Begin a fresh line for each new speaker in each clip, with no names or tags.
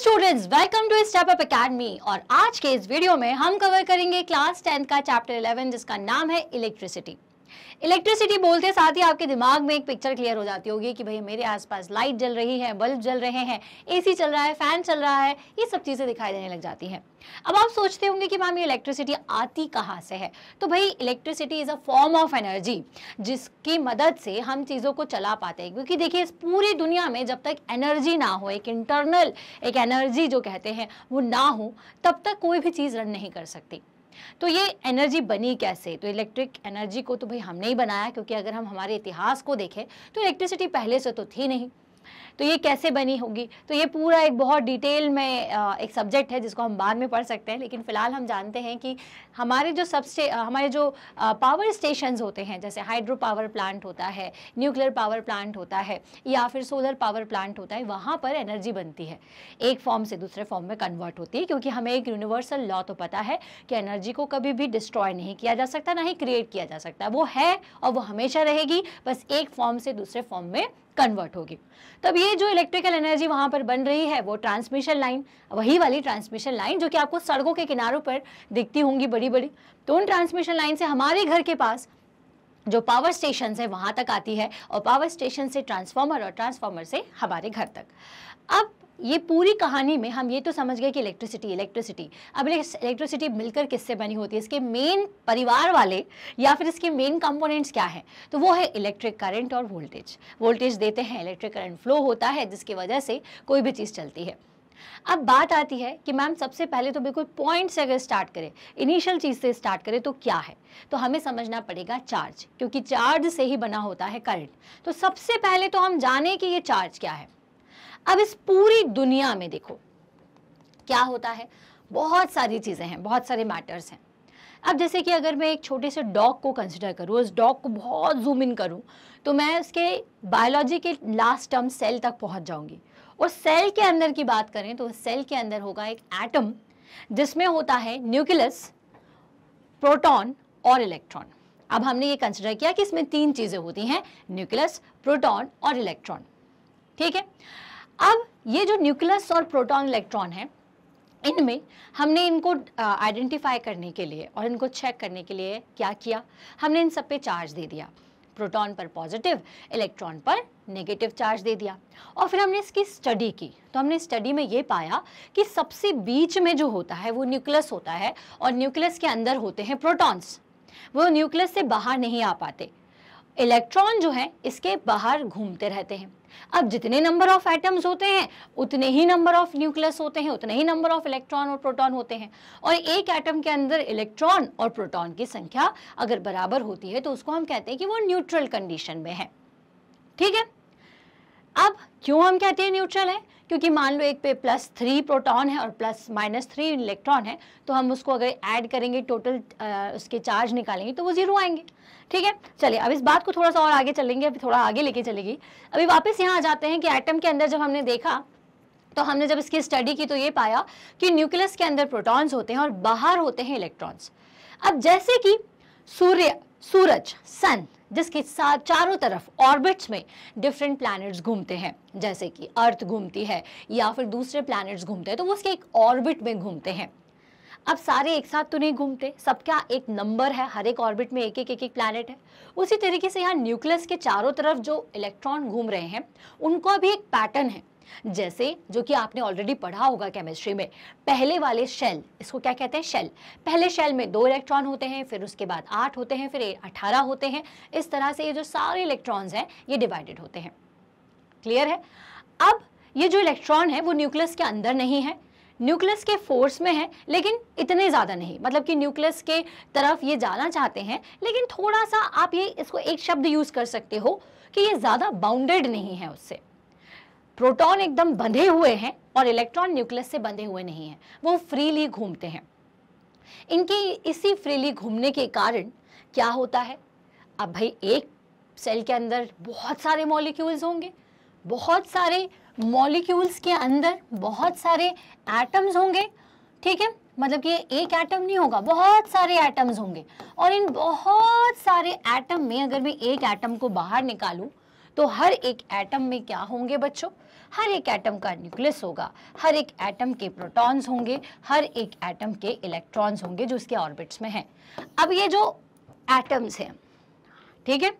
Students welcome to step up academy और आज के इस वीडियो में हम कवर करेंगे क्लास टेंथ का चैप्टर 11 जिसका नाम है इलेक्ट्रिसिटी इलेक्ट्रिसिटी बोलते हैं साथ ही आपके दिमाग में एक पिक्चर क्लियर हो जाती होगी कि भाई मेरे आसपास लाइट जल रही है बल्ब जल रहे हैं एसी चल रहा है फैन चल रहा है ये सब चीज़ें दिखाई देने लग जाती हैं अब आप सोचते होंगे कि मैम ये इलेक्ट्रिसिटी आती कहाँ से है तो भाई electricity is a form of energy जिसकी मदद से हम चीज़ों को चला पाते हैं क्योंकि देखिए इस पूरी दुनिया में जब तक एनर्जी ना हो एक इंटरनल एक एनर्जी जो कहते हैं वो ना हो तब तक कोई भी चीज़ रन नहीं कर सकती तो ये एनर्जी बनी कैसे तो इलेक्ट्रिक एनर्जी को तो भाई हमने ही बनाया क्योंकि अगर हम हमारे इतिहास को देखें तो इलेक्ट्रिसिटी पहले से तो थी नहीं तो ये कैसे बनी होगी तो ये पूरा एक बहुत डिटेल में एक सब्जेक्ट है जिसको हम बाद में पढ़ सकते हैं लेकिन फ़िलहाल हम जानते हैं कि हमारे जो सबसे हमारे जो पावर स्टेशन होते हैं जैसे हाइड्रो पावर प्लांट होता है न्यूक्लियर पावर प्लांट होता है या फिर सोलर पावर प्लांट होता है वहाँ पर एनर्जी बनती है एक फॉर्म से दूसरे फॉर्म में कन्वर्ट होती है क्योंकि हमें एक यूनिवर्सल लॉ तो पता है कि एनर्जी को कभी भी डिस्ट्रॉय नहीं किया जा सकता ना ही क्रिएट किया जा सकता वो है और वो हमेशा रहेगी बस एक फॉर्म से दूसरे फॉर्म में कन्वर्ट होगी तब ये जो इलेक्ट्रिकल एनर्जी वहां पर बन रही है वो ट्रांसमिशन लाइन वही वाली ट्रांसमिशन लाइन जो कि आपको सड़कों के किनारों पर दिखती होंगी बड़ी बड़ी तो उन ट्रांसमिशन लाइन से हमारे घर के पास जो पावर स्टेशन है वहां तक आती है और पावर स्टेशन से ट्रांसफॉर्मर और ट्रांसफॉर्मर से हमारे घर तक अब ये पूरी कहानी में हम ये तो समझ गए कि इलेक्ट्रिसिटी इलेक्ट्रिसिटी अब इलेक्ट्रिसिटी मिलकर किससे बनी होती है इसके मेन परिवार वाले या फिर इसके मेन कंपोनेंट्स क्या हैं तो वो है इलेक्ट्रिक करंट और वोल्टेज वोल्टेज देते हैं इलेक्ट्रिक करंट फ्लो होता है जिसकी वजह से कोई भी चीज़ चलती है अब बात आती है कि मैम सबसे पहले तो बिल्कुल पॉइंट से अगर स्टार्ट करें इनिशियल चीज़ से स्टार्ट करें तो क्या है तो हमें समझना पड़ेगा चार्ज क्योंकि चार्ज से ही बना होता है करंट तो सबसे पहले तो हम जाने कि ये चार्ज क्या है अब इस पूरी दुनिया में देखो क्या होता है बहुत सारी चीज़ें हैं बहुत सारे मैटर्स हैं अब जैसे कि अगर मैं एक छोटे से डॉग को कंसिडर करूँ उस डॉग को बहुत जूम इन करूँ तो मैं उसके बायोलॉजी के लास्ट टर्म सेल तक पहुँच जाऊँगी और सेल के अंदर की बात करें तो सेल के अंदर होगा एक एटम जिसमें होता है न्यूक्लियस प्रोटॉन और इलेक्ट्रॉन अब हमने ये कंसिडर किया कि इसमें तीन चीज़ें होती हैं न्यूक्लियस प्रोटॉन और इलेक्ट्रॉन ठीक है अब ये जो न्यूक्लियस और प्रोटॉन इलेक्ट्रॉन है इनमें हमने इनको आइडेंटिफाई करने के लिए और इनको चेक करने के लिए क्या किया हमने इन सब पे चार्ज दे दिया प्रोटॉन पर पॉजिटिव इलेक्ट्रॉन पर नेगेटिव चार्ज दे दिया और फिर हमने इसकी स्टडी की तो हमने स्टडी में ये पाया कि सबसे बीच में जो होता है वो न्यूक्लियस होता है और न्यूक्लियस के अंदर होते हैं प्रोटॉन्स वो न्यूक्लियस से बाहर नहीं आ पाते इलेक्ट्रॉन जो है इसके बाहर घूमते रहते हैं अब जितने नंबर ऑफ एटम्स होते हैं उतने ही नंबर ऑफ न्यूक्लियस होते हैं उतने ही नंबर ऑफ इलेक्ट्रॉन और प्रोटॉन होते हैं और एक एटम के अंदर इलेक्ट्रॉन और प्रोटॉन की संख्या अगर बराबर होती है तो उसको हम कहते हैं कि वो न्यूट्रल कंडीशन में है ठीक है अब क्यों हम कहते हैं न्यूट्रल है क्योंकि मान लो एक पे प्लस थ्री प्रोटॉन है और प्लस माइनस थ्री इलेक्ट्रॉन है तो हम उसको अगर ऐड करेंगे टोटल उसके चार्ज निकालेंगे तो वो ज़ीरो आएंगे ठीक है चलिए अब इस बात को थोड़ा सा और आगे चलेंगे अभी थोड़ा आगे लेके चलेगी अभी वापस यहाँ आ जाते हैं कि एटम के अंदर जब हमने देखा तो हमने जब इसकी स्टडी की तो ये पाया कि न्यूक्लियस के अंदर प्रोटॉन्स होते हैं और बाहर होते हैं इलेक्ट्रॉन्स अब जैसे कि सूर्य सूरज सन जिसके साथ चारों तरफ ऑर्बिट्स में डिफरेंट प्लैनेट्स घूमते हैं जैसे कि अर्थ घूमती है या फिर दूसरे प्लैनेट्स घूमते हैं तो वो उसके एक ऑर्बिट में घूमते हैं अब सारे एक साथ तो नहीं घूमते सबका एक नंबर है हर एक ऑर्बिट में एक एक एक एक प्लानट है उसी तरीके से यहाँ न्यूक्लियस के चारों तरफ जो इलेक्ट्रॉन घूम रहे हैं उनका भी एक पैटर्न है जैसे जो कि आपने ऑलरेडी पढ़ा होगा केमिस्ट्री में पहले वाले शेल इसको क्या कहते हैं शेल पहले शेल में दो इलेक्ट्रॉन होते हैं फिर उसके बाद आठ होते हैं फिर अठारह होते हैं इस तरह से ये जो सारे इलेक्ट्रॉन्स हैं ये डिवाइडेड होते हैं क्लियर है अब ये जो इलेक्ट्रॉन है वो न्यूक्लियस के अंदर नहीं है न्यूक्लियस के फोर्स में है लेकिन इतने ज़्यादा नहीं मतलब कि न्यूक्लियस के तरफ ये जाना चाहते हैं लेकिन थोड़ा सा आप ये इसको एक शब्द यूज़ कर सकते हो कि ये ज़्यादा बाउंडेड नहीं है उससे प्रोटॉन एकदम बंधे हुए हैं और इलेक्ट्रॉन न्यूक्लियस से बंधे हुए नहीं हैं वो फ्रीली घूमते हैं इनके इसी फ्रीली घूमने के कारण क्या होता है अब भाई एक सेल के अंदर बहुत सारे मॉलिक्यूल्स होंगे बहुत सारे मॉलिक्यूल्स के अंदर बहुत सारे एटम्स होंगे ठीक है मतलब कि एक एटम नहीं होगा बहुत सारे एटम्स होंगे और इन बहुत सारे एटम में अगर मैं एक एटम को बाहर निकालूं तो हर एक एटम में क्या होंगे बच्चों हर एक एटम का न्यूक्लियस होगा हर एक एटम के प्रोटॉन्स होंगे हर एक एटम के इलेक्ट्रॉन्स होंगे जो उसके ऑर्बिट्स में हैं अब ये जो एटम्स हैं ठीक है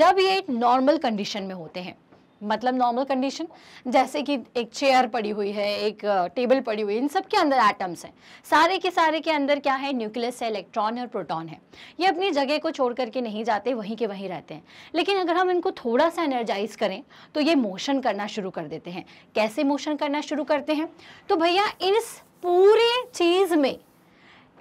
जब ये नॉर्मल कंडीशन में होते हैं मतलब नॉर्मल कंडीशन जैसे कि एक चेयर पड़ी हुई है एक टेबल पड़ी हुई है इन सब के अंदर एटम्स हैं सारे के सारे के अंदर क्या है न्यूक्लियस है इलेक्ट्रॉन और प्रोटॉन है ये अपनी जगह को छोड़ करके नहीं जाते वहीं के वहीं रहते हैं लेकिन अगर हम इनको थोड़ा सा एनर्जाइज करें तो ये मोशन करना शुरू कर देते हैं कैसे मोशन करना शुरू करते हैं तो भैया इस पूरे चीज़ में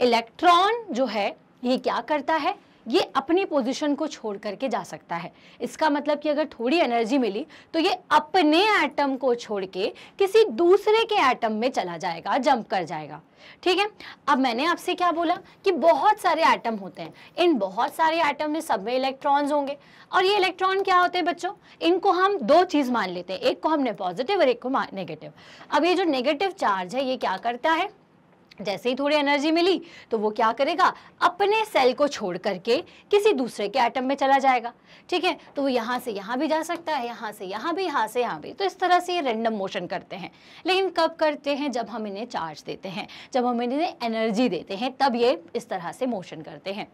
इलेक्ट्रॉन जो है ये क्या करता है ये अपनी पोजीशन को छोड़ करके जा सकता है इसका मतलब कि अगर थोड़ी एनर्जी मिली तो ये अपने एटम को छोड़ के किसी दूसरे के एटम में चला जाएगा जंप कर जाएगा ठीक है अब मैंने आपसे क्या बोला कि बहुत सारे एटम होते हैं इन बहुत सारे एटम में सब में इलेक्ट्रॉन्स होंगे और ये इलेक्ट्रॉन क्या होते हैं बच्चों इनको हम दो चीज़ मान लेते हैं एक को हमने पॉजिटिव और एक को नेगेटिव अब ये जो नेगेटिव चार्ज है ये क्या करता है जैसे ही थोड़ी एनर्जी मिली तो वो क्या करेगा अपने सेल को छोड़ करके किसी दूसरे के एटम में चला जाएगा ठीक है तो वो यहाँ से यहाँ भी जा सकता है यहाँ से यहाँ भी यहाँ से यहाँ भी तो इस तरह से ये रेंडम मोशन करते हैं लेकिन कब करते हैं जब हम इन्हें चार्ज देते हैं जब हम इन्हें एनर्जी देते हैं तब ये इस तरह से मोशन करते हैं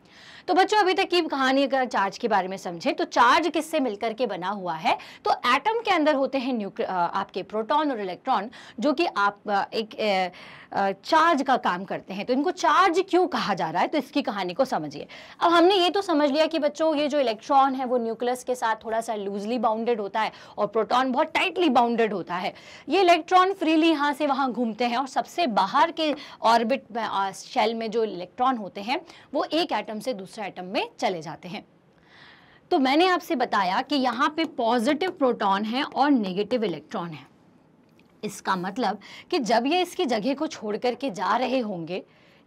तो बच्चों अभी तक की कहानी अगर चार्ज के बारे में समझें तो चार्ज किससे मिलकर के बना हुआ है तो एटम के अंदर होते हैं न्यूक्लिय आपके प्रोटॉन और इलेक्ट्रॉन जो कि आप एक, एक चार्ज का काम करते हैं तो इनको चार्ज क्यों कहा जा रहा है तो इसकी कहानी को समझिए अब हमने ये तो समझ लिया कि बच्चों ये जो इलेक्ट्रॉन है वो न्यूक्लियस के साथ थोड़ा सा लूजली बाउंडेड होता है और प्रोटॉन बहुत टाइटली बाउंडेड होता है ये इलेक्ट्रॉन फ्रीली यहाँ से वहाँ घूमते हैं और सबसे बाहर के ऑर्बिट शेल में जो इलेक्ट्रॉन होते हैं वो एक एटम से दूसरे एटम में चले जाते हैं तो मैंने आपसे बताया कि यहाँ पे पॉजिटिव प्रोटॉन है और नेगेटिव इलेक्ट्रॉन है इसका मतलब कि जब ये इसकी जगह को छोड़ करके जा रहे होंगे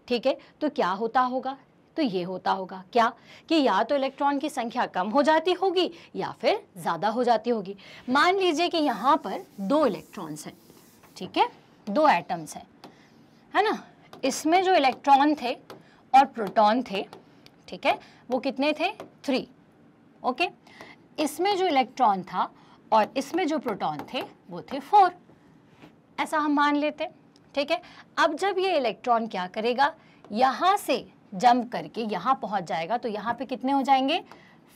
ठीक है तो क्या होता होगा तो ये होता होगा क्या कि या तो इलेक्ट्रॉन की संख्या कम हो जाती होगी या फिर ज़्यादा हो जाती होगी मान लीजिए कि यहाँ पर दो इलेक्ट्रॉन्स हैं ठीक है दो एटम्स हैं है ना इसमें जो इलेक्ट्रॉन थे और प्रोटॉन थे ठीक है वो कितने थे थ्री ओके इसमें जो इलेक्ट्रॉन था और इसमें जो प्रोटॉन थे वो थे फोर ऐसा हम मान लेते हैं ठीक है अब जब ये इलेक्ट्रॉन क्या करेगा यहाँ से जंप करके यहाँ पहुँच जाएगा तो यहाँ पे कितने हो जाएंगे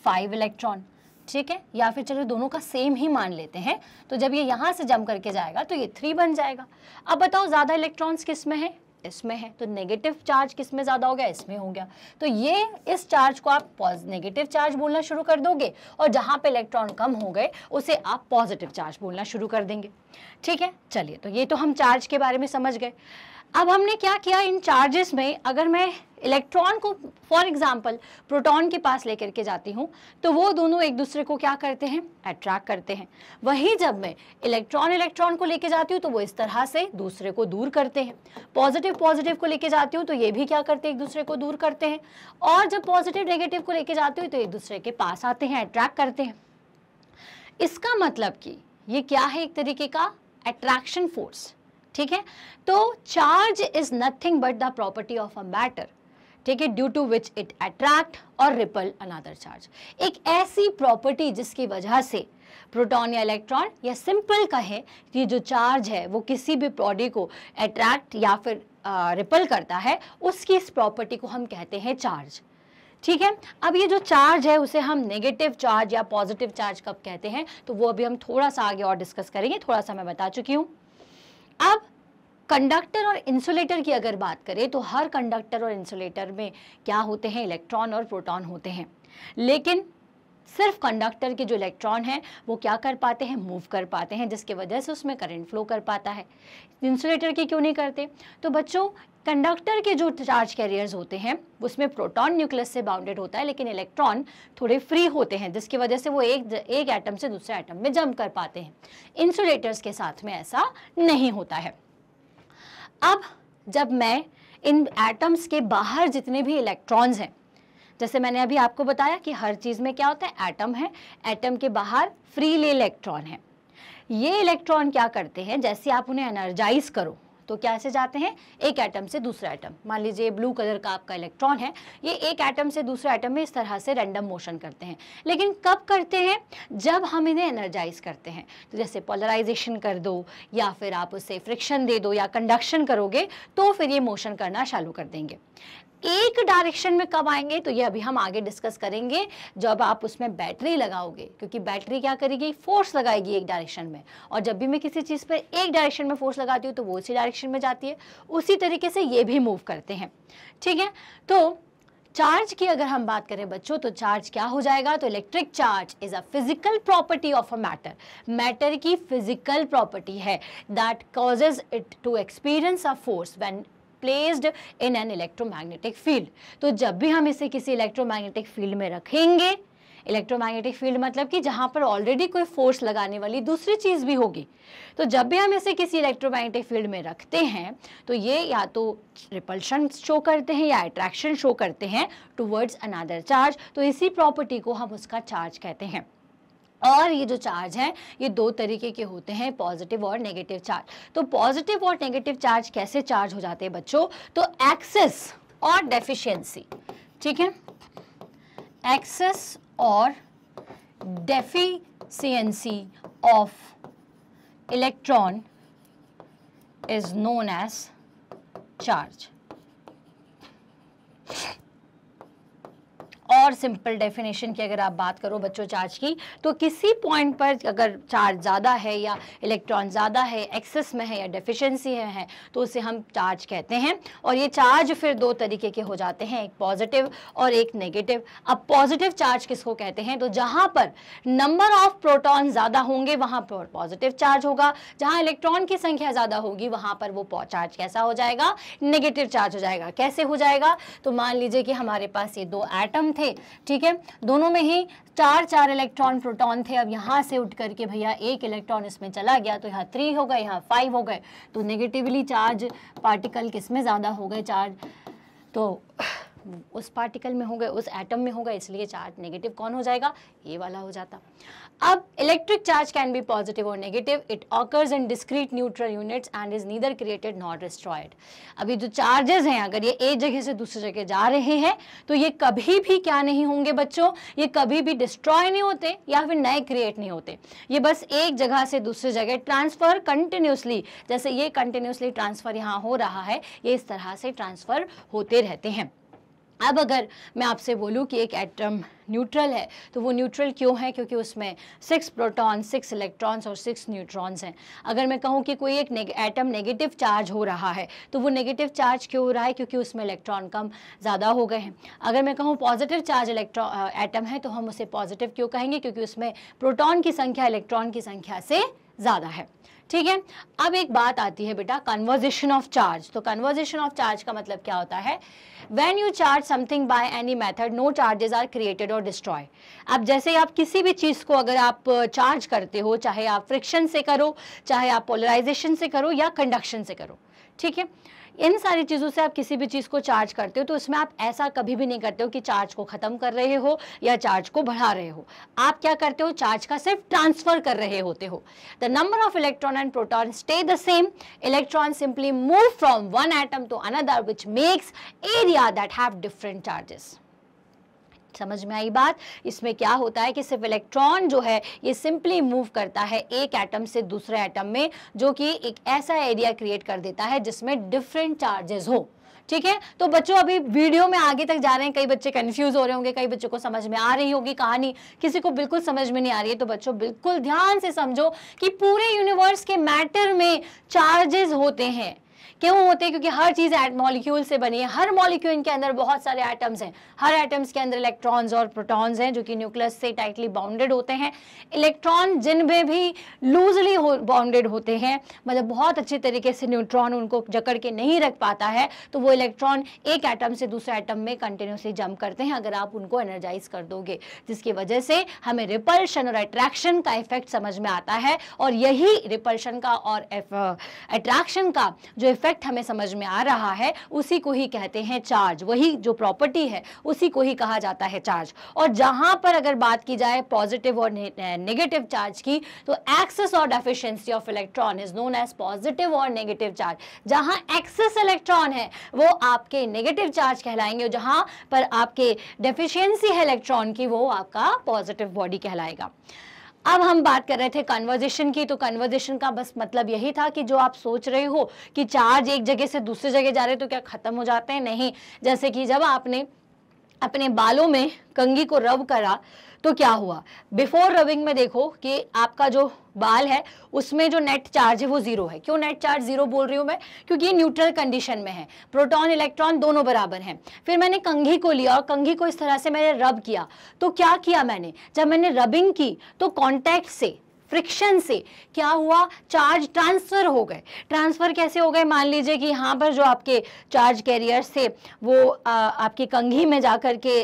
फाइव इलेक्ट्रॉन ठीक है या फिर चलो दोनों का सेम ही मान लेते हैं तो जब ये यहाँ से जंप करके जाएगा तो ये थ्री बन जाएगा अब बताओ ज़्यादा इलेक्ट्रॉन्स किस में है इसमें है तो नेगेटिव चार्ज किस में ज़्यादा हो गया इसमें हो गया तो ये इस चार्ज को आप नेगेटिव चार्ज बोलना शुरू कर दोगे और जहाँ पे इलेक्ट्रॉन कम हो गए उसे आप पॉजिटिव चार्ज बोलना शुरू कर देंगे ठीक है चलिए तो ये तो हम चार्ज के बारे में समझ गए अब हमने क्या किया इन चार्जेस में अगर मैं इलेक्ट्रॉन को फॉर एग्जाम्पल प्रोटॉन के पास लेकर के जाती हूँ तो वो दोनों एक दूसरे को क्या करते हैं अट्रैक्ट करते हैं वही जब मैं इलेक्ट्रॉन इलेक्ट्रॉन को लेके जाती हूँ तो वो इस तरह से दूसरे को दूर करते हैं पॉजिटिव पॉजिटिव को लेके जाती हूँ तो ये भी क्या करते हैं एक दूसरे को दूर करते हैं और जब पॉजिटिव नेगेटिव को लेके जाती हूँ तो एक दूसरे के पास आते हैं अट्रैक्ट करते हैं इसका मतलब कि ये क्या है एक तरीके का अट्रैक्शन फोर्स ठीक है तो charge is nothing but the property of a matter ठीक है due to which it attract और रिपल अनादर चार्ज एक ऐसी प्रॉपर्टी जिसकी वजह से प्रोटॉन या इलेक्ट्रॉन या सिंपल कहें कि जो चार्ज है वो किसी भी बॉडी को अट्रैक्ट या फिर रिपल करता है उसकी इस प्रॉपर्टी को हम कहते हैं चार्ज ठीक है अब ये जो चार्ज है उसे हम नेगेटिव चार्ज या पॉजिटिव चार्ज कब कहते हैं तो वो अभी हम थोड़ा सा आगे और डिस्कस करेंगे थोड़ा सा मैं बता चुकी हूँ अब कंडक्टर और इंसुलेटर की अगर बात करें तो हर कंडक्टर और इंसुलेटर में क्या होते हैं इलेक्ट्रॉन और प्रोटॉन होते हैं लेकिन सिर्फ कंडक्टर के जो इलेक्ट्रॉन हैं वो क्या कर पाते हैं मूव कर पाते हैं जिसके वजह से उसमें करंट फ्लो कर पाता है इंसुलेटर के क्यों नहीं करते तो बच्चों कंडक्टर के जो चार्ज कैरियर्स होते हैं उसमें प्रोटॉन न्यूक्लियस से बाउंडेड होता है लेकिन इलेक्ट्रॉन थोड़े फ्री होते हैं जिसकी वजह से वो एक एक एटम से दूसरे एटम में जम कर पाते हैं इंसुलेटर्स के साथ में ऐसा नहीं होता है अब जब मैं इन एटम्स के बाहर जितने भी इलेक्ट्रॉन्स हैं जैसे मैंने अभी आपको बताया कि हर चीज़ में क्या होता है एटम है एटम के बाहर फ्रीली इलेक्ट्रॉन है ये इलेक्ट्रॉन क्या करते हैं जैसे आप उन्हें एनर्जाइज करो तो क्या से जाते हैं एक एटम से दूसरा एटम मान लीजिए ब्लू कलर का आपका इलेक्ट्रॉन है ये एक एटम से दूसरे एटम में इस तरह से रैंडम मोशन करते हैं लेकिन कब करते हैं जब हम इन्हें एनर्जाइज करते हैं तो जैसे पोलराइजेशन कर दो या फिर आप उसे फ्रिक्शन दे दो या कंडक्शन करोगे तो फिर ये मोशन करना चालू कर देंगे एक डायरेक्शन में कब आएंगे तो ये अभी हम आगे डिस्कस करेंगे जब आप उसमें बैटरी लगाओगे क्योंकि बैटरी क्या करेगी फोर्स लगाएगी एक डायरेक्शन में और जब भी मैं किसी चीज़ पर एक डायरेक्शन में फोर्स लगाती हूँ तो वो उसी डायरेक्शन में जाती है उसी तरीके से ये भी मूव करते हैं ठीक है तो चार्ज की अगर हम बात करें बच्चों तो चार्ज क्या हो जाएगा तो electric charge is a physical property of a matter matter की फिजिकल प्रॉपर्टी है that causes it to experience a force when placed in an electromagnetic field तो जब भी हम इसे किसी इलेक्ट्रोमैग्नेटिक फील्ड में रखेंगे इलेक्ट्रोमैग्नेटिक फील्ड मतलब कि जहां पर ऑलरेडी कोई फोर्स लगाने वाली दूसरी चीज़ भी होगी तो जब भी हम इसे किसी इलेक्ट्रोमैग्नेटिक फील्ड में रखते हैं तो ये या तो रिपल्शन शो करते हैं या अट्रैक्शन शो करते हैं टूवर्ड्स अनादर चार्ज तो इसी प्रॉपर्टी को हम उसका चार्ज कहते हैं और ये जो चार्ज हैं ये दो तरीके के होते हैं पॉजिटिव और नेगेटिव चार्ज तो पॉजिटिव और नेगेटिव चार्ज कैसे चार्ज हो जाते हैं बच्चों तो एक्सेस और डेफिशिएंसी ठीक है एक्सेस और deficiency of electron is known as charge और सिंपल डेफिनेशन की अगर आप बात करो बच्चों चार्ज की तो किसी पॉइंट पर अगर चार्ज ज़्यादा है या इलेक्ट्रॉन ज़्यादा है एक्सेस में है या डेफिशिएंसी है, है तो उसे हम चार्ज कहते हैं और ये चार्ज फिर दो तरीके के हो जाते हैं एक पॉजिटिव और एक नेगेटिव अब पॉजिटिव चार्ज किसको कहते हैं तो जहाँ पर नंबर ऑफ प्रोटॉन ज़्यादा होंगे वहाँ पर पॉजिटिव चार्ज होगा जहाँ इलेक्ट्रॉन की संख्या ज़्यादा होगी वहाँ पर वो चार्ज कैसा हो जाएगा नेगेटिव चार्ज हो जाएगा कैसे हो जाएगा तो मान लीजिए कि हमारे पास ये दो एटम थे ठीक है दोनों में ही चार चार इलेक्ट्रॉन प्रोटॉन थे अब यहाँ से उठ करके भैया एक इलेक्ट्रॉन इसमें चला गया तो यहाँ थ्री हो गए यहाँ फाइव हो गए तो नेगेटिवली चार्ज पार्टिकल किस में ज़्यादा हो गए चार्ज तो उस पार्टिकल में हो गए उस एटम में होगा इसलिए चार्ज नेगेटिव कौन हो जाएगा ये वाला हो जाता अब electric charge can be positive और negative it occurs in discrete neutral units and is neither created not destroyed अभी जो चार्जेस हैं अगर ये एक जगह से दूसरी जगह जा रहे हैं तो ये कभी भी क्या नहीं होंगे बच्चों ये कभी भी डिस्ट्रॉय नहीं होते या फिर नए क्रिएट नहीं होते ये बस एक जगह से दूसरी जगह ट्रांसफ़र कंटिन्यूसली जैसे ये कंटिन्यूसली ट्रांसफ़र यहाँ हो रहा है ये इस तरह से ट्रांसफ़र होते रहते हैं अब अगर मैं आपसे बोलूँ कि एक एटम न्यूट्रल है तो वो न्यूट्रल क्यों है क्योंकि उसमें सिक्स प्रोटॉन सिक्स इलेक्ट्रॉन्स और सिक्स न्यूट्रॉन्स हैं अगर मैं कहूँ कि कोई एक एटम नेगेटिव चार्ज हो रहा है तो वो नेगेटिव चार्ज क्यों हो रहा है क्योंकि उसमें इलेक्ट्रॉन कम ज़्यादा हो गए हैं अगर मैं कहूँ पॉजिटिव चार्ज इलेक्ट्रॉ एटम है तो हम उसे पॉजिटिव क्यों कहेंगे क्योंकि उसमें प्रोटॉन की संख्या इलेक्ट्रॉन की संख्या से ज़्यादा है ठीक है अब एक बात आती है बेटा कन्वर्जेशन ऑफ चार्ज तो कन्वर्जेशन ऑफ चार्ज का मतलब क्या होता है when you charge something by any method no charges are created और डिस्ट्रॉय अब जैसे आप किसी भी चीज़ को अगर आप चार्ज करते हो चाहे आप फ्रिक्शन से करो चाहे आप पोलराइजेशन से करो या कंडक्शन से करो ठीक है इन सारी चीज़ों से आप किसी भी चीज़ को चार्ज करते हो तो उसमें आप ऐसा कभी भी नहीं करते हो कि चार्ज को ख़त्म कर रहे हो या चार्ज को बढ़ा रहे हो आप क्या करते हो चार्ज का सिर्फ ट्रांसफ़र कर रहे होते हो the number of electron and proton stay the same electron simply move from one atom to another which makes area that have different charges समझ में आई बात इसमें क्या होता है कि सिर्फ इलेक्ट्रॉन जो है ये सिंपली मूव करता है एक एटम से दूसरे एटम में जो कि एक ऐसा एरिया क्रिएट कर देता है जिसमें डिफरेंट चार्जेस हो ठीक है तो बच्चों अभी वीडियो में आगे तक जा रहे हैं कई बच्चे कंफ्यूज हो रहे होंगे कई बच्चों को समझ में आ रही होगी कहानी किसी को बिल्कुल समझ में नहीं आ रही है तो बच्चों बिल्कुल ध्यान से समझो कि पूरे यूनिवर्स के मैटर में चार्जेस होते हैं क्यों होते हैं क्योंकि हर चीज़ मॉलिक्यूल से बनी है हर मॉलिक्यूल के अंदर बहुत सारे एटम्स हैं हर एटम्स के अंदर इलेक्ट्रॉन्स और प्रोटॉन्स हैं जो कि न्यूक्लियस से टाइटली बाउंडेड होते हैं इलेक्ट्रॉन जिनमें भी लूजली हो, बाउंडेड होते हैं मतलब बहुत अच्छे तरीके से न्यूट्रॉन उनको जकड़ के नहीं रख पाता है तो वो इलेक्ट्रॉन एक एटम से दूसरे एटम में कंटिन्यूसली जम करते हैं अगर आप उनको एनर्जाइज कर दोगे जिसकी वजह से हमें रिपल्शन और अट्रैक्शन का इफेक्ट समझ में आता है और यही रिपल्शन का और अट्रैक्शन का जो इफेक्ट कॉन्सेप्ट हमें समझ में आ रहा है उसी को ही कहते हैं चार्ज वही जो प्रॉपर्टी है उसी को ही कहा जाता है चार्ज और जहां पर अगर बात की जाए पॉजिटिव और नेगेटिव चार्ज की तो एक्सेस और deficiency of electron is known as positive और नेगेटिव चार्ज जहां एक्सेस इलेक्ट्रॉन है वो आपके नेगेटिव चार्ज कहलाएंगे जहां पर आपके डेफिशियंसी है इलेक्ट्रॉन की वो आपका पॉजिटिव बॉडी कहलाएगा अब हम बात कर रहे थे कन्वर्जेशन की तो कन्वर्जेशन का बस मतलब यही था कि जो आप सोच रहे हो कि चार्ज एक जगह से दूसरी जगह जा रहे तो क्या खत्म हो जाते हैं नहीं जैसे कि जब आपने अपने बालों में कंगी को रब करा तो क्या हुआ बिफोर रबिंग में देखो कि आपका जो बाल है उसमें जो नेट चार्ज है वो जीरो है क्यों नेट चार्ज जीरो बोल रही हूँ मैं क्योंकि ये न्यूट्रल कंडीशन में है प्रोटॉन इलेक्ट्रॉन दोनों बराबर हैं फिर मैंने कंघी को लिया और कंघी को इस तरह से मैंने रब किया तो क्या किया मैंने जब मैंने रबिंग की तो कॉन्टैक्ट से फ्रिक्शन से क्या हुआ चार्ज ट्रांसफ़र हो गए ट्रांसफ़र कैसे हो गए मान लीजिए कि यहाँ पर जो आपके चार्ज कैरियर्स थे वो आ, आपकी कंघी में जाकर के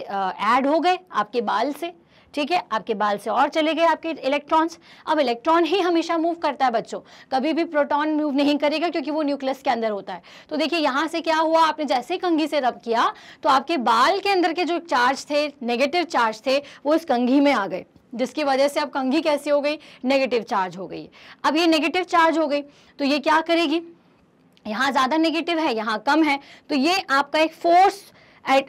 ऐड हो गए आपके बाल से ठीक है आपके बाल से और चले गए आपके इलेक्ट्रॉन्स अब इलेक्ट्रॉन ही हमेशा मूव करता है बच्चों कभी भी प्रोटॉन मूव नहीं करेगा क्योंकि वो न्यूक्लियस के अंदर होता है तो देखिए यहां से क्या हुआ आपने जैसे ही कंघी से रब किया तो आपके बाल के अंदर के जो चार्ज थे नेगेटिव चार्ज थे वो इस कंघी में आ गए जिसकी वजह से अब कंघी कैसी हो गई नेगेटिव चार्ज हो गई अब ये नेगेटिव चार्ज हो गई तो ये क्या करेगी यहाँ ज़्यादा नेगेटिव है यहाँ कम है तो ये आपका एक फोर्स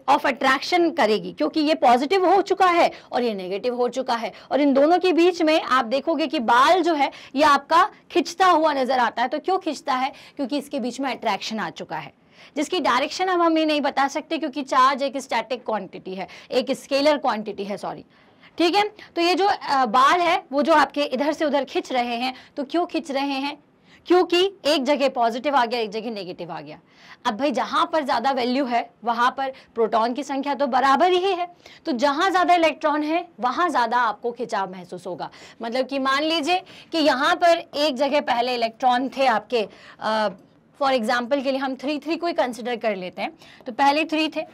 ऑफ अट्रैक्शन करेगी क्योंकि ये पॉजिटिव हो चुका है और ये नेगेटिव हो चुका है और इन दोनों के बीच में आप देखोगे कि बाल जो है ये आपका खिंचता हुआ नजर आता है तो क्यों खिंचता है क्योंकि इसके बीच में अट्रैक्शन आ चुका है जिसकी डायरेक्शन हम हमें नहीं बता सकते क्योंकि चार्ज एक स्टैटिक क्वांटिटी है एक स्केलर क्वांटिटी है सॉरी ठीक है तो ये जो बाल है वो जो आपके इधर से उधर खिंच रहे हैं तो क्यों खिंच रहे हैं क्योंकि एक जगह पॉजिटिव आ गया एक जगह नेगेटिव आ गया अब भाई जहां पर ज़्यादा वैल्यू है वहां पर प्रोटॉन की संख्या तो बराबर ही है तो जहां ज़्यादा इलेक्ट्रॉन है वहां ज़्यादा आपको खिंचाव महसूस होगा मतलब कि मान लीजिए कि यहाँ पर एक जगह पहले इलेक्ट्रॉन थे आपके फॉर एग्जाम्पल के लिए हम थ्री थ्री को ही कंसिडर कर लेते हैं तो पहले थ्री थे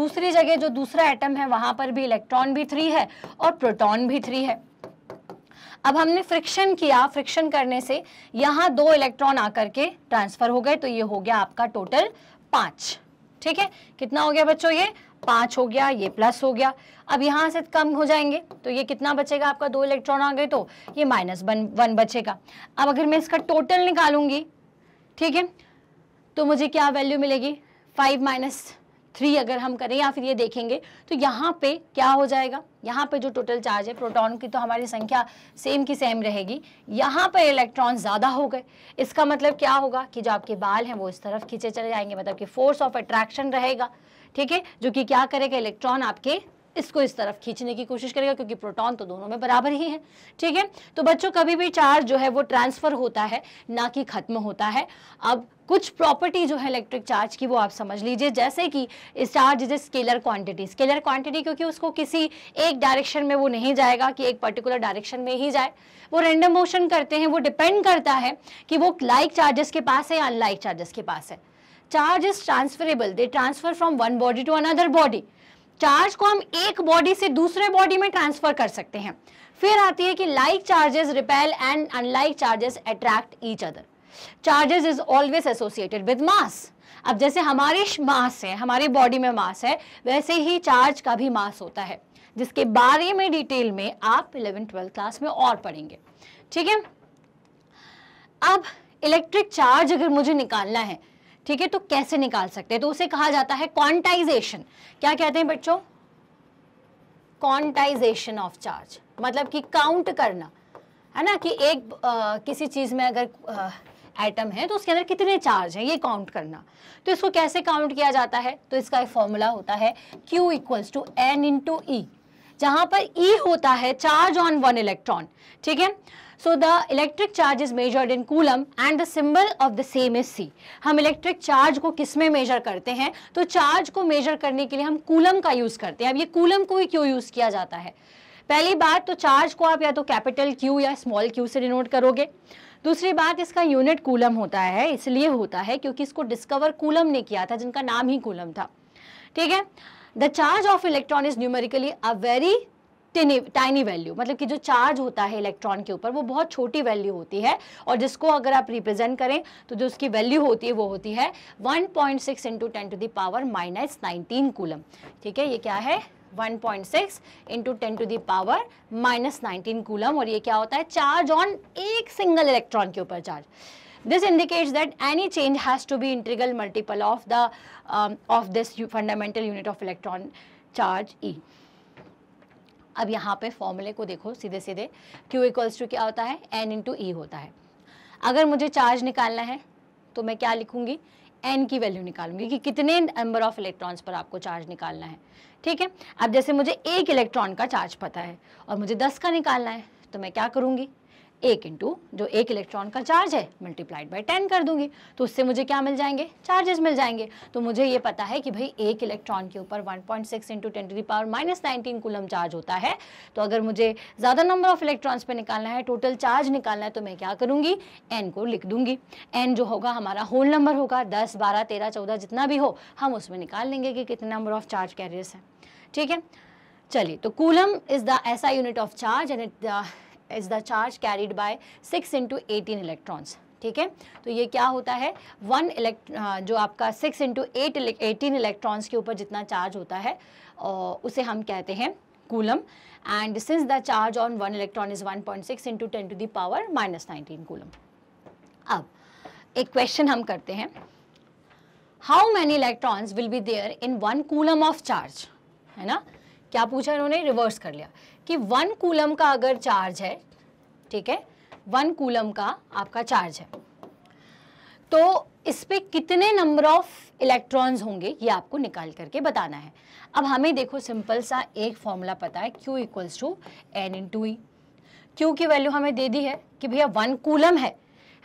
दूसरी जगह जो दूसरा एटम है वहां पर भी इलेक्ट्रॉन भी थ्री है और प्रोटॉन भी थ्री है अब हमने फ्रिक्शन किया फ्रिक्शन करने से यहाँ दो इलेक्ट्रॉन आकर के ट्रांसफर हो गए तो ये हो गया आपका टोटल पाँच ठीक है कितना हो गया बच्चों ये पाँच हो गया ये प्लस हो गया अब यहां से कम हो जाएंगे तो ये कितना बचेगा आपका दो इलेक्ट्रॉन आ गए तो ये माइनस वन वन बचेगा अब अगर मैं इसका टोटल निकालूंगी ठीक है तो मुझे क्या वैल्यू मिलेगी फाइव माइनस थ्री अगर हम करें या फिर ये देखेंगे तो यहाँ पे क्या हो जाएगा यहाँ पे जो टोटल चार्ज है प्रोटॉन की तो हमारी संख्या सेम की सेम रहेगी यहाँ पे इलेक्ट्रॉन ज़्यादा हो गए इसका मतलब क्या होगा कि जो आपके बाल हैं वो इस तरफ खींचे चले जाएंगे मतलब कि फोर्स ऑफ अट्रैक्शन रहेगा ठीक है जो कि क्या करेगा इलेक्ट्रॉन आपके इसको इस तरफ खींचने की कोशिश करेगा क्योंकि प्रोटॉन तो दोनों में बराबर ही है ठीक है तो बच्चों कभी भी चार्ज जो है वो ट्रांसफ़र होता है ना कि खत्म होता है अब कुछ प्रॉपर्टी जो है इलेक्ट्रिक चार्ज की वो आप समझ लीजिए जैसे कि charge is a scalar quantity scalar quantity क्योंकि उसको किसी एक डायरेक्शन में वो नहीं जाएगा कि एक पर्टिकुलर डायरेक्शन में ही जाए वो रेंडम मोशन करते हैं वो डिपेंड करता है कि वो लाइक चार्जेस के पास है या अनलाइक चार्जेस के पास है charge is transferable they transfer from one body to another body charge को हम एक बॉडी से दूसरे बॉडी में ट्रांसफर कर सकते हैं फिर आती है कि like charges repel and unlike charges attract each other charges is always associated with mass अब जैसे हमारे मास है हमारे बॉडी में मास है वैसे ही चार्ज का भी मास होता है जिसके बारे में डिटेल में आप इलेवन ट्वेल्थ क्लास में और पढ़ेंगे ठीक है अब इलेक्ट्रिक चार्ज अगर मुझे निकालना है ठीक है तो कैसे निकाल सकते हैं तो उसे कहा जाता है क्वांटाइजेशन क्या कहते हैं बच्चों क्वांटाइजेशन ऑफ चार्ज मतलब कि काउंट करना है ना कि एक आ, किसी चीज़ में अगर एटम है तो उसके अंदर कितने चार्ज हैं ये काउंट करना तो इसको कैसे काउंट किया जाता है तो इसका एक फॉर्मूला होता है Q equals to N into E जहां पर ई e होता है चार्ज ऑन वन इलेक्ट्रॉन ठीक है so the electric charge is measured in coulomb and the symbol of the same is C हम इलेक्ट्रिक चार्ज को किस में करते हैं तो चार्ज को मेजर करने के लिए हम कूलम का यूज करते हैं अब ये कूलम को ही क्यों यूज किया जाता है पहली बात तो चार्ज को आप या तो कैपिटल क्यू या स्मॉल क्यू से डिनोट करोगे दूसरी बात इसका यूनिट कूलम होता है इसलिए होता है क्योंकि इसको डिस्कवर कूलम ने किया था जिनका नाम ही कूलम था ठीक है the charge of electron is numerically a very tiny value मतलब कि जो चार्ज होता है इलेक्ट्रॉन के ऊपर वो बहुत छोटी वैल्यू होती है और जिसको अगर आप रिप्रेजेंट करें तो जो उसकी वैल्यू होती है वो होती है 1.6 point six into ten to the power minus nineteen coulomb ठीक है ये क्या है 1.6 point six into ten to the power minus nineteen coulomb और ये क्या होता है चार्ज ऑन एक सिंगल इलेक्ट्रॉन के ऊपर charge this indicates that any change has to be integral multiple of the of this fundamental unit of electron charge e अब यहाँ पे फॉर्मूले को देखो सीधे सीधे Q इक्वल्स टू क्या होता है एन इंटू ई होता है अगर मुझे चार्ज निकालना है तो मैं क्या लिखूंगी एन की वैल्यू निकालूंगी कि कितने नंबर ऑफ इलेक्ट्रॉन्स पर आपको चार्ज निकालना है ठीक है अब जैसे मुझे एक इलेक्ट्रॉन का चार्ज पता है और मुझे दस का निकालना है तो मैं क्या करूँगी एक इंटू जो एक इलेक्ट्रॉन का चार्ज है मल्टीप्लाइड बाई टेन कर दूंगी तो उससे मुझे क्या मिल जाएंगे चार्जेस मिल जाएंगे तो मुझे ये पता है कि भाई एक इलेक्ट्रॉन के ऊपर 1.6 point six into ten to the power minus nineteen coulomb charge होता है तो अगर मुझे ज़्यादा नंबर ऑफ इलेक्ट्रॉन्स पे निकालना है टोटल चार्ज निकालना है तो मैं क्या करूँगी एन को लिख दूंगी एन जो होगा हमारा होल नंबर होगा दस बारह तेरह चौदह जितना भी हो हम उसमें निकाल लेंगे कि कितने नंबर ऑफ चार्ज कैरियर्स हैं ठीक है चलिए तो कूलम इज़ द ऐसा unit of charge and it is the charge carried by six into eighteen electrons ठीक है तो ये क्या होता है वन इलेक्ट जो आपका six into eight eighteen electrons के ऊपर जितना चार्ज होता है उसे हम कहते हैं coulomb and since the charge on one electron is one point six into ten to the power minus nineteen coulomb अब एक क्वेश्चन हम करते हैं how many electrons will be there in one coulomb of charge है ना क्या पूछा इन्होंने रिवर्स कर लिया कि वन कूलम का अगर चार्ज है ठीक है वन कूलम का आपका चार्ज है तो इस पर कितने नंबर ऑफ इलेक्ट्रॉन्स होंगे ये आपको निकाल करके बताना है अब हमें देखो सिंपल सा एक फॉर्मूला पता है Q equals to N into Q की वैल्यू हमें दे दी है कि भैया वन कूलम है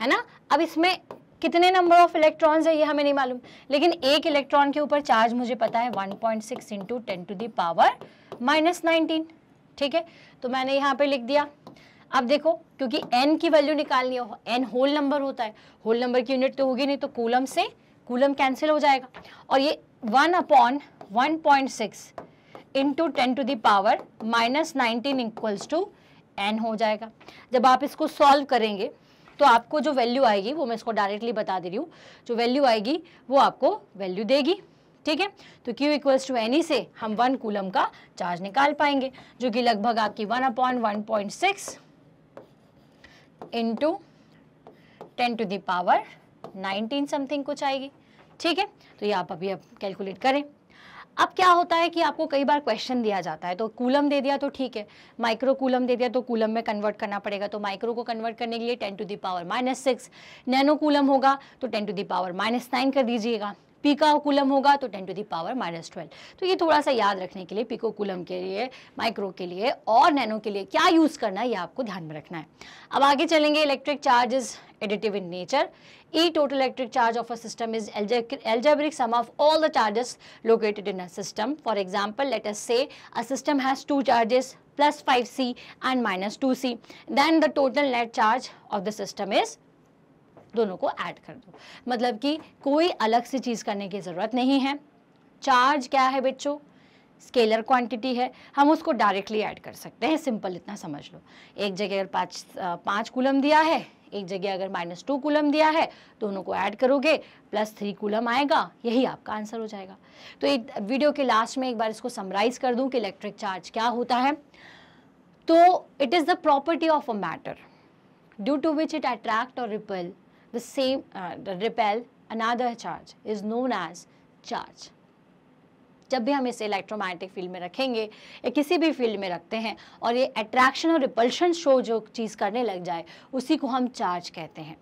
है ना अब इसमें कितने नंबर ऑफ इलेक्ट्रॉन्स है ये हमें नहीं मालूम लेकिन एक इलेक्ट्रॉन के ऊपर चार्ज मुझे पता है one point six into ten to the power minus nineteen ठीक है तो मैंने यहाँ पे लिख दिया अब देखो क्योंकि एन की वैल्यू निकालनी हो एन होल नंबर होता है होल नंबर की यूनिट तो होगी नहीं तो कूलम से कूलम कैंसिल हो जाएगा और ये one upon one point six into ten to the power minus nineteen equals to N हो जाएगा जब आप इसको सॉल्व करेंगे तो आपको जो वैल्यू आएगी वो मैं इसको डायरेक्टली बता दे रही हूँ जो वैल्यू आएगी वो आपको वैल्यू देगी ठीक है तो क्यू इक्वल्स टू एनी से हम वन कूलम का चार्ज निकाल पाएंगे जो कि लगभग आपकी one upon one point six into ten to the power nineteen something कुछ आएगी ठीक है तो ये आप अभी अब कैलकुलेट करें अब क्या होता है कि आपको कई बार क्वेश्चन दिया जाता है तो कूलम दे दिया तो ठीक है माइक्रो कूलम दे दिया तो कूलम में कन्वर्ट करना पड़ेगा तो माइक्रो को कन्वर्ट करने के लिए ten to the power minus six nano coulomb होगा तो ten to the power minus nine कर दीजिएगा पीका कूलम होगा तो ten to the power minus twelve तो ये थोड़ा सा याद रखने के लिए पीको कूलम के लिए माइक्रो के लिए और नैनो के लिए क्या यूज़ करना है ये आपको ध्यान में रखना है अब आगे चलेंगे electric charge is additive in nature e total electric charge of a system is algebraic sum of all the charges located in a system for example let's say a system has two charges plus five C and minus two C then the total net charge of the system is दोनों को add कर दो मतलब कि कोई अलग से चीज़ करने की ज़रूरत नहीं है चार्ज क्या है बच्चों स्केलर क्वांटिटी है हम उसको डायरेक्टली ऐड कर सकते हैं सिंपल इतना समझ लो एक जगह अगर पाँच पाँच कूलम दिया है एक जगह अगर माइनस टू कूलम दिया है दोनों को ऐड करोगे प्लस थ्री कूलम आएगा यही आपका आंसर हो जाएगा तो एक वीडियो के लास्ट में एक बार इसको समराइज़ कर दूं कि इलेक्ट्रिक चार्ज क्या होता है तो it is the property of a matter due to which it attract और repel the same uh, repel another charge is known as charge. जब भी हम इसे इलेक्ट्रोमैग्नेटिक फील्ड में रखेंगे या किसी भी फील्ड में रखते हैं और ये अट्रैक्शन और रिपल्शन शो जो चीज़ करने लग जाए उसी को हम चार्ज कहते हैं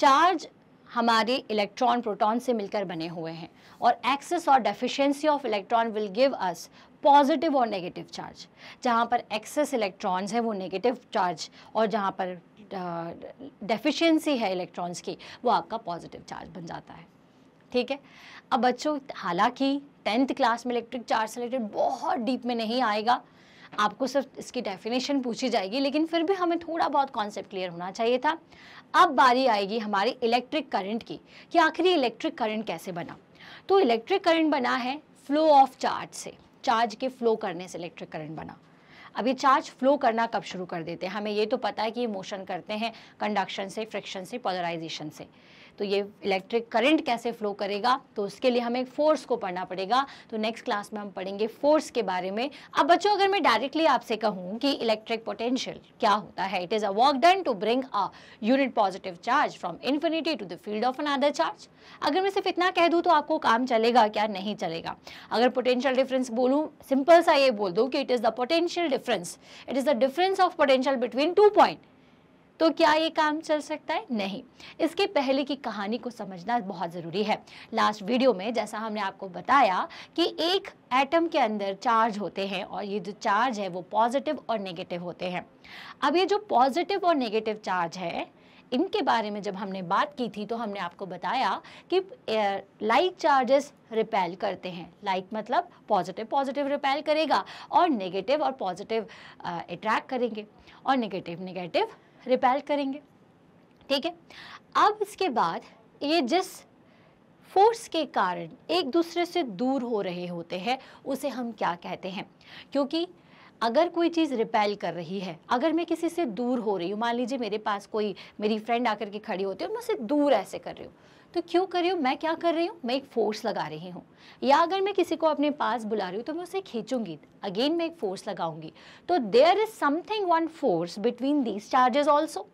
चार्ज हमारे इलेक्ट्रॉन प्रोटॉन से मिलकर बने हुए हैं और एक्सेस और deficiency of electron will give us positive और नेगेटिव चार्ज जहाँ पर एक्सेस इलेक्ट्रॉन्स है वो नेगेटिव चार्ज और जहाँ पर डेफिशिएंसी है इलेक्ट्रॉन्स की वो आपका पॉजिटिव चार्ज बन जाता है ठीक है अब बच्चों हालांकि टेंथ क्लास में इलेक्ट्रिक चार्ज से रिलेटेड बहुत डीप में नहीं आएगा आपको सिर्फ इसकी डेफिनेशन पूछी जाएगी लेकिन फिर भी हमें थोड़ा बहुत कॉन्सेप्ट क्लियर होना चाहिए था अब बारी आएगी हमारी इलेक्ट्रिक करंट की कि आखिर ये इलेक्ट्रिक करंट कैसे बना तो इलेक्ट्रिक करंट बना है फ्लो ऑफ चार्ज से चार्ज के फ्लो करने से इलेक्ट्रिक करंट बना अब ये चार्ज फ्लो करना कब शुरू कर देते हैं हमें ये तो पता है कि ये मोशन करते हैं कंडक्शन से फ्रिक्शन से पोलराइजेशन से तो ये इलेक्ट्रिक करंट कैसे फ्लो करेगा तो उसके लिए हमें फोर्स को पढ़ना पड़ेगा तो नेक्स्ट क्लास में हम पढ़ेंगे फोर्स के बारे में अब बच्चों अगर मैं डायरेक्टली आपसे कहूँ कि इलेक्ट्रिक पोटेंशियल क्या होता है it is a work done to bring a unit positive charge from infinity to the field of another charge अगर मैं सिर्फ इतना कह दूँ तो आपको काम चलेगा क्या नहीं चलेगा अगर पोटेंशियल डिफरेंस बोलूँ सिंपल सा ये बोल दूँ कि it is the potential difference it is the difference of potential between two point तो क्या ये काम चल सकता है नहीं इसके पहले की कहानी को समझना बहुत ज़रूरी है लास्ट वीडियो में जैसा हमने आपको बताया कि एक एटम के अंदर चार्ज होते हैं और ये जो चार्ज है वो पॉजिटिव और नेगेटिव होते हैं अब ये जो पॉजिटिव और नेगेटिव चार्ज है इनके बारे में जब हमने बात की थी तो हमने आपको बताया कि लाइक चार्जेस रिपेल करते हैं लाइक like मतलब पॉजिटिव पॉजिटिव रिपेल करेगा और नेगेटिव और पॉजिटिव अट्रैक्ट करेंगे और नेगेटिव नेगेटिव रिपेल करेंगे ठीक है अब इसके बाद ये जिस फोर्स के कारण एक दूसरे से दूर हो रहे होते हैं उसे हम क्या कहते हैं क्योंकि अगर कोई चीज़ रिपेल कर रही है अगर मैं किसी से दूर हो रही हूँ मान लीजिए मेरे पास कोई मेरी फ्रेंड आकर के खड़ी होती है और मैं उसे दूर ऐसे कर रही हूँ तो क्यों कर रही हूँ मैं क्या कर रही हूँ मैं एक फोर्स लगा रही हूँ या अगर मैं किसी को अपने पास बुला रही हूँ तो मैं उसे खींचूंगी अगेन मैं एक फोर्स लगाऊंगी तो there is something one force between these charges also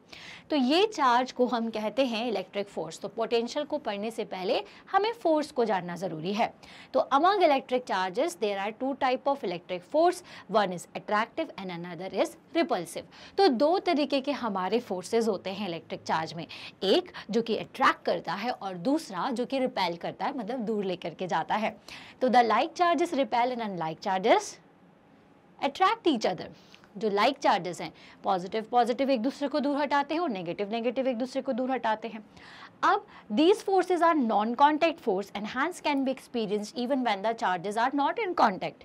तो ये चार्ज को हम कहते हैं इलेक्ट्रिक फोर्स तो पोटेंशियल को पढ़ने से पहले हमें फोर्स को जानना ज़रूरी है तो among electric charges there are two type of electric force one is attractive and another is repulsive तो दो तरीके के हमारे फोर्सेज होते हैं इलेक्ट्रिक चार्ज में एक जो कि अट्रैक्ट करता है और दूसरा जो कि रिपेल करता है मतलब दूर लेकर के जाता है तो the like charges repel and unlike charges attract each other जो लाइक चार्जेस हैं पॉजिटिव पॉजिटिव एक दूसरे को दूर हटाते हैं और नेगेटिव नेगेटिव एक दूसरे को दूर हटाते हैं अब these forces are non contact force and hence can be experience even when the charges are not in contact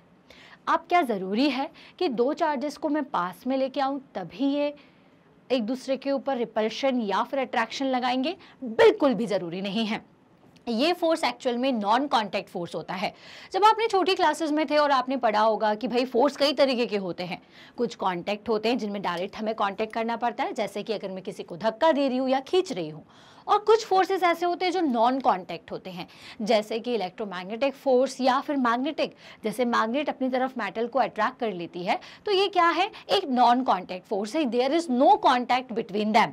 अब क्या ज़रूरी है कि दो चार्जेस को मैं पास में लेके आऊँ तभी ये एक दूसरे के ऊपर रिपल्शन या फिर अट्रैक्शन लगाएंगे बिल्कुल भी ज़रूरी नहीं है ये फोर्स एक्चुअल में नॉन कॉन्टैक्ट फोर्स होता है जब आपने छोटी क्लासेस में थे और आपने पढ़ा होगा कि भाई फोर्स कई तरीके के होते हैं कुछ कॉन्टैक्ट होते हैं जिनमें डायरेक्ट हमें कॉन्टैक्ट करना पड़ता है जैसे कि अगर मैं किसी को धक्का दे रही हूँ या खींच रही हूँ और कुछ फोर्सेस ऐसे होते हैं जो नॉन कॉन्टैक्ट होते हैं जैसे कि इलेक्ट्रोमैग्नेटिक फोर्स या फिर मैग्नेटिक जैसे मैग्नेट अपनी तरफ मेटल को अट्रैक्ट कर लेती है तो ये क्या है एक नॉन कॉन्टैक्ट फोर्स है there is no contact between them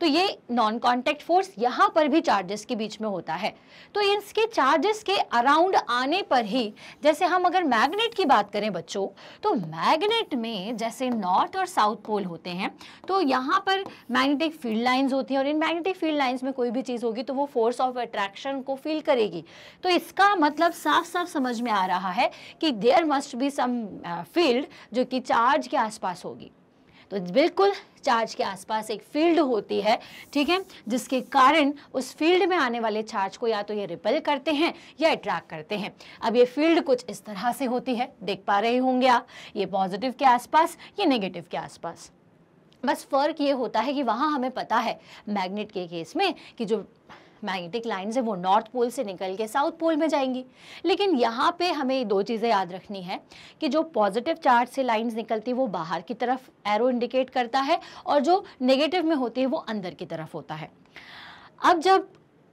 तो ये नॉन कॉन्टैक्ट फोर्स यहाँ पर भी चार्जेस के बीच में होता है तो इसके चार्जेस के अराउंड आने पर ही जैसे हम अगर मैग्नेट की बात करें बच्चों तो मैग्नेट में जैसे नॉर्थ और साउथ पोल होते हैं तो यहाँ पर मैग्नेटिक फील्ड लाइंस होती हैं और इन मैग्नेटिक फील्ड लाइंस में कोई भी चीज़ होगी तो वो फोर्स ऑफ अट्रैक्शन को फील करेगी तो इसका मतलब साफ साफ समझ में आ रहा है कि there must be some field जो कि चार्ज के आसपास होगी तो बिल्कुल चार्ज के आसपास एक फील्ड होती है ठीक है जिसके कारण उस फील्ड में आने वाले चार्ज को या तो ये रिपेल करते हैं या अट्रैक्ट करते हैं अब ये फील्ड कुछ इस तरह से होती है देख पा रहे होंगे आप ये पॉजिटिव के आसपास ये नेगेटिव के आसपास बस फ़र्क ये होता है कि वहाँ हमें पता है मैग्नेट के केस में कि जो मैग्नेटिक लाइन्स है वो नॉर्थ पोल से निकल के साउथ पोल में जाएंगी लेकिन यहाँ पे हमें दो चीज़ें याद रखनी है कि जो पॉजिटिव चार्ज से लाइन्स निकलती है वो बाहर की तरफ एरो इंडिकेट करता है और जो नेगेटिव में होती है वो अंदर की तरफ होता है अब जब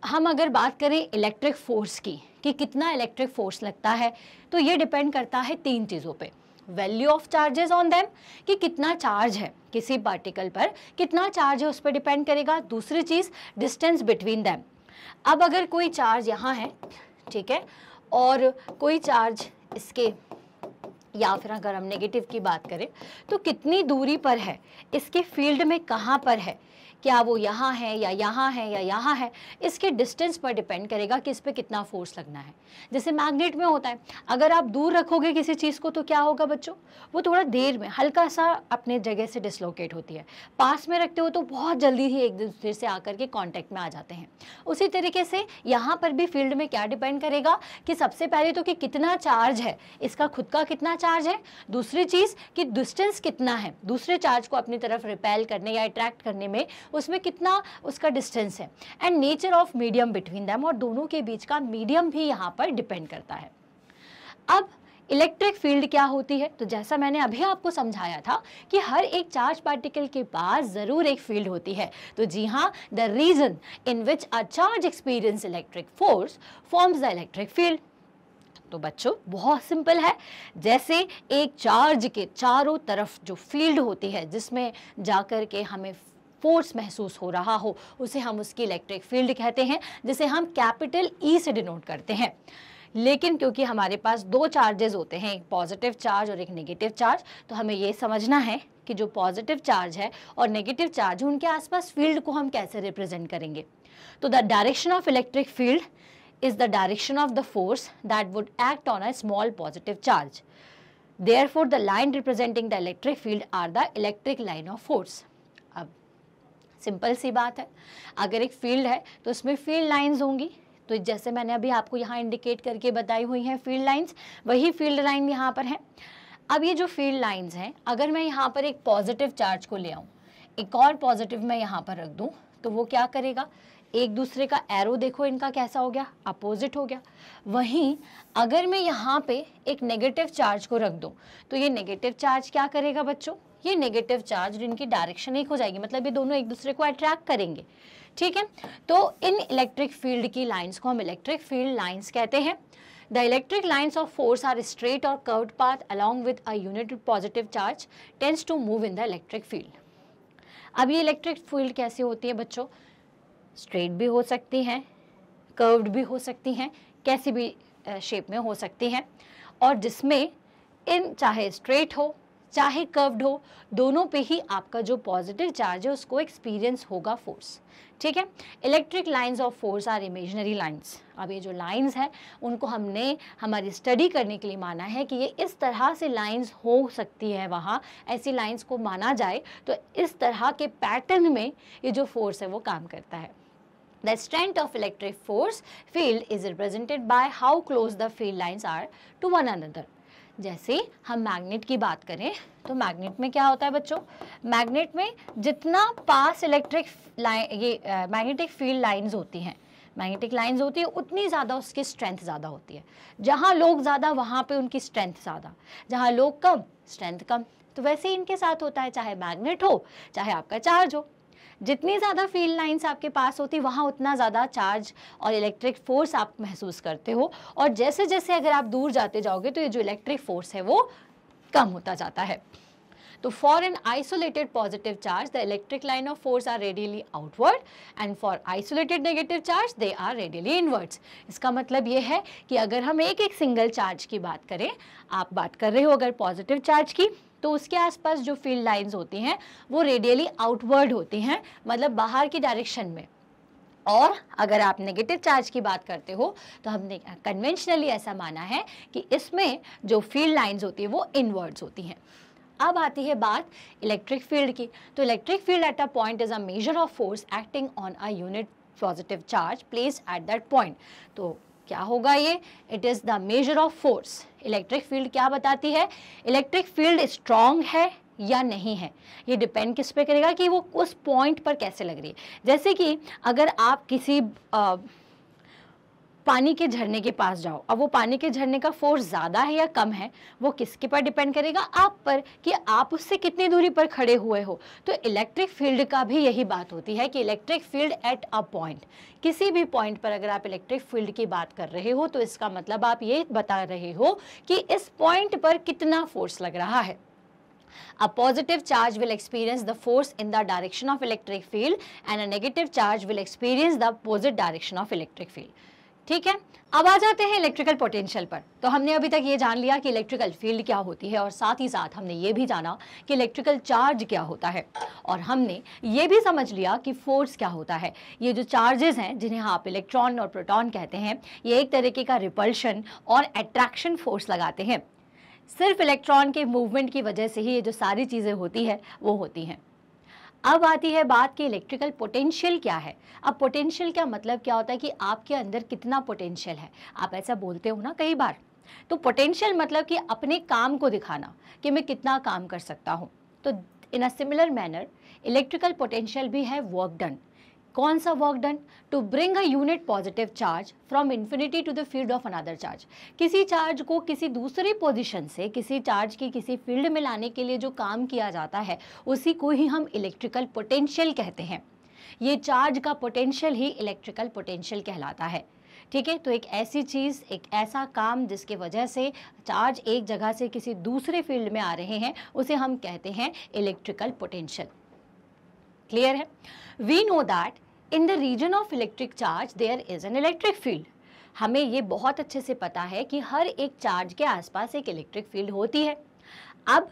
हम अगर बात करें इलेक्ट्रिक फोर्स की कि कितना इलेक्ट्रिक फोर्स लगता है तो ये डिपेंड करता है तीन चीज़ों पे value of charges on them कि कितना चार्ज है किसी पार्टिकल पर कितना चार्ज है उस पर डिपेंड करेगा दूसरी चीज़ डिस्टेंस बिटवीन दैम अब अगर कोई चार्ज यहाँ है ठीक है और कोई चार्ज इसके या फिर अगर हम नेगेटिव की बात करें तो कितनी दूरी पर है इसके फील्ड में कहाँ पर है क्या वो यहाँ है या यहाँ है या यहाँ है इसके डिस्टेंस पर डिपेंड करेगा कि इस पर कितना फोर्स लगना है जैसे मैग्नेट में होता है अगर आप दूर रखोगे किसी चीज़ को तो क्या होगा बच्चों वो थोड़ा देर में हल्का सा अपने जगह से डिसलोकेट होती है पास में रखते हो तो बहुत जल्दी ही एक दूसरे से आकर के कॉन्टैक्ट में आ जाते हैं उसी तरीके से यहाँ पर भी फील्ड में क्या डिपेंड करेगा कि सबसे पहले तो कि कितना चार्ज है इसका खुद का कितना चार्ज है दूसरी चीज़ कि डिस्टेंस कितना है दूसरे चार्ज को अपनी तरफ रिपेल करने या अट्रैक्ट करने में उसमें कितना उसका डिस्टेंस है and nature of medium between them और दोनों के बीच का मीडियम भी यहाँ पर डिपेंड करता है अब इलेक्ट्रिक फील्ड क्या होती है तो जैसा मैंने अभी आपको समझाया था कि हर एक चार्ज पार्टिकल के पास ज़रूर एक फील्ड होती है तो जी हाँ the reason in which a charge experience electric force forms the electric field तो बच्चों बहुत सिंपल है जैसे एक चार्ज के चारों तरफ जो फील्ड होती है जिसमें जाकर के हमें फोर्स महसूस हो रहा हो उसे हम उसकी इलेक्ट्रिक फील्ड कहते हैं जिसे हम कैपिटल ई e से डिनोट करते हैं लेकिन क्योंकि हमारे पास दो चार्जेस होते हैं एक पॉजिटिव चार्ज और एक नेगेटिव चार्ज तो हमें ये समझना है कि जो पॉजिटिव चार्ज है और नेगेटिव चार्ज है उनके आसपास फील्ड को हम कैसे रिप्रेजेंट करेंगे तो the direction of electric field the direction of the force that would act on a small positive charge charge. For the line representing the electric field are the electric line of force simple सी बात है अगर एक field है तो उसमें field lines होंगी तो जैसे मैंने अभी आपको यहाँ इंडिकेट करके बताई हुई हैं फील्ड लाइंस वही फील्ड लाइन यहाँ पर है अब ये जो फील्ड लाइंस हैं अगर मैं यहाँ पर एक पॉजिटिव चार्ज को ले आऊँ एक और पॉजिटिव मैं यहाँ पर रख दूँ तो वो क्या करेगा एक दूसरे का एरो देखो इनका कैसा हो गया अपोजिट हो गया वहीं अगर मैं यहाँ पे एक नेगेटिव चार्ज को रख दूँ तो ये नेगेटिव चार्ज क्या करेगा बच्चों ये नेगेटिव चार्ज इनकी डायरेक्शन एक हो जाएगी मतलब ये दोनों एक दूसरे को अट्रैक्ट करेंगे ठीक है तो इन इलेक्ट्रिक फील्ड की लाइंस को हम इलेक्ट्रिक फील्ड लाइंस कहते हैं the electric lines of force are straight और curved path along with a unit positive charge tends to move in the electric field अब ये इलेक्ट्रिक फील्ड कैसे होती है बच्चों स्ट्रेट भी हो सकती हैं कर्व्ड भी हो सकती हैं कैसी भी शेप में हो सकती हैं और जिसमें इन चाहे स्ट्रेट हो चाहे कर्व्ड हो दोनों पे ही आपका जो पॉजिटिव चार्ज है उसको एक्सपीरियंस होगा फोर्स ठीक है electric lines of force are imaginary lines अब ये जो लाइंस हैं उनको हमने हमारी स्टडी करने के लिए माना है कि ये इस तरह से लाइंस हो सकती है वहाँ ऐसी लाइंस को माना जाए तो इस तरह के पैटर्न में ये जो फोर्स है वो काम करता है the strength of electric force field is represented by how close the field lines are to one another जैसे हम मैग्नेट की बात करें तो मैग्नेट में क्या होता है बच्चों मैग्नेट में जितना पास इलेक्ट्रिक लाइन ये मैग्नेटिक फील्ड लाइंस होती हैं मैग्नेटिक लाइंस होती है उतनी ज़्यादा उसकी स्ट्रेंथ ज़्यादा होती है जहाँ लोग ज़्यादा वहाँ पे उनकी स्ट्रेंथ ज़्यादा जहाँ लोग कम स्ट्रेंथ कम तो वैसे ही इनके साथ होता है चाहे मैग्नेट हो चाहे आपका चार्ज हो जितनी ज़्यादा फील्ड लाइन्स आपके पास होती वहाँ उतना ज़्यादा चार्ज और इलेक्ट्रिक फोर्स आप महसूस करते हो और जैसे जैसे अगर आप दूर जाते जाओगे तो ये जो इलेक्ट्रिक फोर्स है वो कम होता जाता है तो for an isolated positive charge the electric line of force are radially outward and for isolated negative charge they are radially inwards इसका मतलब ये है कि अगर हम एक एक सिंगल चार्ज की बात करें आप बात कर रहे हो अगर पॉजिटिव चार्ज की तो उसके आसपास जो फील्ड लाइंस होती हैं वो रेडियली आउटवर्ड होती हैं मतलब बाहर की डायरेक्शन में और अगर आप नेगेटिव चार्ज की बात करते हो तो हमने कन्वेंशनली ऐसा माना है कि इसमें जो फील्ड लाइंस होती है वो इनवर्ड्स होती हैं अब आती है बात इलेक्ट्रिक फील्ड की तो electric field at a point is a measure of force acting on a unit positive charge place at that point तो क्या होगा ये it is the measure of force electric field क्या बताती है इलेक्ट्रिक फील्ड स्ट्रॉन्ग है या नहीं है ये डिपेंड किस पे करेगा कि वो उस पॉइंट पर कैसे लग रही है जैसे कि अगर आप किसी आ, पानी के झरने के पास जाओ अब वो पानी के झरने का फोर्स ज़्यादा है या कम है वो किसके पर डिपेंड करेगा आप पर कि आप उससे कितनी दूरी पर खड़े हुए हो तो इलेक्ट्रिक फील्ड का भी यही बात होती है कि electric field at a point किसी भी पॉइंट पर अगर आप इलेक्ट्रिक फील्ड की बात कर रहे हो तो इसका मतलब आप ये बता रहे हो कि इस पॉइंट पर कितना फोर्स लग रहा है A positive charge will experience the force in the direction of electric field and a negative charge will experience the opposite direction of electric field. ठीक है अब आ जाते हैं इलेक्ट्रिकल पोटेंशियल पर तो हमने अभी तक ये जान लिया कि इलेक्ट्रिकल फील्ड क्या होती है और साथ ही साथ हमने ये भी जाना कि इलेक्ट्रिकल चार्ज क्या होता है और हमने ये भी समझ लिया कि फोर्स क्या होता है ये जो चार्जेस हैं जिन्हें आप इलेक्ट्रॉन और प्रोटॉन कहते हैं ये एक तरीके का रिपल्शन और अट्रैक्शन फोर्स लगाते हैं सिर्फ इलेक्ट्रॉन के मूवमेंट की वजह से ही ये जो सारी चीज़ें होती है वो होती हैं अब आती है बात कि इलेक्ट्रिकल पोटेंशियल क्या है अब पोटेंशियल का मतलब क्या होता है कि आपके अंदर कितना पोटेंशियल है आप ऐसा बोलते हो ना कई बार तो पोटेंशियल मतलब कि अपने काम को दिखाना कि मैं कितना काम कर सकता हूँ तो in a similar manner electrical potential भी है वर्क डन कौन सा work done to bring a unit positive charge from infinity to the field of another charge किसी चार्ज को किसी दूसरे पोजीशन से किसी चार्ज की किसी फील्ड में लाने के लिए जो काम किया जाता है उसी को ही हम इलेक्ट्रिकल पोटेंशियल कहते हैं ये चार्ज का पोटेंशियल ही इलेक्ट्रिकल पोटेंशियल कहलाता है ठीक है तो एक ऐसी चीज़ एक ऐसा काम जिसके वजह से चार्ज एक जगह से किसी दूसरे फील्ड में आ रहे हैं उसे हम कहते हैं इलेक्ट्रिकल पोटेंशियल क्लियर है we know that in the region of electric charge there is an electric field हमें ये बहुत अच्छे से पता है कि हर एक चार्ज के आसपास एक इलेक्ट्रिक फील्ड होती है अब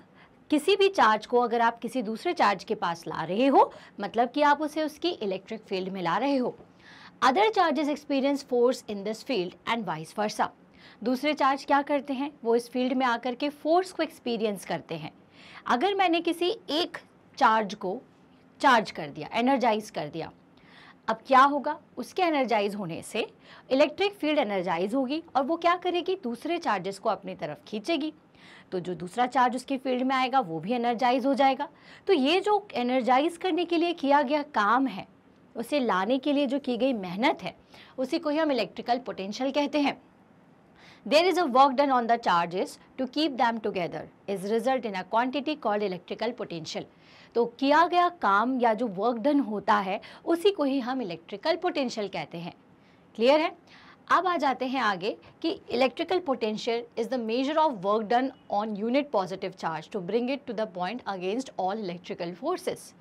किसी भी चार्ज को अगर आप किसी दूसरे चार्ज के पास ला रहे हो मतलब कि आप उसे उसकी इलेक्ट्रिक फील्ड में ला रहे हो other charges experience force in this field and vice versa दूसरे चार्ज क्या करते हैं वो इस फील्ड में आकर के फोर्स को एक्सपीरियंस करते हैं अगर मैंने किसी एक चार्ज को चार्ज कर दिया एनर्जाइज कर दिया अब क्या होगा उसके एनर्जाइज होने से इलेक्ट्रिक फील्ड एनर्जाइज होगी और वो क्या करेगी दूसरे चार्जेस को अपनी तरफ खींचेगी तो जो दूसरा चार्ज उसकी फील्ड में आएगा वो भी एनर्जाइज हो जाएगा तो ये जो एनर्जाइज करने के लिए किया गया काम है उसे लाने के लिए जो की गई मेहनत है उसी को ही हम इलेक्ट्रिकल पोटेंशियल कहते हैं there is a work done on the charges to keep them together is result in a quantity called electrical potential तो किया गया काम या जो वर्क डन होता है उसी को ही हम इलेक्ट्रिकल पोटेंशियल कहते हैं क्लियर है अब आ जाते हैं आगे कि electrical potential is the measure of work done on unit positive charge to bring it to the point against all electrical forces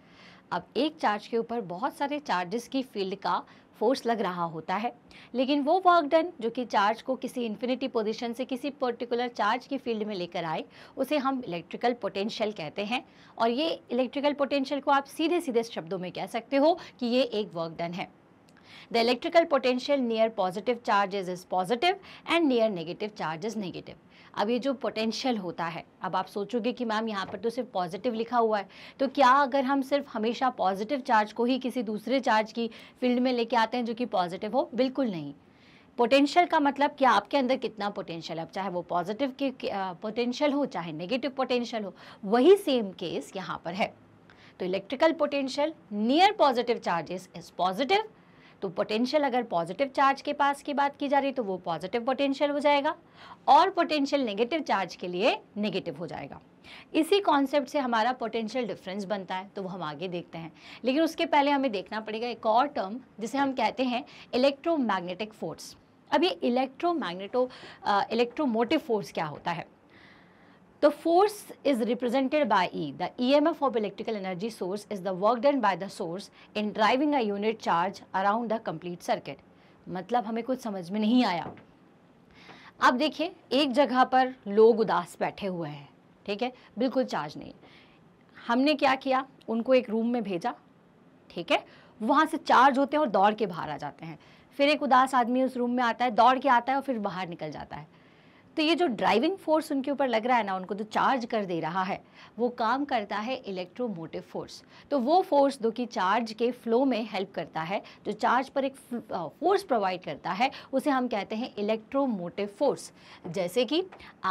अब एक चार्ज के ऊपर बहुत सारे चार्जेस की फील्ड का फोर्स लग रहा होता है लेकिन वो वर्क डन जो कि चार्ज को किसी इन्फिनिटी पोजीशन से किसी पर्टिकुलर चार्ज की फील्ड में लेकर आए उसे हम इलेक्ट्रिकल पोटेंशियल कहते हैं और ये इलेक्ट्रिकल पोटेंशियल को आप सीधे सीधे शब्दों में कह सकते हो कि ये एक वर्क डन है the electrical potential near positive charges is positive and near negative charge is negative अब ये जो पोटेंशियल होता है अब आप सोचोगे कि मैम यहाँ पर तो सिर्फ पॉजिटिव लिखा हुआ है तो क्या अगर हम सिर्फ हमेशा पॉजिटिव चार्ज को ही किसी दूसरे चार्ज की फील्ड में लेके आते हैं जो कि पॉजिटिव हो बिल्कुल नहीं पोटेंशियल का मतलब कि आपके अंदर कितना पोटेंशियल अब चाहे वो पॉजिटिव के पोटेंशियल हो चाहे नेगेटिव पोटेंशियल हो वही सेम केस यहाँ पर है तो electrical potential near positive charges is positive तो पोटेंशियल अगर पॉजिटिव चार्ज के पास की बात की जा रही तो वो पॉजिटिव पोटेंशियल हो जाएगा और पोटेंशियल नेगेटिव चार्ज के लिए नेगेटिव हो जाएगा इसी कॉन्सेप्ट से हमारा पोटेंशियल डिफरेंस बनता है तो वो हम आगे देखते हैं लेकिन उसके पहले हमें देखना पड़ेगा एक और टर्म जिसे हम कहते हैं इलेक्ट्रोमैग्नेटिक फोर्स अब ये इलेक्ट्रोमैग्नेटो इलेक्ट्रोमोटिव फोर्स क्या होता है तो force is represented by E the EMF of electrical energy source is the work done by the source in driving a unit charge around the complete circuit मतलब हमें कुछ समझ में नहीं आया अब देखिए एक जगह पर लोग उदास बैठे हुए हैं ठीक है बिल्कुल चार्ज नहीं हमने क्या किया उनको एक रूम में भेजा ठीक है वहाँ से चार्ज होते हैं और दौड़ के बाहर आ जाते हैं फिर एक उदास आदमी उस रूम में आता है दौड़ के आता है और फिर बाहर निकल जाता है तो ये जो ड्राइविंग फोर्स उनके ऊपर लग रहा है ना उनको जो तो चार्ज कर दे रहा है वो काम करता है इलेक्ट्रोमोटिव फोर्स तो वो फोर्स जो कि चार्ज के फ्लो में हेल्प करता है जो चार्ज पर एक फोर्स प्रोवाइड करता है उसे हम कहते हैं इलेक्ट्रोमोटिव फोर्स जैसे कि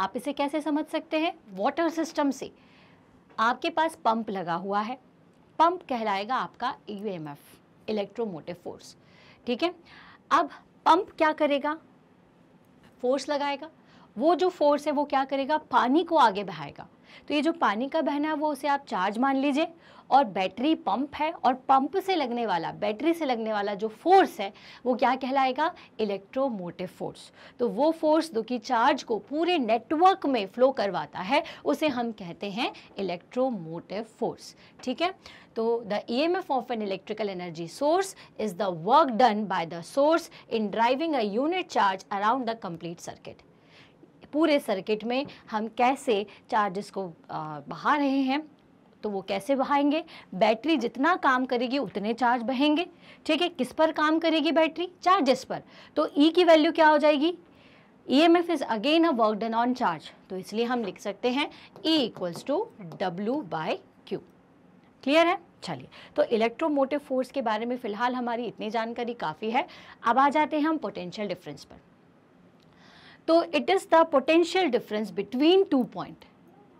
आप इसे कैसे समझ सकते हैं वाटर सिस्टम से आपके पास पंप लगा हुआ है पंप कहलाएगा आपका यू इलेक्ट्रोमोटिव फोर्स ठीक है अब पंप क्या करेगा फोर्स लगाएगा वो जो फोर्स है वो क्या करेगा पानी को आगे बहाएगा तो ये जो पानी का बहना है वो उसे आप चार्ज मान लीजिए और बैटरी पंप है और पंप से लगने वाला बैटरी से लगने वाला जो फोर्स है वो क्या कहलाएगा इलेक्ट्रोमोटिव फोर्स तो वो फोर्स जो कि चार्ज को पूरे नेटवर्क में फ्लो करवाता है उसे हम कहते हैं इलेक्ट्रोमोटिव फोर्स ठीक है तो the E M F of an electrical energy source is the work done by the source in driving a unit charge around the complete circuit पूरे सर्किट में हम कैसे चार्जेस को बहा रहे हैं तो वो कैसे बहाएंगे बैटरी जितना काम करेगी उतने चार्ज बहेंगे ठीक है किस पर काम करेगी बैटरी चार्जेस पर तो ई e की वैल्यू क्या हो जाएगी E M F is again a work done on charge तो इसलिए हम लिख सकते हैं E equals to W by Q clear है चलिए तो इलेक्ट्रोमोटिव फोर्स के बारे में फ़िलहाल हमारी इतनी जानकारी काफ़ी है अब आ जाते हैं हम पोटेंशियल डिफरेंस पर तो it is the potential difference between two point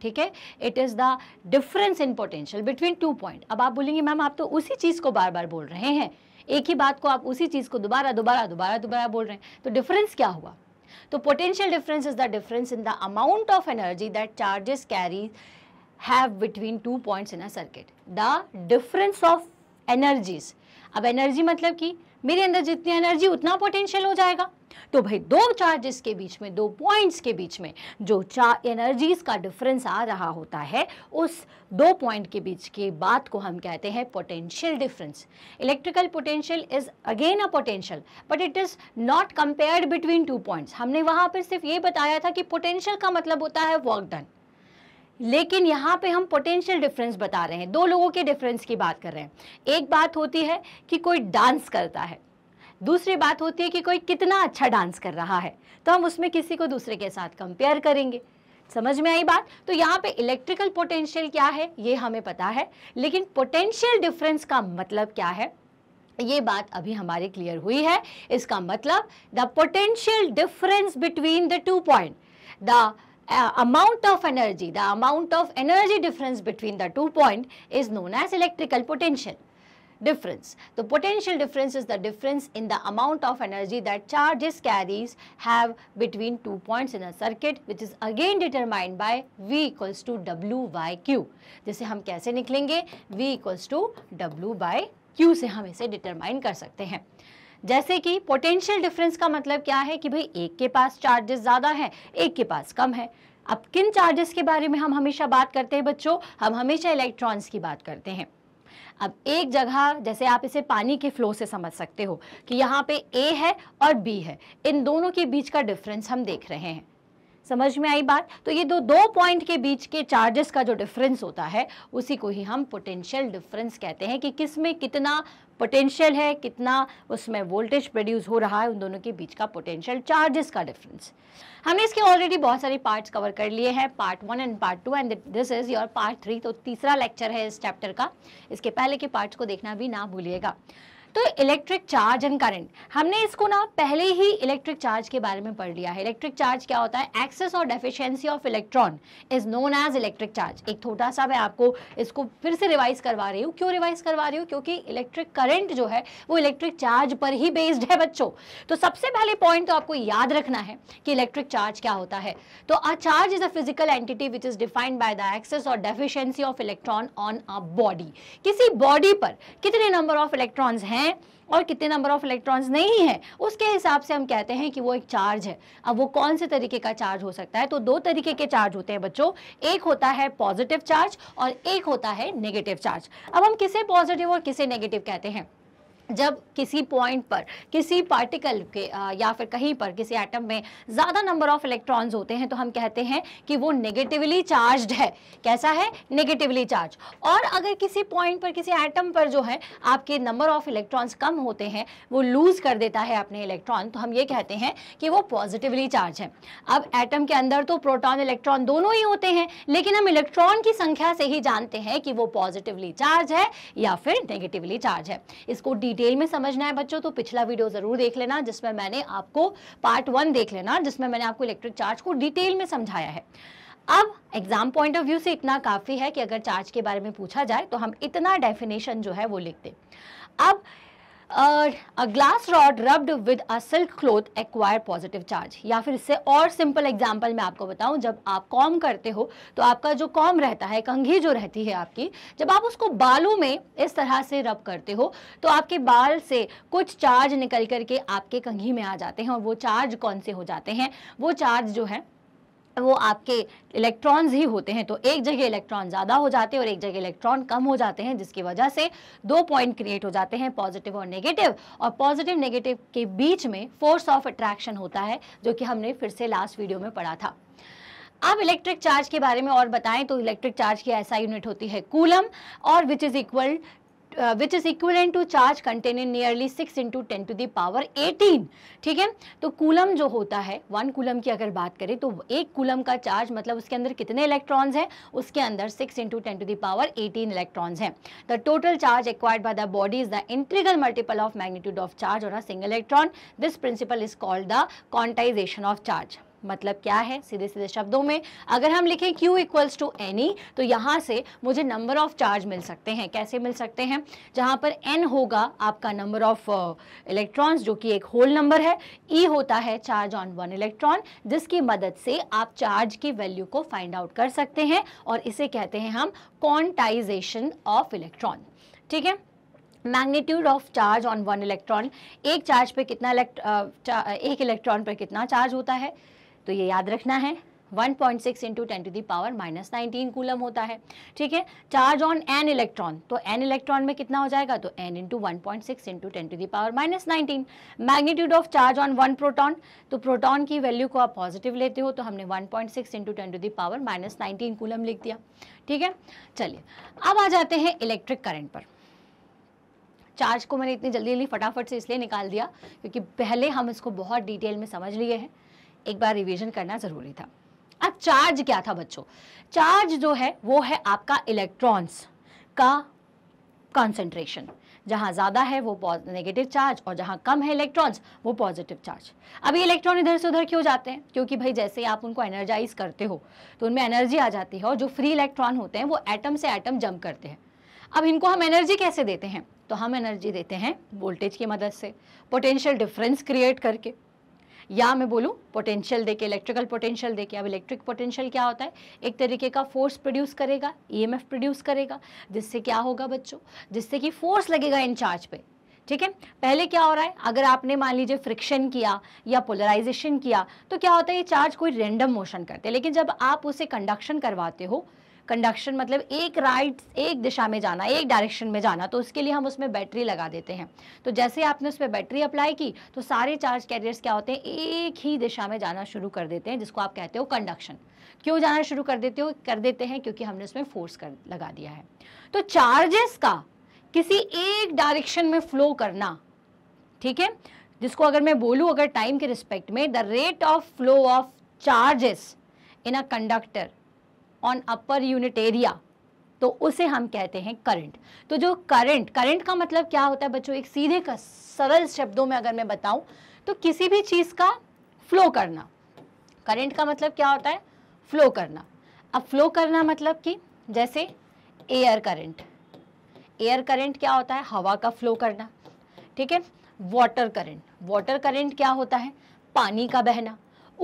ठीक है it is the difference in potential between two point अब आप बोलेंगे मैम आप तो उसी चीज़ को बार बार बोल रहे हैं एक ही बात को आप उसी चीज़ को दोबारा दोबारा दोबारा दोबारा बोल रहे हैं तो डिफरेंस क्या हुआ तो potential difference is the difference in the amount of energy that charges carry have between two points in a circuit the difference of energies अब एनर्जी मतलब कि मेरे अंदर जितनी एनर्जी उतना पोटेंशियल हो जाएगा तो भाई दो चार्जेस के बीच में दो पॉइंट्स के बीच में जो चार एनर्जीज का डिफरेंस आ रहा होता है उस दो पॉइंट के बीच की बात को हम कहते हैं potential difference electrical potential is again a potential but it is not compared between two points हमने वहां पर सिर्फ ये बताया था कि पोटेंशियल का मतलब होता है वर्क डन लेकिन यहाँ पे हम पोटेंशियल डिफरेंस बता रहे हैं दो लोगों के डिफरेंस की बात कर रहे हैं एक बात होती है कि कोई डांस करता है दूसरी बात होती है कि कोई कितना अच्छा डांस कर रहा है तो हम उसमें किसी को दूसरे के साथ कंपेयर करेंगे समझ में आई बात तो यहाँ पे इलेक्ट्रिकल पोटेंशियल क्या है ये हमें पता है लेकिन पोटेंशियल डिफरेंस का मतलब क्या है ये बात अभी हमारे क्लियर हुई है इसका मतलब the potential difference between the two point the uh, amount of energy, the amount of energy difference between the two point is known as electrical potential difference. The potential difference is the difference in the amount of energy that charges carries have between two points in a circuit which is again determined by V equals to W by Q. जिसे हम कैसे निकलेंगे V equals to W by Q से हम इसे determine कर सकते हैं जैसे कि पोटेंशियल डिफरेंस का मतलब क्या है कि भाई एक के पास चार्जेस ज़्यादा हैं एक के पास कम है अब किन चार्जेस के बारे में हम हमेशा बात करते हैं बच्चों हम हमेशा इलेक्ट्रॉन्स की बात करते हैं अब एक जगह जैसे आप इसे पानी के फ्लो से समझ सकते हो कि यहाँ पे ए है और बी है इन दोनों के बीच का डिफरेंस हम देख रहे हैं समझ में आई बात तो ये दो दो पॉइंट के बीच के चार्जेस का जो डिफरेंस होता है उसी को ही हम पोटेंशियल डिफरेंस कहते हैं कि किस में कितना पोटेंशियल है कितना उसमें वोल्टेज प्रोड्यूस हो रहा है उन दोनों के बीच का पोटेंशियल चार्जेस का डिफरेंस हमने इसके ऑलरेडी बहुत सारे पार्ट्स कवर कर लिए हैं part one and part two and this is your part three तो तीसरा लेक्चर है इस चैप्टर का इसके पहले के पार्ट्स को देखना भी ना भूलिएगा तो इलेक्ट्रिक चार्ज एंड करंट हमने इसको ना पहले ही इलेक्ट्रिक चार्ज के बारे में पढ़ लिया है इलेक्ट्रिक चार्ज क्या होता है एक्सेस और deficiency of electron is known as electric charge एक छोटा सा मैं आपको इसको फिर से रिवाइज करवा रही हूँ क्यों रिवाइज करवा रही हूँ क्योंकि इलेक्ट्रिक करंट जो है वो इलेक्ट्रिक चार्ज पर ही बेस्ड है बच्चों तो सबसे पहले पॉइंट तो आपको याद रखना है कि इलेक्ट्रिक चार्ज क्या होता है तो a charge is a physical entity which is defined by the excess और deficiency of electron on a body किसी बॉडी पर कितने नंबर ऑफ इलेक्ट्रॉन्स हैं हैं और कितने नंबर ऑफ इलेक्ट्रॉन्स नहीं है उसके हिसाब से हम कहते हैं कि वो एक चार्ज है अब वो कौन से तरीके का चार्ज हो सकता है तो दो तरीके के चार्ज होते हैं बच्चों एक होता है पॉजिटिव चार्ज और एक होता है नेगेटिव चार्ज अब हम किसे पॉजिटिव और किसे नेगेटिव कहते हैं जब किसी पॉइंट पर किसी पार्टिकल के आ, या फिर कहीं पर किसी एटम में ज़्यादा नंबर ऑफ इलेक्ट्रॉन्स होते हैं तो हम कहते हैं कि वो नेगेटिवली चार्ज्ड है कैसा है नेगेटिवली चार्ज और अगर किसी पॉइंट पर किसी एटम पर जो है आपके नंबर ऑफ इलेक्ट्रॉन्स कम होते हैं वो लूज़ कर देता है अपने इलेक्ट्रॉन तो हम ये कहते हैं कि वो पॉजिटिवली चार्ज है अब एटम के अंदर तो प्रोटॉन इलेक्ट्रॉन दोनों ही होते हैं लेकिन हम इलेक्ट्रॉन की संख्या से ही जानते हैं कि वो पॉजिटिवली चार्ज है या फिर नेगेटिवली चार्ज है इसको डी डिटेल में समझना है बच्चों तो पिछला वीडियो ज़रूर देख लेना जिसमें मैंने आपको पार्ट वन देख लेना जिसमें मैंने आपको इलेक्ट्रिक चार्ज को डिटेल में समझाया है अब एग्जाम पॉइंट ऑफ व्यू से इतना काफ़ी है कि अगर चार्ज के बारे में पूछा जाए तो हम इतना डेफिनेशन जो है वो लिख दें अब a glass rod rubbed with a silk cloth acquire positive charge या फिर इससे और सिंपल एग्जाम्पल मैं आपको बताऊं जब आप कॉम करते हो तो आपका जो कॉम रहता है कंघी जो रहती है आपकी जब आप उसको बालों में इस तरह से रब करते हो तो आपके बाल से कुछ चार्ज निकल करके आपके कंघी में आ जाते हैं और वो चार्ज कौन से हो जाते हैं वो चार्ज जो है वो आपके इलेक्ट्रॉन्स ही होते हैं तो एक जगह इलेक्ट्रॉन ज़्यादा हो जाते हैं और एक जगह इलेक्ट्रॉन कम हो जाते हैं जिसकी वजह से दो पॉइंट क्रिएट हो जाते हैं पॉजिटिव और नेगेटिव और पॉजिटिव नेगेटिव के बीच में फोर्स ऑफ अट्रैक्शन होता है जो कि हमने फिर से लास्ट वीडियो में पढ़ा था अब इलेक्ट्रिक चार्ज के बारे में और बताएं तो इलेक्ट्रिक चार्ज की ऐसा यूनिट होती है कूलम और which is equal uh, which is equivalent to charge contained in nearly 6 into 10 to the power 18 ठीक है तो कूलम जो होता है वन कूलम की अगर बात करें तो एक कूलम का चार्ज मतलब उसके अंदर कितने इलेक्ट्रॉन्स हैं उसके अंदर 6 into ten to the power eighteen electrons हैं the total charge acquired by the body is the integral multiple of magnitude of charge और a single electron this principle is called the quantization of charge मतलब क्या है सीधे सीधे शब्दों में अगर हम लिखें Q इक्वल्स टू एनी तो यहाँ से मुझे नंबर ऑफ चार्ज मिल सकते हैं कैसे मिल सकते हैं जहाँ पर n होगा आपका नंबर ऑफ इलेक्ट्रॉन्स जो कि एक होल नंबर है e होता है चार्ज ऑन वन इलेक्ट्रॉन जिसकी मदद से आप चार्ज की वैल्यू को फाइंड आउट कर सकते हैं और इसे कहते हैं हम क्वान्टाइजेशन ऑफ इलेक्ट्रॉन ठीक है magnitude of charge on one electron एक चार्ज पे कितना इलेक्ट्रॉन एक इलेक्ट्रॉन पर कितना चार्ज होता है तो ये याद रखना है 1.6 point six into ten to the power minus nineteen coulomb होता है ठीक है चार्ज ऑन एन इलेक्ट्रॉन तो एन इलेक्ट्रॉन में कितना हो जाएगा तो n into one point six into ten to the power minus nineteen magnitude of charge on one proton तो प्रोटॉन की वैल्यू को आप पॉजिटिव लेते हो तो हमने one point six into ten to the power minus nineteen coulomb लिख दिया ठीक है चलिए अब आ जाते हैं इलेक्ट्रिक करेंट पर चार्ज को मैंने इतनी जल्दी जल्दी फटाफट से इसलिए निकाल दिया क्योंकि पहले हम इसको बहुत डिटेल में समझ लिए हैं एक बार रिवीजन करना ज़रूरी था अब चार्ज क्या था बच्चों चार्ज जो है वो है आपका इलेक्ट्रॉन्स का कॉन्सेंट्रेशन जहाँ ज़्यादा है वो नेगेटिव चार्ज और जहाँ कम है इलेक्ट्रॉन्स वो पॉजिटिव चार्ज अभी इलेक्ट्रॉन इधर से उधर क्यों जाते हैं क्योंकि भाई जैसे आप उनको एनर्जाइज करते हो तो उनमें एनर्जी आ जाती है और जो फ्री इलेक्ट्रॉन होते हैं वो एटम से एटम जंप करते हैं अब इनको हम एनर्जी कैसे देते हैं तो हम एनर्जी देते हैं वोल्टेज की मदद से पोटेंशियल डिफरेंस क्रिएट करके या मैं बोलूँ पोटेंशियल देके इलेक्ट्रिकल पोटेंशियल देके अब इलेक्ट्रिक पोटेंशियल क्या होता है एक तरीके का फोर्स प्रोड्यूस करेगा ईएमएफ e प्रोड्यूस करेगा जिससे क्या होगा बच्चों जिससे कि फोर्स लगेगा इन चार्ज पे ठीक है पहले क्या हो रहा है अगर आपने मान लीजिए फ्रिक्शन किया या पोलराइजेशन किया तो क्या होता है ये चार्ज कोई रेंडम मोशन करते हैं लेकिन जब आप उसे कंडक्शन करवाते हो कंडक्शन मतलब एक राइट एक दिशा में जाना एक डायरेक्शन में जाना तो उसके लिए हम उसमें बैटरी लगा देते हैं तो जैसे आपने उसमें बैटरी अप्लाई की तो सारे चार्ज कैरियर्स क्या होते हैं एक ही दिशा में जाना शुरू कर देते हैं जिसको आप कहते हो कंडक्शन क्यों जाना शुरू कर देते हो कर देते हैं क्योंकि हमने उसमें फोर्स कर लगा दिया है तो चार्जेस का किसी एक डायरेक्शन में फ्लो करना ठीक है जिसको अगर मैं बोलूँ अगर टाइम के रिस्पेक्ट में the rate of flow of charges in a conductor on a per unit area तो उसे हम कहते हैं करंट तो जो करंट करंट का मतलब क्या होता है बच्चों एक सीधे का सरल शब्दों में अगर मैं बताऊं तो किसी भी चीज़ का फ्लो करना करंट का मतलब क्या होता है फ्लो करना अब फ्लो करना मतलब कि जैसे एयर करंट एयर करंट क्या होता है हवा का फ्लो करना ठीक है वाटर करंट वाटर करंट क्या होता है पानी का बहना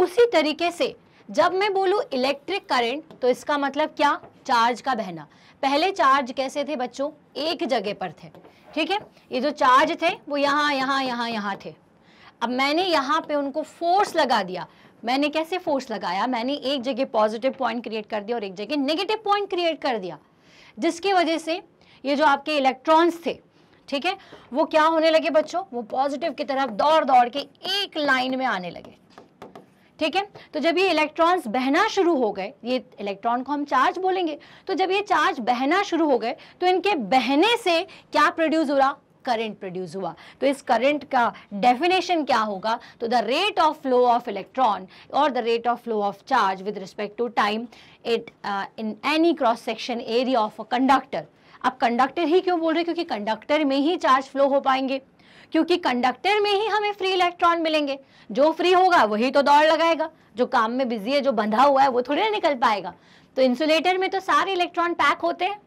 उसी तरीके से जब मैं बोलूँ इलेक्ट्रिक करंट तो इसका मतलब क्या चार्ज का बहना पहले चार्ज कैसे थे बच्चों एक जगह पर थे ठीक है ये जो चार्ज थे वो यहाँ यहाँ यहाँ यहाँ थे अब मैंने यहाँ पे उनको फोर्स लगा दिया मैंने कैसे फोर्स लगाया मैंने एक जगह पॉजिटिव पॉइंट क्रिएट कर दिया और एक जगह नेगेटिव पॉइंट क्रिएट कर दिया जिसकी वजह से ये जो आपके इलेक्ट्रॉन्स थे ठीक है वो क्या होने लगे बच्चों वो पॉजिटिव की तरफ दौड़ दौड़ के एक लाइन में आने लगे ठीक है तो जब ये इलेक्ट्रॉन्स बहना शुरू हो गए ये इलेक्ट्रॉन को हम चार्ज बोलेंगे तो जब ये चार्ज बहना शुरू हो गए तो इनके बहने से क्या प्रोड्यूस हो रहा करंट प्रोड्यूस हुआ तो इस करंट का डेफिनेशन क्या होगा तो the rate of flow of electron और the rate of flow of charge with respect to time it in any cross section area of a conductor अब कंडक्टर ही क्यों बोल रहे क्योंकि कंडक्टर में ही चार्ज फ्लो हो पाएंगे क्योंकि कंडक्टर में ही हमें फ्री इलेक्ट्रॉन मिलेंगे जो फ्री होगा वही तो दौड़ लगाएगा जो काम में बिजी है जो बंधा हुआ है वो थोड़ी ना निकल पाएगा तो इंसुलेटर में तो सारे इलेक्ट्रॉन पैक होते हैं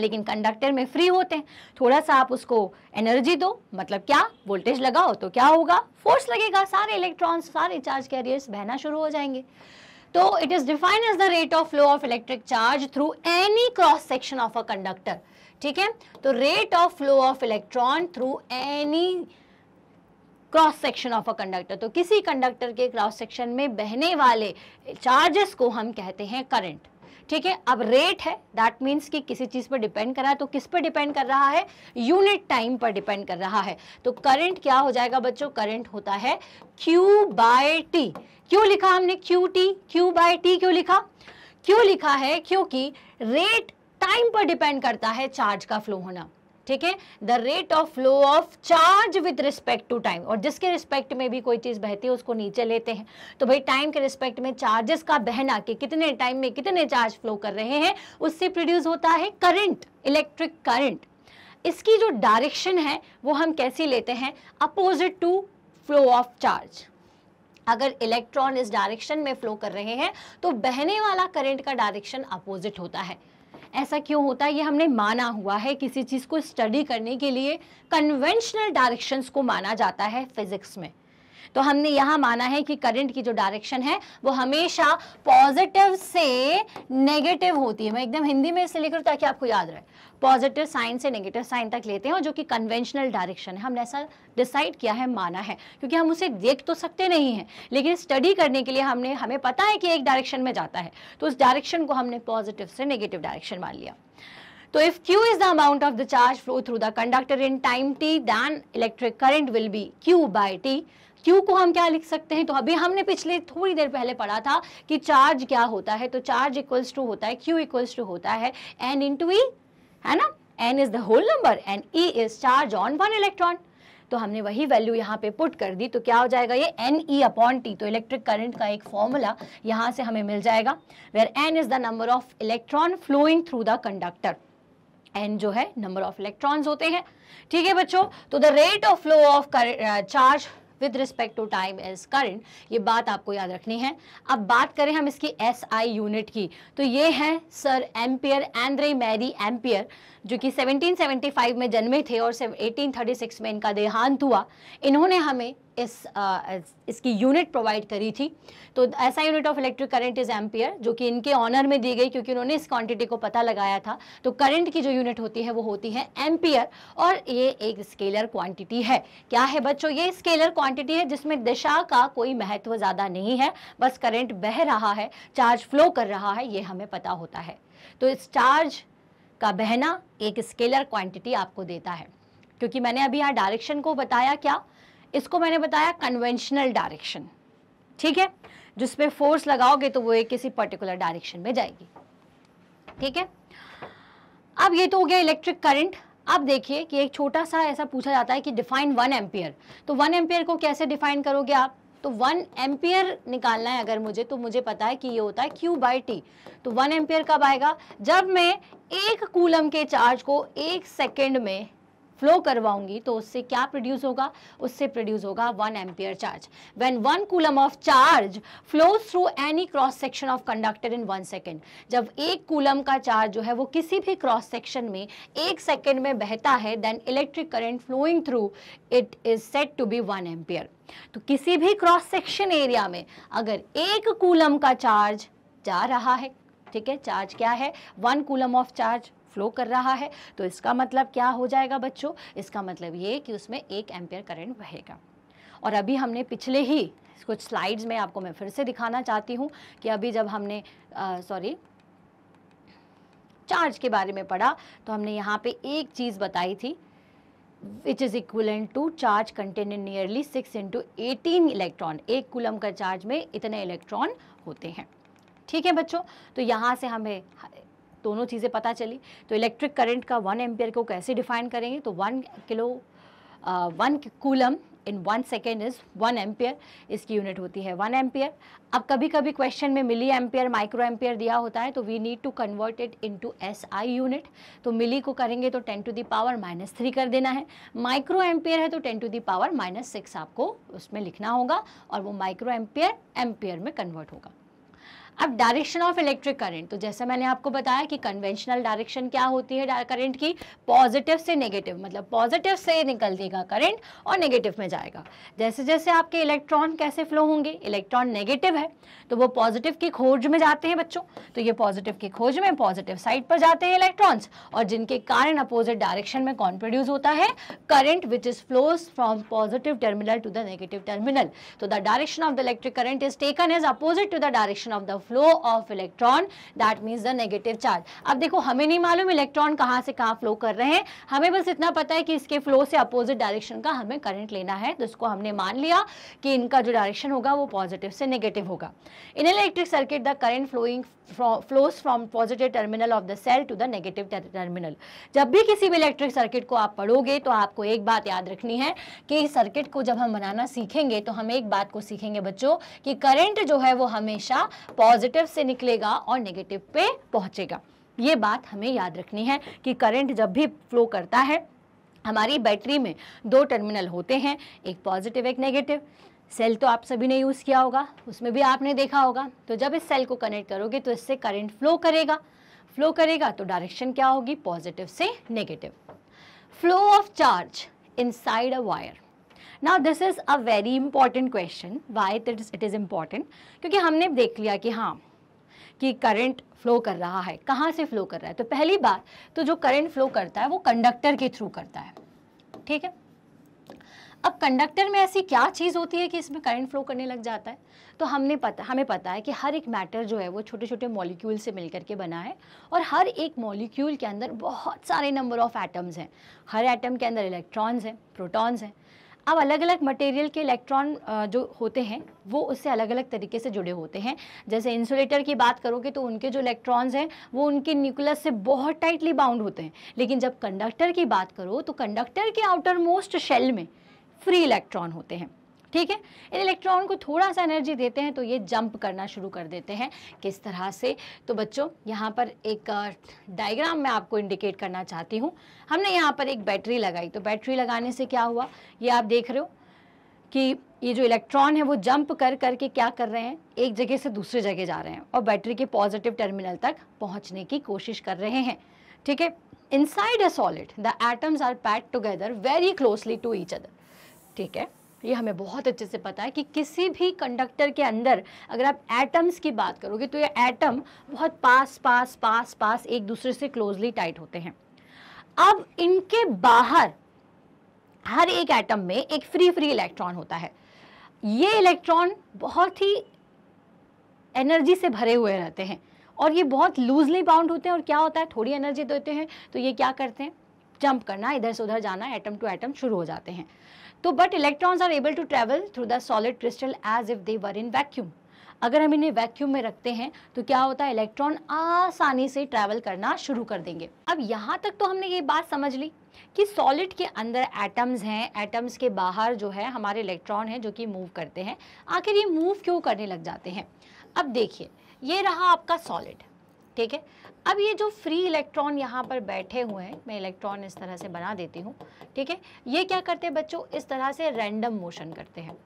लेकिन कंडक्टर में फ्री होते हैं थोड़ा सा आप उसको एनर्जी दो मतलब क्या वोल्टेज लगाओ तो क्या होगा फोर्स लगेगा सारे इलेक्ट्रॉन्स सारे चार्ज कैरियर्स बहना शुरू हो जाएंगे तो it is defined as the rate of flow of electric charge through any cross section of a conductor ठीक है तो rate of flow of electron through any cross section of a conductor तो किसी कंडक्टर के cross section में बहने वाले charges को हम कहते हैं करंट ठीक है अब रेट है दैट मींस कि किसी चीज़ पर डिपेंड कर रहा है तो किस पर डिपेंड कर रहा है यूनिट टाइम पर डिपेंड कर रहा है तो करंट क्या हो जाएगा बच्चों करंट होता है क्यू बाय टी क्यों लिखा हमने q t q by t क्यों लिखा क्यों लिखा है क्योंकि रेट टाइम पर डिपेंड करता है चार्ज का फ्लो होना ठीक है the rate of flow of charge with respect to time और जिसके रिस्पेक्ट में भी कोई चीज़ बहती है उसको नीचे लेते हैं तो भाई टाइम के रिस्पेक्ट में चार्जेस का बहना कि कितने टाइम में कितने चार्ज फ्लो कर रहे हैं उससे प्रोड्यूस होता है करंट इलेक्ट्रिक करंट इसकी जो डायरेक्शन है वो हम कैसे लेते हैं opposite to flow of charge अगर इलेक्ट्रॉन इस डायरेक्शन में फ्लो कर रहे हैं तो बहने वाला करंट का डायरेक्शन अपोजिट होता है ऐसा क्यों होता है ये हमने माना हुआ है किसी चीज़ को स्टडी करने के लिए कन्वेंशनल डायरेक्शंस को माना जाता है फिजिक्स में तो हमने यहां माना है कि करंट की जो डायरेक्शन है वो हमेशा पॉजिटिव से नेगेटिव होती है मैं एकदम हिंदी में इसे लिख ताकि आपको याद रहे पॉजिटिव साइन से नेगेटिव साइन तक लेते हैं जो कि कन्वेंशनल डायरेक्शन है हमने ऐसा डिसाइड किया है माना है क्योंकि हम उसे देख तो सकते नहीं हैं लेकिन स्टडी करने के लिए हमने हमें पता है कि एक डायरेक्शन में जाता है तो उस डायरेक्शन को हमने पॉजिटिव से नेगेटिव डायरेक्शन मान लिया तो if q is the amount of the charge flow through the conductor in time t then electric current will be q by t q को हम क्या लिख सकते हैं तो अभी हमने पिछले थोड़ी देर पहले पढ़ा था कि चार्ज क्या होता है तो चार्ज इक्वल्स टू होता है क्यू इक्वल्स टू होता है एन इन टू है ना n is the whole number n e is charge on one electron तो हमने वही वैल्यू यहाँ पे पुट कर दी तो क्या हो जाएगा ये एन ई अपॉन टी तो इलेक्ट्रिक करंट का एक फॉर्मूला यहाँ से हमें मिल जाएगा where n is the number of electron flowing through the conductor n जो है नंबर ऑफ इलेक्ट्रॉन्स होते हैं ठीक है बच्चों तो the rate of flow of charge with respect to time as current ये बात आपको याद रखनी है अब बात करें हम इसकी एस आई यूनिट की तो ये है sir Ampere Andre Marie Ampere जो कि 1775 में जन्मे थे और 1836 में इनका देहांत हुआ इन्होंने हमें इस आ, इसकी यूनिट प्रोवाइड करी थी तो ऐसा unit of electric current is ampere जो कि इनके ऑनर में दी गई क्योंकि उन्होंने इस क्वांटिटी को पता लगाया था तो करंट की जो यूनिट होती है वो होती है एम्पियर और ये एक स्केलर क्वांटिटी है क्या है बच्चों ये स्केलर क्वांटिटी है जिसमें दिशा का कोई महत्व ज़्यादा नहीं है बस करंट बह रहा है चार्ज फ्लो कर रहा है ये हमें पता होता है तो इस चार्ज का बहना एक स्केलर क्वांटिटी आपको देता है क्योंकि मैंने अभी यहाँ डायरेक्शन को बताया क्या इसको मैंने बताया कन्वेंशनल डायरेक्शन ठीक है जिसमें फोर्स लगाओगे तो वो एक किसी पर्टिकुलर डायरेक्शन में जाएगी ठीक है अब ये तो हो गया इलेक्ट्रिक करंट अब देखिए कि एक छोटा सा ऐसा पूछा जाता है कि डिफाइन वन एम्पियर तो वन एम्पियर को कैसे डिफाइन करोगे आप तो वन एम्पियर निकालना है अगर मुझे तो मुझे पता है कि ये होता है क्यू बाई टी तो वन एम्पियर कब आएगा जब मैं एक कूलम के चार्ज को एक सेकेंड में फ्लो करवाऊंगी तो उससे क्या प्रोड्यूस होगा उससे प्रोड्यूस होगा one ampere charge when one coulomb of charge flows through any cross section of conductor in one second जब एक कूलम का चार्ज जो है वो किसी भी क्रॉस सेक्शन में एक सेकेंड में बहता है then electric current flowing through it is said to be one ampere तो किसी भी क्रॉस सेक्शन एरिया में अगर एक कूलम का चार्ज जा रहा है ठीक है चार्ज क्या है one coulomb of charge flow कर रहा है तो इसका मतलब क्या हो जाएगा बच्चों इसका मतलब ये कि उसमें एक एम्पेयर करंट बहेगा और अभी हमने पिछले ही कुछ स्लाइड्स में आपको मैं फिर से दिखाना चाहती हूँ कि अभी जब हमने सॉरी चार्ज के बारे में पढ़ा तो हमने यहाँ पे एक चीज़ बताई थी which is equivalent to charge contain in nearly six into eighteen electron एक कुलम का चार्ज में इतने इलेक्ट्रॉन होते हैं ठीक है बच्चों तो यहाँ से हमें दोनों चीज़ें पता चली तो इलेक्ट्रिक करंट का वन एम्पियर को कैसे डिफाइन करेंगे तो one kilo one coulomb in one second is one ampere इसकी यूनिट होती है वन एम्पियर अब कभी कभी क्वेश्चन में मिली एम्पियर माइक्रो एम्पियर दिया होता है तो we need to convert it into S I unit तो मिली को करेंगे तो ten to the power minus three कर देना है माइक्रो एम्पियर है तो ten to the power minus six आपको उसमें लिखना होगा और वो माइक्रो एम्पियर एम्पियर में कन्वर्ट होगा अब डायरेक्शन ऑफ इलेक्ट्रिक करंट तो जैसे मैंने आपको बताया कि कन्वेंशनल डायरेक्शन क्या होती है करंट की पॉजिटिव से नेगेटिव मतलब पॉजिटिव से निकल देगा करंट और नेगेटिव में जाएगा जैसे जैसे आपके इलेक्ट्रॉन कैसे फ्लो होंगे इलेक्ट्रॉन नेगेटिव है तो वो पॉजिटिव की खोज में जाते हैं बच्चों तो ये पॉजिटिव की खोज में पॉजिटिव साइड पर जाते हैं इलेक्ट्रॉन्स और जिनके कारण अपोजिट डायरेक्शन में कौन प्रोड्यूस होता है current which is flows from positive terminal to the negative terminal तो the direction of the electric current is taken as opposite to the direction of the flow of electron that means the negative charge अब देखो हमें नहीं मालूम electron कहाँ से कहाँ flow कर रहे हैं हमें बस इतना पता है कि इसके फ्लो से अपोजिट डायरेक्शन का हमें करंट लेना है तो इसको हमने मान लिया कि इनका जो डायरेक्शन होगा वो पॉजिटिव से नेगेटिव होगा in electric circuit the current flowing flows from positive terminal of the cell to the negative terminal जब भी किसी भी इलेक्ट्रिक सर्किट को आप पढ़ोगे तो आपको एक बात याद रखनी है कि इस सर्किट को जब हम बनाना सीखेंगे तो हम एक बात को सीखेंगे बच्चों कि करंट जो है वो हमेशा पॉजिटिव पॉजिटिव से निकलेगा और नेगेटिव पे पहुंचेगा ये बात हमें याद रखनी है कि करंट जब भी फ्लो करता है हमारी बैटरी में दो टर्मिनल होते हैं एक पॉजिटिव एक नेगेटिव सेल तो आप सभी ने यूज़ किया होगा उसमें भी आपने देखा होगा तो जब इस सेल को कनेक्ट करोगे तो इससे करंट फ्लो करेगा फ्लो करेगा तो डायरेक्शन क्या होगी पॉजिटिव से negative flow of charge inside a wire ना this is a very important question why it is important क्योंकि हमने देख लिया कि हाँ कि करंट फ्लो कर रहा है कहाँ से फ्लो कर रहा है तो पहली बार तो जो करंट फ्लो करता है वो कंडक्टर के थ्रू करता है ठीक है अब कंडक्टर में ऐसी क्या चीज़ होती है कि इसमें करंट फ्लो करने लग जाता है तो हमने पता हमें पता है कि हर एक मैटर जो है वो छोटे छोटे मॉलिक्यूल से मिलकर के बना है और हर एक मॉलिक्यूल के अंदर बहुत सारे नंबर ऑफ़ एटम्स हैं हर एटम के अंदर इलेक्ट्रॉन्स हैं प्रोटॉन्स हैं अब अलग अलग मटेरियल के इलेक्ट्रॉन जो होते हैं वो उससे अलग अलग तरीके से जुड़े होते हैं जैसे इंसुलेटर की बात करोगे तो उनके जो इलेक्ट्रॉन्स हैं वो उनके न्यूक्लियस से बहुत टाइटली बाउंड होते हैं लेकिन जब कंडक्टर की बात करो तो कंडक्टर के आउटर मोस्ट शेल में फ्री इलेक्ट्रॉन होते हैं ठीक है इन इलेक्ट्रॉन को थोड़ा सा एनर्जी देते हैं तो ये जंप करना शुरू कर देते हैं किस तरह से तो बच्चों यहाँ पर एक डायग्राम मैं आपको इंडिकेट करना चाहती हूँ हमने यहाँ पर एक बैटरी लगाई तो बैटरी लगाने से क्या हुआ ये आप देख रहे हो कि ये जो इलेक्ट्रॉन है वो जंप कर करके क्या कर रहे हैं एक जगह से दूसरे जगह जा रहे हैं और बैटरी के पॉजिटिव टर्मिनल तक पहुँचने की कोशिश कर रहे हैं ठीक है inside a solid the atoms are packed together very closely to each other ठीक है ये हमें बहुत अच्छे से पता है कि किसी भी कंडक्टर के अंदर अगर आप एटम्स की बात करोगे तो ये एटम बहुत पास पास पास पास एक दूसरे से क्लोजली टाइट होते हैं अब इनके बाहर हर एक एटम में एक फ्री फ्री इलेक्ट्रॉन होता है ये इलेक्ट्रॉन बहुत ही एनर्जी से भरे हुए रहते हैं और ये बहुत लूजली बाउंड होते हैं और क्या होता है थोड़ी एनर्जी देते हैं तो ये क्या करते हैं जंप करना इधर से उधर जाना एटम टू एटम शुरू हो जाते हैं तो but electrons are able to travel through the solid crystal as if they were in vacuum अगर हम इन्हें वैक्यूम में रखते हैं तो क्या होता है इलेक्ट्रॉन आसानी से ट्रैवल करना शुरू कर देंगे अब यहाँ तक तो हमने ये बात समझ ली कि सॉलिड के अंदर एटम्स हैं एटम्स के बाहर जो है हमारे इलेक्ट्रॉन हैं जो कि मूव करते हैं आखिर ये मूव क्यों करने लग जाते हैं अब देखिए ये रहा आपका सॉलिड ठीक है अब ये जो फ्री इलेक्ट्रॉन यहाँ पर बैठे हुए हैं मैं इलेक्ट्रॉन इस तरह से बना देती हूँ ठीक है ये क्या करते हैं बच्चों इस तरह से रैंडम मोशन करते हैं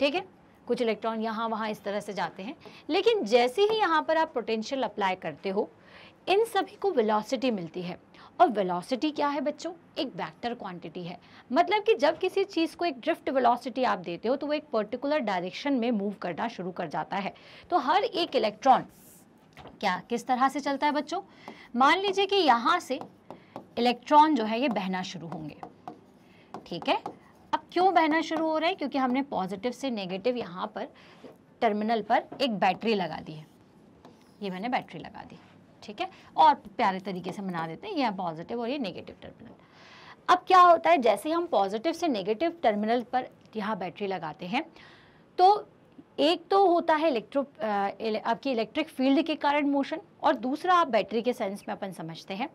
ठीक है कुछ इलेक्ट्रॉन यहाँ वहाँ इस तरह से जाते हैं लेकिन जैसे ही यहाँ पर आप पोटेंशियल अप्लाई करते हो इन सभी को वेलोसिटी मिलती है और वेलोसिटी क्या है बच्चों एक वेक्टर क्वांटिटी है मतलब कि जब किसी चीज़ को एक ड्रिफ्ट वेलोसिटी आप देते हो तो वो एक पर्टिकुलर डायरेक्शन में मूव करना शुरू कर जाता है तो हर एक इलेक्ट्रॉन क्या किस तरह से चलता है बच्चों मान लीजिए कि यहाँ से इलेक्ट्रॉन जो है ये बहना शुरू होंगे ठीक है अब क्यों बहना शुरू हो रहा है क्योंकि हमने पॉजिटिव से नेगेटिव यहाँ पर टर्मिनल पर एक बैटरी लगा दी है ये मैंने बैटरी लगा दी ठीक है और प्यारे तरीके से बना देते हैं यह पॉजिटिव और ये नेगेटिव टर्मिनल अब क्या होता है जैसे हम पॉजिटिव से नेगेटिव टर्मिनल पर यहाँ बैटरी लगाते हैं तो एक तो होता है इलेक्ट्रो आपकी इलेक्ट्रिक फील्ड के कारण मोशन और दूसरा आप बैटरी के सेंस में अपन समझते हैं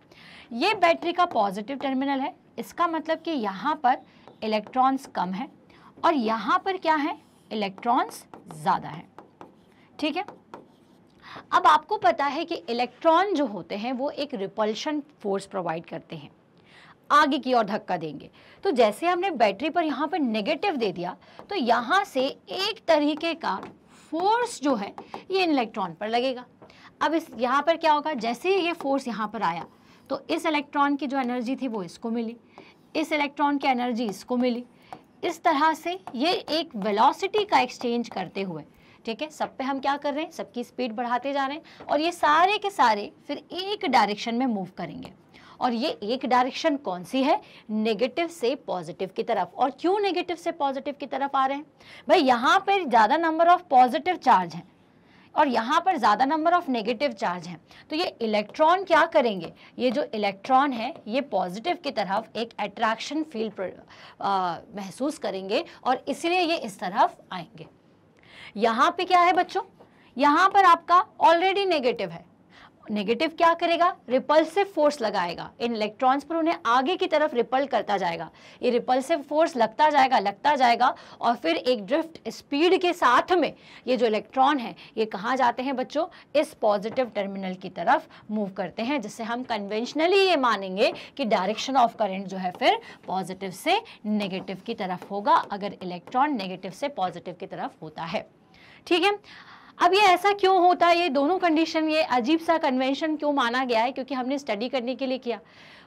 ये बैटरी का पॉजिटिव टर्मिनल है इसका मतलब कि यहाँ पर इलेक्ट्रॉन्स कम है और यहाँ पर क्या है इलेक्ट्रॉन्स ज़्यादा है ठीक है अब आपको पता है कि इलेक्ट्रॉन जो होते हैं वो एक रिपल्शन फोर्स प्रोवाइड करते हैं आगे की ओर धक्का देंगे तो जैसे हमने बैटरी पर यहाँ पर नेगेटिव दे दिया तो यहाँ से एक तरीके का फोर्स जो है ये इलेक्ट्रॉन पर लगेगा अब इस यहाँ पर क्या होगा जैसे ही ये फोर्स यहाँ पर आया तो इस इलेक्ट्रॉन की जो एनर्जी थी वो इसको मिली इस इलेक्ट्रॉन की एनर्जी इसको मिली इस तरह से ये एक वेलोसिटी का एक्सचेंज करते हुए ठीक है सब पे हम क्या कर रहे हैं सबकी स्पीड बढ़ाते जा रहे हैं और ये सारे के सारे फिर एक डायरेक्शन में मूव करेंगे और ये एक डायरेक्शन कौन सी है नेगेटिव से पॉजिटिव की तरफ और क्यों नेगेटिव से पॉजिटिव की तरफ आ रहे हैं भाई यहाँ पर ज़्यादा नंबर ऑफ पॉजिटिव चार्ज हैं और यहाँ पर ज़्यादा नंबर ऑफ नेगेटिव चार्ज हैं तो ये इलेक्ट्रॉन क्या करेंगे ये जो इलेक्ट्रॉन है ये पॉजिटिव की तरफ एक अट्रैक्शन फील महसूस करेंगे और इसलिए ये इस तरफ आएंगे यहाँ पे क्या है बच्चों यहाँ पर आपका ऑलरेडी नेगेटिव है नेगेटिव क्या करेगा रिपल्सिव फोर्स लगाएगा इन इलेक्ट्रॉन्स पर उन्हें आगे की तरफ रिपल करता जाएगा ये रिपल्सिव फोर्स लगता जाएगा लगता जाएगा और फिर एक ड्रिफ्ट स्पीड के साथ में ये जो इलेक्ट्रॉन है ये कहाँ जाते हैं बच्चों इस पॉजिटिव टर्मिनल की तरफ मूव करते हैं जिससे हम कन्वेंशनली ये मानेंगे कि डायरेक्शन ऑफ करेंट जो है फिर पॉजिटिव से नेगेटिव की तरफ होगा अगर इलेक्ट्रॉन नेगेटिव से पॉजिटिव की तरफ होता है ठीक है अब ये ऐसा क्यों होता है ये दोनों कंडीशन ये अजीब सा कन्वेंशन क्यों माना गया है क्योंकि हमने स्टडी करने के लिए किया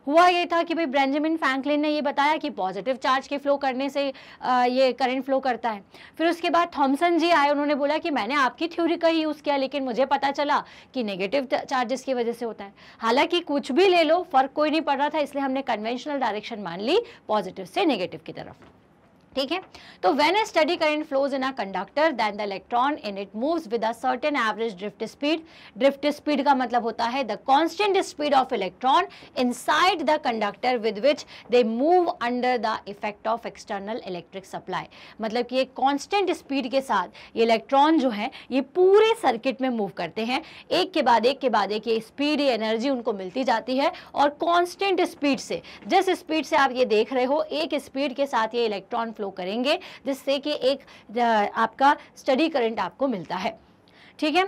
हुआ ये था कि भाई ब्रेंजामिन फ्रैंकलिन ने ये बताया कि पॉजिटिव चार्ज के फ्लो करने से ये करंट फ्लो करता है फिर उसके बाद थॉमसन जी आए उन्होंने बोला कि मैंने आपकी थ्योरी का ही यूज़ किया लेकिन मुझे पता चला कि नेगेटिव चार्जेस की वजह से होता है हालांकि कुछ भी ले लो फर्क कोई नहीं पड़ रहा था इसलिए हमने कन्वेंशनल डायरेक्शन मान ली पॉजिटिव से नेगेटिव की तरफ ठीक है तो when a steady current flows in a conductor then the electron in it moves with a certain average drift speed drift speed का मतलब होता है the constant speed of electron inside the conductor with which they move under the effect of external electric supply मतलब कि एक constant speed के साथ ये इलेक्ट्रॉन जो है ये पूरे सर्किट में मूव करते हैं एक के बाद एक के बाद एक ये स्पीड ये एनर्जी उनको मिलती जाती है और कांस्टेंट स्पीड से जिस स्पीड से आप ये देख रहे हो एक स्पीड के साथ ये इलेक्ट्रॉन फ्लो करेंगे जिससे कि एक आपका स्टडी करंट आपको मिलता है ठीक है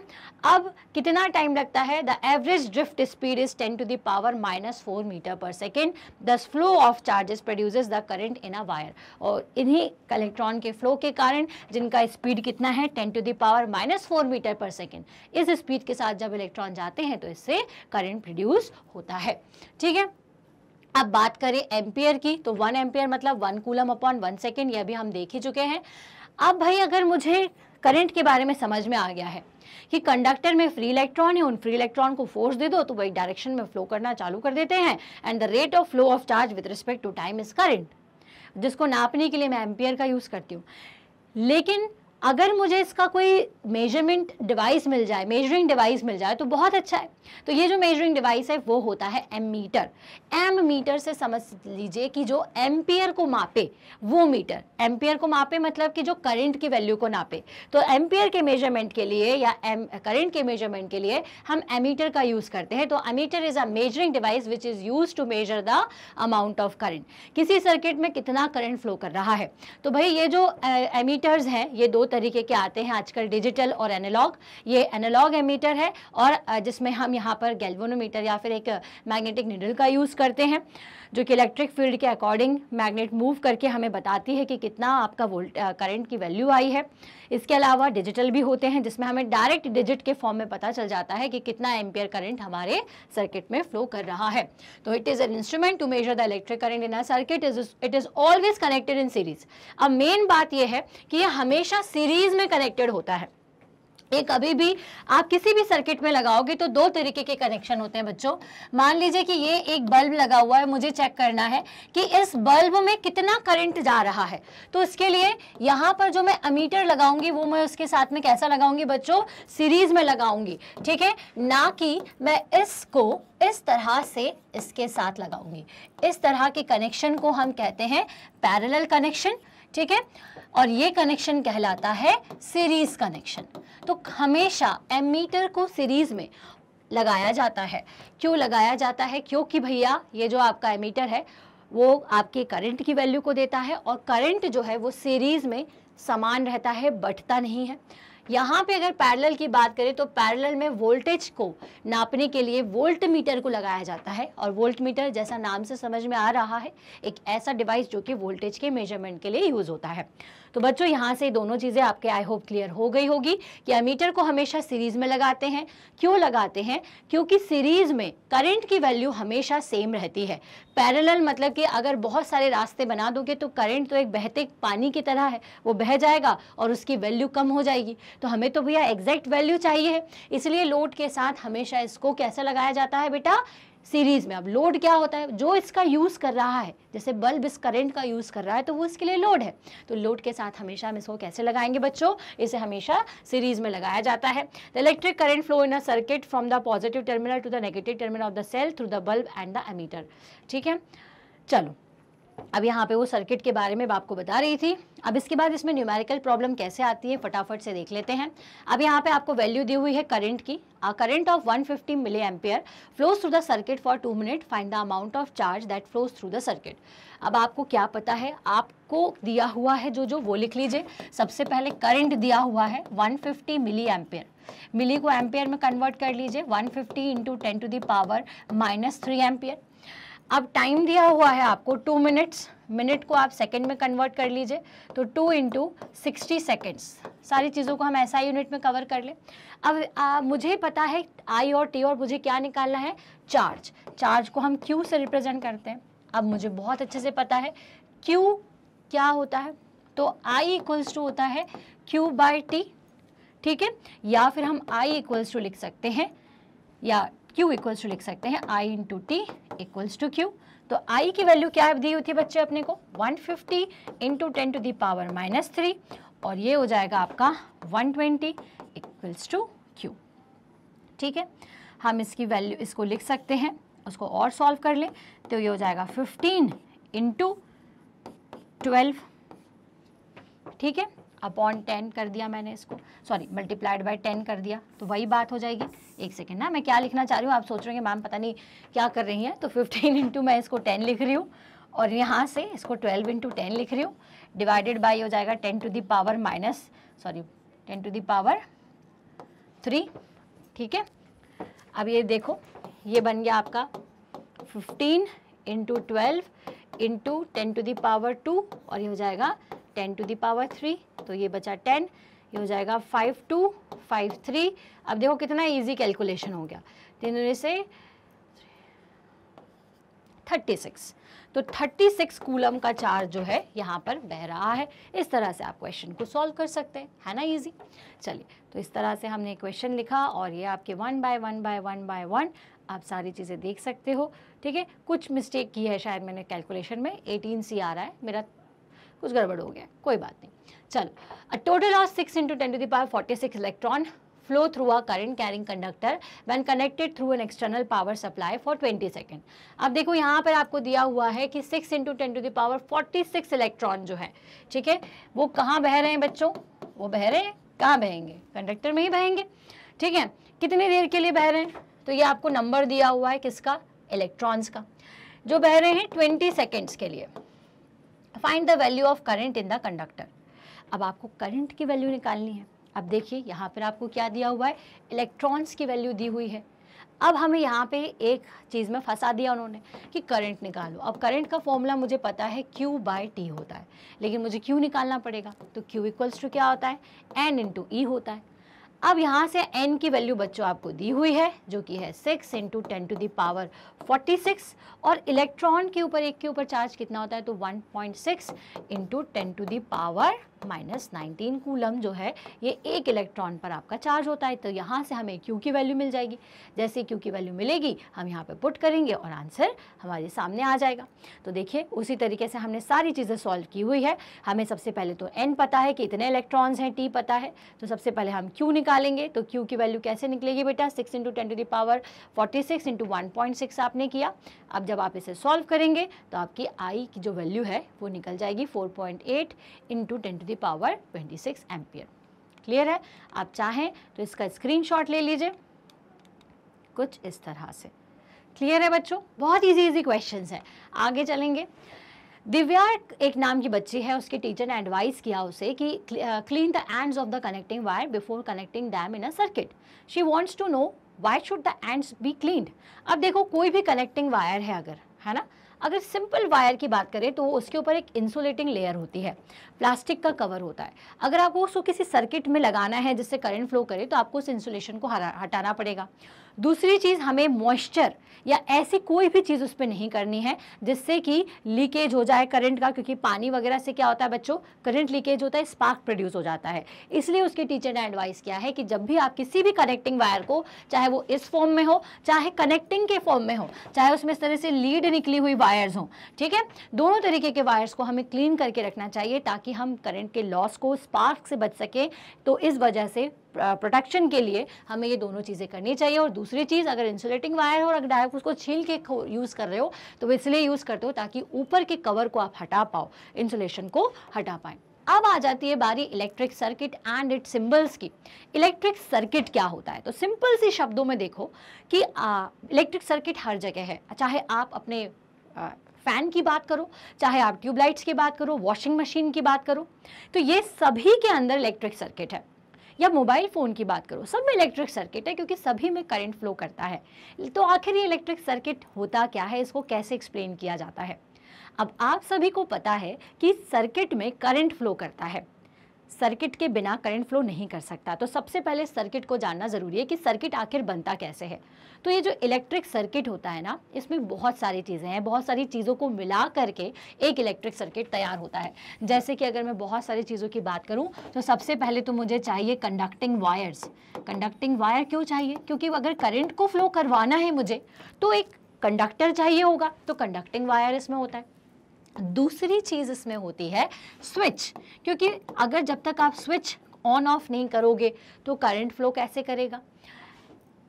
अब कितना टाइम लगता है the average drift speed is 10 to the power minus four metre per second the flow of charges produces the current in a wire और इन्हीं इलेक्ट्रॉन के फ्लो के कारण जिनका स्पीड कितना है 10 to the power minus four metre per second इस speed के साथ जब इलेक्ट्रॉन जाते हैं तो इससे करंट प्रोड्यूस होता है ठीक है अब बात करें एम्पियर की तो वन एम्पियर मतलब one coulomb upon one second यह भी हम देख ही चुके हैं अब भाई अगर मुझे करंट के बारे में समझ में आ गया है कि कंडक्टर में फ्री इलेक्ट्रॉन है उन फ्री इलेक्ट्रॉन को फोर्स दे दो तो वही डायरेक्शन में फ्लो करना चालू कर देते हैं and the rate of flow of charge with respect to time is current जिसको नापने के लिए मैं एम्पियर का यूज़ करती हूँ लेकिन अगर मुझे इसका कोई मेजरमेंट डिवाइस मिल जाए मेजरिंग डिवाइस मिल जाए तो बहुत अच्छा है तो ये जो मेजरिंग डिवाइस है वो होता है एम मीटर एम मीटर से समझ लीजिए कि जो एम्पियर को मापे वो मीटर एम्पियर को मापे मतलब कि जो करंट की वैल्यू को नापे तो एम्पियर के मेजरमेंट के लिए या एम करंट के मेजरमेंट के लिए हम एमीटर का यूज़ करते हैं तो ammeter is a measuring device which is use to measure the amount of current किसी सर्किट में कितना करंट फ्लो कर रहा है तो भाई ये जो एमीटर्स हैं ये दो तरीके के आते हैं आजकल डिजिटल और एनालॉग ये एनालॉग एमीटर है और जिसमें हम यहाँ पर गैल्वोनोमीटर या फिर एक मैग्नेटिक निडल का यूज़ करते हैं जो कि इलेक्ट्रिक फील्ड के अकॉर्डिंग मैग्नेट मूव करके हमें बताती है कि कितना आपका वोल्ट करंट की वैल्यू आई है इसके अलावा डिजिटल भी होते हैं जिसमें हमें डायरेक्ट डिजिट के फॉर्म में पता चल जाता है कि कितना एम्पियर करंट हमारे सर्किट में फ्लो कर रहा है तो it is an instrument to measure the electric current in a circuit is it is always connected in series अब मेन बात यह है कि यह हमेशा सीरीज में कनेक्टेड होता है ये कभी भी आप किसी भी सर्किट में लगाओगे तो दो तरीके के कनेक्शन होते हैं बच्चों मान लीजिए कि ये एक बल्ब लगा हुआ है मुझे चेक करना है कि इस बल्ब में कितना करंट जा रहा है तो इसके लिए यहाँ पर जो मैं अमीटर लगाऊंगी वो मैं उसके साथ में कैसा लगाऊंगी बच्चों सीरीज में लगाऊंगी ठीक है ना कि मैं इसको इस तरह से इसके साथ लगाऊंगी इस तरह के कनेक्शन को हम कहते हैं पैरल कनेक्शन ठीक है और ये कनेक्शन कहलाता है सीरीज कनेक्शन तो हमेशा एमीटर को सीरीज में लगाया जाता है क्यों लगाया जाता है क्योंकि भैया ये जो आपका एमीटर है वो आपके करंट की वैल्यू को देता है और करंट जो है वो सीरीज में समान रहता है बढ़ता नहीं है यहाँ पे अगर पैरेलल की बात करें तो पैरेलल में वोल्टेज को नापने के लिए वोल्ट मीटर को लगाया जाता है और वोल्ट मीटर जैसा नाम से समझ में आ रहा है एक ऐसा डिवाइस जो कि वोल्टेज के मेजरमेंट के लिए यूज़ होता है तो बच्चों यहाँ से दोनों चीज़ें आपके आई होप क्लियर हो गई होगी कि अमीटर को हमेशा सीरीज में लगाते हैं क्यों लगाते हैं क्योंकि सीरीज में करंट की वैल्यू हमेशा सेम रहती है पैरेलल मतलब कि अगर बहुत सारे रास्ते बना दोगे तो करंट तो एक बहते पानी की तरह है वो बह जाएगा और उसकी वैल्यू कम हो जाएगी तो हमें तो भैया एग्जैक्ट वैल्यू चाहिए इसलिए लोड के साथ हमेशा इसको कैसे लगाया जाता है बेटा सीरीज में अब लोड क्या होता है जो इसका यूज़ कर रहा है जैसे बल्ब इस करंट का यूज़ कर रहा है तो वो इसके लिए लोड है तो लोड के साथ हमेशा हम इसको कैसे लगाएंगे बच्चों इसे हमेशा सीरीज में लगाया जाता है the electric current flow in a circuit from the positive terminal to the negative terminal of the cell through the bulb and the ammeter ठीक है चलो अब यहाँ पे वो सर्किट के बारे में आपको बता रही थी अब इसके बाद इसमें न्यूमेरिकल प्रॉब्लम कैसे आती है फटाफट से देख लेते हैं अब यहाँ पे आपको वैल्यू दी हुई है करंट की of current fifty 150 ampere flows through the circuit for two minute find the amount of charge that flows through the circuit अब आपको क्या पता है आपको दिया हुआ है जो जो वो लिख लीजिए सबसे पहले करंट दिया हुआ है one fifty milli ampere milli को एम्पियर में कन्वर्ट कर लीजिए one fifty into ten to the power minus three ampere अब टाइम दिया हुआ है आपको टू मिनट्स मिनट को आप सेकंड में कन्वर्ट कर लीजिए तो टू इंटू सिक्सटी सेकेंड्स सारी चीज़ों को हम ऐसा यूनिट में कवर कर लें अब आ, मुझे पता है आई और टी और मुझे क्या निकालना है चार्ज चार्ज को हम क्यू से रिप्रेजेंट करते हैं अब मुझे बहुत अच्छे से पता है क्यू क्या होता है तो आई इक्वल्स टू होता है क्यू बाई टी ठीक है या फिर हम आई इक्वल्स टू लिख सकते हैं या Q इक्वल्स टू लिख सकते हैं I into T equals to Q तो I की वैल्यू क्या दी हुई थी बच्चे अपने को 150 fifty into ten to the power minus three और ये हो जाएगा आपका 120 ट्वेंटी इक्वल्स टू क्यू ठीक है हम इसकी वैल्यू इसको लिख सकते हैं उसको और सॉल्व कर लें तो ये हो जाएगा 15 इंटू ट्वेल्व ठीक है अपॉन टेन कर दिया मैंने इसको सॉरी मल्टीप्लाइड बाय टेन कर दिया तो वही बात हो जाएगी एक सेकेंड ना मैं क्या लिखना चाह रही हूँ आप सोच रहे हैं मैम पता नहीं क्या कर रही हैं तो फिफ्टीन इंटू मैं इसको टेन लिख रही हूँ और यहाँ से इसको ट्वेल्व इंटू टेन लिख रही हूँ डिवाइडेड बाई हो जाएगा ten to the power minus sorry ten to the power three ठीक है अब ये देखो ये बन गया आपका fifteen into twelve into ten to the power two और ये हो जाएगा टेन टू दावर थ्री तो ये बचा टेन ये हो जाएगा फाइव टू फाइव थ्री अब देखो कितना इजी कैलकुलेशन हो गया तीन से थर्टी सिक्स तो थर्टी सिक्स कूलम का चार्ज जो है यहाँ पर बह रहा है इस तरह से आप क्वेश्चन को सॉल्व कर सकते हैं है ना इजी चलिए तो इस तरह से हमने क्वेश्चन लिखा और ये आपके one by one by one by one आप सारी चीज़ें देख सकते हो ठीक है कुछ मिस्टेक की है शायद मैंने कैलकुलेशन में 18 सी आ रहा है मेरा कुछ गड़बड़ हो गया कोई बात नहीं चलो total of six into ten to power forty six electron flow through a current carrying conductor when connected through an external power supply for twenty second अब देखो यहाँ पर आपको दिया हुआ है कि six into ten to power forty six electron जो है ठीक है वो कहाँ बह रहे हैं बच्चों वो बह रहे हैं कहाँ बहेंगे कंडक्टर में ही बहेंगे ठीक है कितनी देर के लिए बह रहे हैं तो ये आपको नंबर दिया हुआ है किसका इलेक्ट्रॉन्स का जो बह रहे हैं ट्वेंटी सेकेंड्स के लिए find the value of current in the conductor अब आपको करंट की वैल्यू निकालनी है अब देखिए यहाँ पर आपको क्या दिया हुआ है इलेक्ट्रॉन्स की वैल्यू दी हुई है अब हमें यहाँ पे एक चीज़ में फंसा दिया उन्होंने कि करंट निकालो अब करंट का फॉर्मूला मुझे पता है Q बाय टी होता है लेकिन मुझे Q निकालना पड़ेगा तो Q इक्वल्स टू क्या होता है N इंटू ई e होता है अब यहाँ से n की वैल्यू बच्चों आपको दी हुई है जो कि है 6 इंटू टेन टू दावर 46 और इलेक्ट्रॉन के ऊपर एक के ऊपर चार्ज कितना होता है तो 1.6 point six into ten to the power minus nineteen coulomb जो है ये एक इलेक्ट्रॉन पर आपका चार्ज होता है तो यहाँ से हमें क्यू की वैल्यू मिल जाएगी जैसे क्यू की वैल्यू मिलेगी हम यहाँ पे पुट करेंगे और आंसर हमारे सामने आ जाएगा तो देखिए उसी तरीके से हमने सारी चीज़ें सॉल्व की हुई है हमें सबसे पहले तो एन पता है कि इतने इलेक्ट्रॉन्स हैं टी पता है तो सबसे पहले हम क्यू निकालेंगे तो क्यू की वैल्यू कैसे निकलेगी बेटा six into ten to the power forty six into one point six आपने किया अब जब आप इसे सॉल्व करेंगे तो आपकी आई की जो वैल्यू है वो निकल जाएगी four point eight into ten the power 26 ampere clear है आप चाहें तो इसका स्क्रीनशॉट ले लीजिए कुछ इस तरह से क्लियर है बच्चों बहुत इजी इजी क्वेश्चन हैं आगे चलेंगे दिव्या एक नाम की बच्ची है उसके टीचर ने एडवाइस किया उसे कि clean the ends of the connecting wire before connecting them in a circuit she wants to know why should the ends be clean अब देखो कोई भी कनेक्टिंग वायर है अगर है ना अगर सिंपल वायर की बात करें तो उसके ऊपर एक इंसुलेटिंग लेयर होती है प्लास्टिक का कवर होता है अगर आपको उसको किसी सर्किट में लगाना है जिससे करंट फ्लो करे तो आपको उस इंसुलेशन को हटाना पड़ेगा दूसरी चीज़ हमें मॉइस्चर या ऐसी कोई भी चीज़ उस पर नहीं करनी है जिससे कि लीकेज हो जाए करंट का क्योंकि पानी वगैरह से क्या होता है बच्चों करंट लीकेज होता है स्पार्क प्रोड्यूस हो जाता है इसलिए उसके टीचर ने एडवाइस किया है कि जब भी आप किसी भी कनेक्टिंग वायर को चाहे वो इस फॉर्म में हो चाहे कनेक्टिंग के फॉर्म में हो चाहे उसमें इस तरह से लीड निकली हुई वायर्स हों ठीक है दोनों तरीके के वायर्स को हमें क्लीन करके रखना चाहिए ताकि हम करंट के लॉस को स्पार्क से बच सकें तो इस वजह से प्रोटेक्शन के लिए हमें ये दोनों चीज़ें करनी चाहिए और दूसरी चीज़ अगर इंसुलेटिंग वायर हो और अगर डायरेक्ट उसको छील के यूज़ कर रहे हो तो इसलिए यूज़ करते हो ताकि ऊपर के कवर को आप हटा पाओ इंसुलेशन को हटा पाए अब आ जाती है बारी electric circuit and it symbols की इलेक्ट्रिक सर्किट क्या होता है तो सिंपल सी शब्दों में देखो कि इलेक्ट्रिक सर्किट हर जगह है चाहे आप अपने आ, फ़ैन की बात करो चाहे आप ट्यूबलाइट्स की बात करो वॉशिंग मशीन की बात करो तो ये सभी के अंदर इलेक्ट्रिक सर्किट है या मोबाइल फ़ोन की बात करो सब में इलेक्ट्रिक सर्किट है क्योंकि सभी में करंट फ्लो करता है तो आखिर ये इलेक्ट्रिक सर्किट होता क्या है इसको कैसे एक्सप्लेन किया जाता है अब आप सभी को पता है कि सर्किट में करंट फ्लो करता है सर्किट के बिना करंट फ्लो नहीं कर सकता तो सबसे पहले सर्किट को जानना ज़रूरी है कि सर्किट आखिर बनता कैसे है तो ये जो इलेक्ट्रिक सर्किट होता है ना इसमें बहुत सारी चीज़ें हैं बहुत सारी चीज़ों को मिला करके एक इलेक्ट्रिक सर्किट तैयार होता है जैसे कि अगर मैं बहुत सारी चीज़ों की बात करूँ तो सबसे पहले तो मुझे चाहिए कंडक्टिंग वायर्स कंडक्टिंग वायर क्यों चाहिए क्योंकि अगर करंट को फ्लो करवाना है मुझे तो एक कंडक्टर चाहिए होगा तो कंडक्टिंग वायर इसमें होता है दूसरी चीज़ इसमें होती है स्विच क्योंकि अगर जब तक आप स्विच ऑन ऑफ नहीं करोगे तो करंट फ्लो कैसे करेगा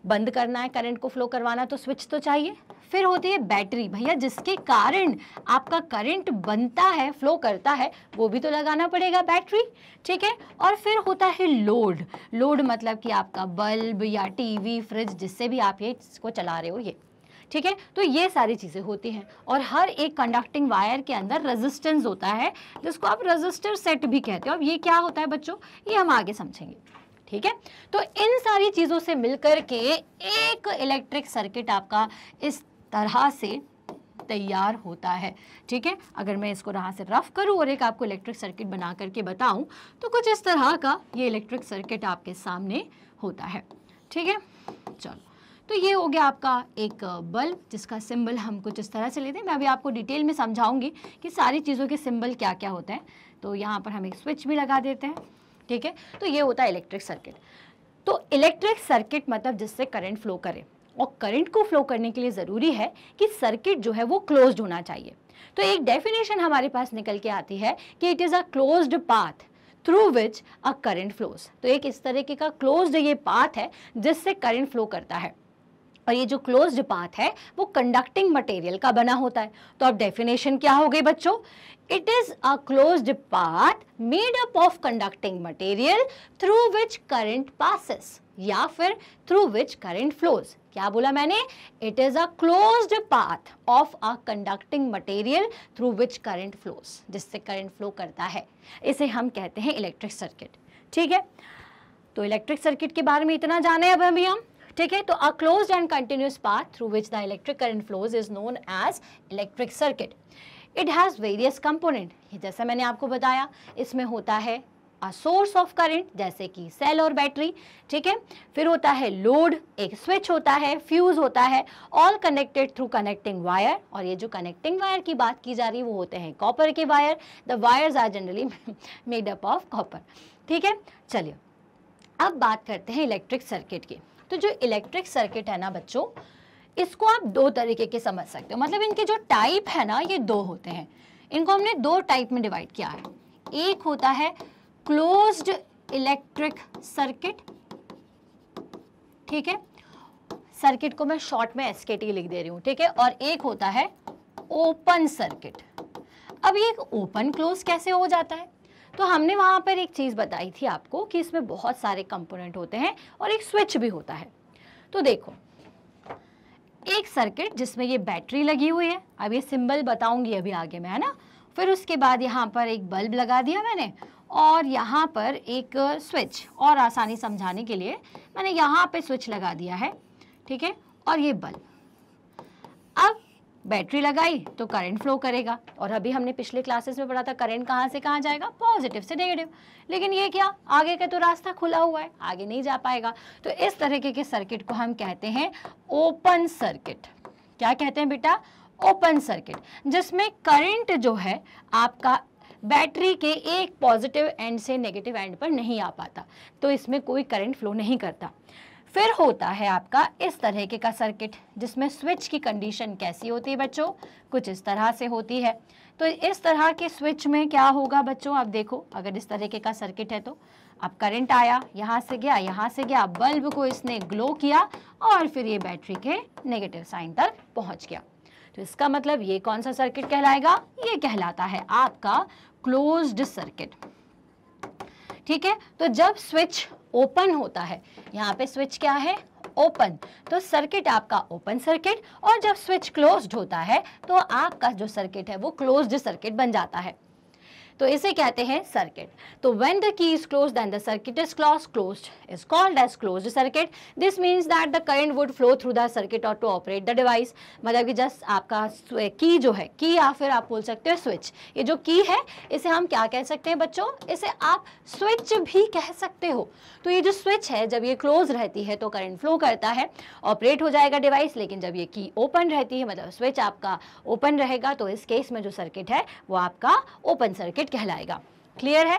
बंद करना है करंट को फ्लो करवाना तो स्विच तो चाहिए फिर होती है बैटरी भैया जिसके कारण आपका करंट बनता है फ्लो करता है वो भी तो लगाना पड़ेगा बैटरी ठीक है और फिर होता है लोड लोड मतलब कि आपका बल्ब या टीवी फ्रिज जिससे भी आप ये इसको चला रहे हो ये ठीक है तो ये सारी चीज़ें होती हैं और हर एक कंडक्टिंग वायर के अंदर रजिस्टेंस होता है जिसको आप रजिस्टर सेट भी कहते हो अब ये क्या होता है बच्चों ये हम आगे समझेंगे ठीक है तो इन सारी चीज़ों से मिलकर के एक इलेक्ट्रिक सर्किट आपका इस तरह से तैयार होता है ठीक है अगर मैं इसको यहाँ से रफ करूँ और एक आपको इलेक्ट्रिक सर्किट बना करके बताऊं तो कुछ इस तरह का ये इलेक्ट्रिक सर्किट आपके सामने होता है ठीक है चलो तो ये हो गया आपका एक बल्ब जिसका सिंबल हम कुछ इस तरह से लेते हैं मैं अभी आपको डिटेल में समझाऊंगी कि सारी चीज़ों के सिंबल क्या क्या होते हैं तो यहाँ पर हम एक स्विच भी लगा देते हैं ठीक है तो ये होता है इलेक्ट्रिक सर्किट तो इलेक्ट्रिक सर्किट मतलब जिससे करंट फ्लो करे और करंट को फ्लो करने के लिए ज़रूरी है कि सर्किट जो है वो क्लोज्ड होना चाहिए तो एक डेफिनेशन हमारे पास निकल के आती है कि it is a closed path through which a current flows तो एक इस तरीके का क्लोज्ड ये पाथ है जिससे करंट फ्लो करता है और ये जो क्लोज पाथ है वो कंडक्टिंग मटेरियल का बना होता है तो अब डेफिनेशन क्या हो गई बच्चों it is a closed path made up of conducting material through which current passes या फिर थ्रू विच करेंट फ्लोज क्या बोला मैंने it is a close path of a conducting material through which current flows जिससे current flow करता है इसे हम कहते हैं इलेक्ट्रिक सर्किट ठीक है तो इलेक्ट्रिक सर्किट के बारे में इतना जाने अब अभी हम ठीक है तो a close and continuous path through which the electric current flows is known as electric circuit it has various component जैसे मैंने आपको बताया इसमें होता है अ सोर्स ऑफ करंट जैसे कि सेल और बैटरी ठीक है फिर होता है लोड एक स्विच होता है फ्यूज़ होता है all connected through connecting wire और ये जो कनेक्टिंग वायर की बात की जा रही है वो होते हैं कॉपर के wire the wires are generally made up of copper ठीक है चलिए अब बात करते हैं इलेक्ट्रिक सर्किट की तो जो इलेक्ट्रिक सर्किट है ना बच्चों इसको आप दो तरीके के समझ सकते हो मतलब इनके जो टाइप है ना ये दो होते हैं इनको हमने दो टाइप में डिवाइड किया है एक होता है क्लोज्ड इलेक्ट्रिक सर्किट ठीक है सर्किट को मैं शॉर्ट में एस लिख दे रही हूं ठीक है और एक होता है ओपन सर्किट अब ये ओपन क्लोज कैसे हो जाता है तो हमने वहाँ पर एक चीज़ बताई थी आपको कि इसमें बहुत सारे कंपोनेंट होते हैं और एक स्विच भी होता है तो देखो एक सर्किट जिसमें ये बैटरी लगी हुई है अब ये सिंबल बताऊंगी अभी आगे मैं है ना फिर उसके बाद यहाँ पर एक बल्ब लगा दिया मैंने और यहाँ पर एक स्विच और आसानी समझाने के लिए मैंने यहाँ पर स्विच लगा दिया है ठीक है और ये बल्ब अब बैटरी लगाई तो करंट फ्लो करेगा और अभी हमने पिछले क्लासेस में पढ़ा था करंट कहाँ से कहाँ जाएगा पॉजिटिव से नेगेटिव लेकिन ये क्या आगे का तो रास्ता खुला हुआ है आगे नहीं जा पाएगा तो इस तरीके के सर्किट को हम कहते हैं ओपन सर्किट क्या कहते हैं बेटा ओपन सर्किट जिसमें करंट जो है आपका बैटरी के एक पॉजिटिव एंड से नेगेटिव एंड पर नहीं आ पाता तो इसमें कोई करंट फ्लो नहीं करता फिर होता है आपका इस तरह के का सर्किट जिसमें स्विच की कंडीशन कैसी होती है बच्चों कुछ इस तरह से होती है तो इस तरह के स्विच में क्या होगा बच्चों आप देखो अगर इस तरह के का सर्किट है तो अब करंट आया यहाँ से गया यहाँ से गया बल्ब को इसने ग्लो किया और फिर ये बैटरी के नेगेटिव साइन तक पहुँच गया तो इसका मतलब ये कौन सा सर्किट कहलाएगा ये कहलाता है आपका क्लोज्ड सर्किट ठीक है तो जब स्विच ओपन होता है यहाँ पे स्विच क्या है ओपन तो सर्किट आपका ओपन सर्किट और जब स्विच क्लोज्ड होता है तो आपका जो सर्किट है वो क्लोज्ड सर्किट बन जाता है तो इसे कहते हैं सर्किट तो when the key is close then the circuit is clause close is called as close circuit this means that the current would flow through the circuit और टू ऑपरेट द डिवाइस मतलब कि just आपका की जो है की या फिर आप बोल सकते हो स्विच ये जो की है इसे हम क्या कह सकते हैं बच्चों इसे आप स्विच भी कह सकते हो तो ये जो स्विच है जब ये क्लोज रहती है तो करंट फ्लो करता है ऑपरेट हो जाएगा डिवाइस लेकिन जब ये की ओपन रहती है मतलब स्विच आपका ओपन रहेगा तो इस केस में जो सर्किट है वो आपका ओपन सर्किट सर्किट कहलाएगा क्लियर है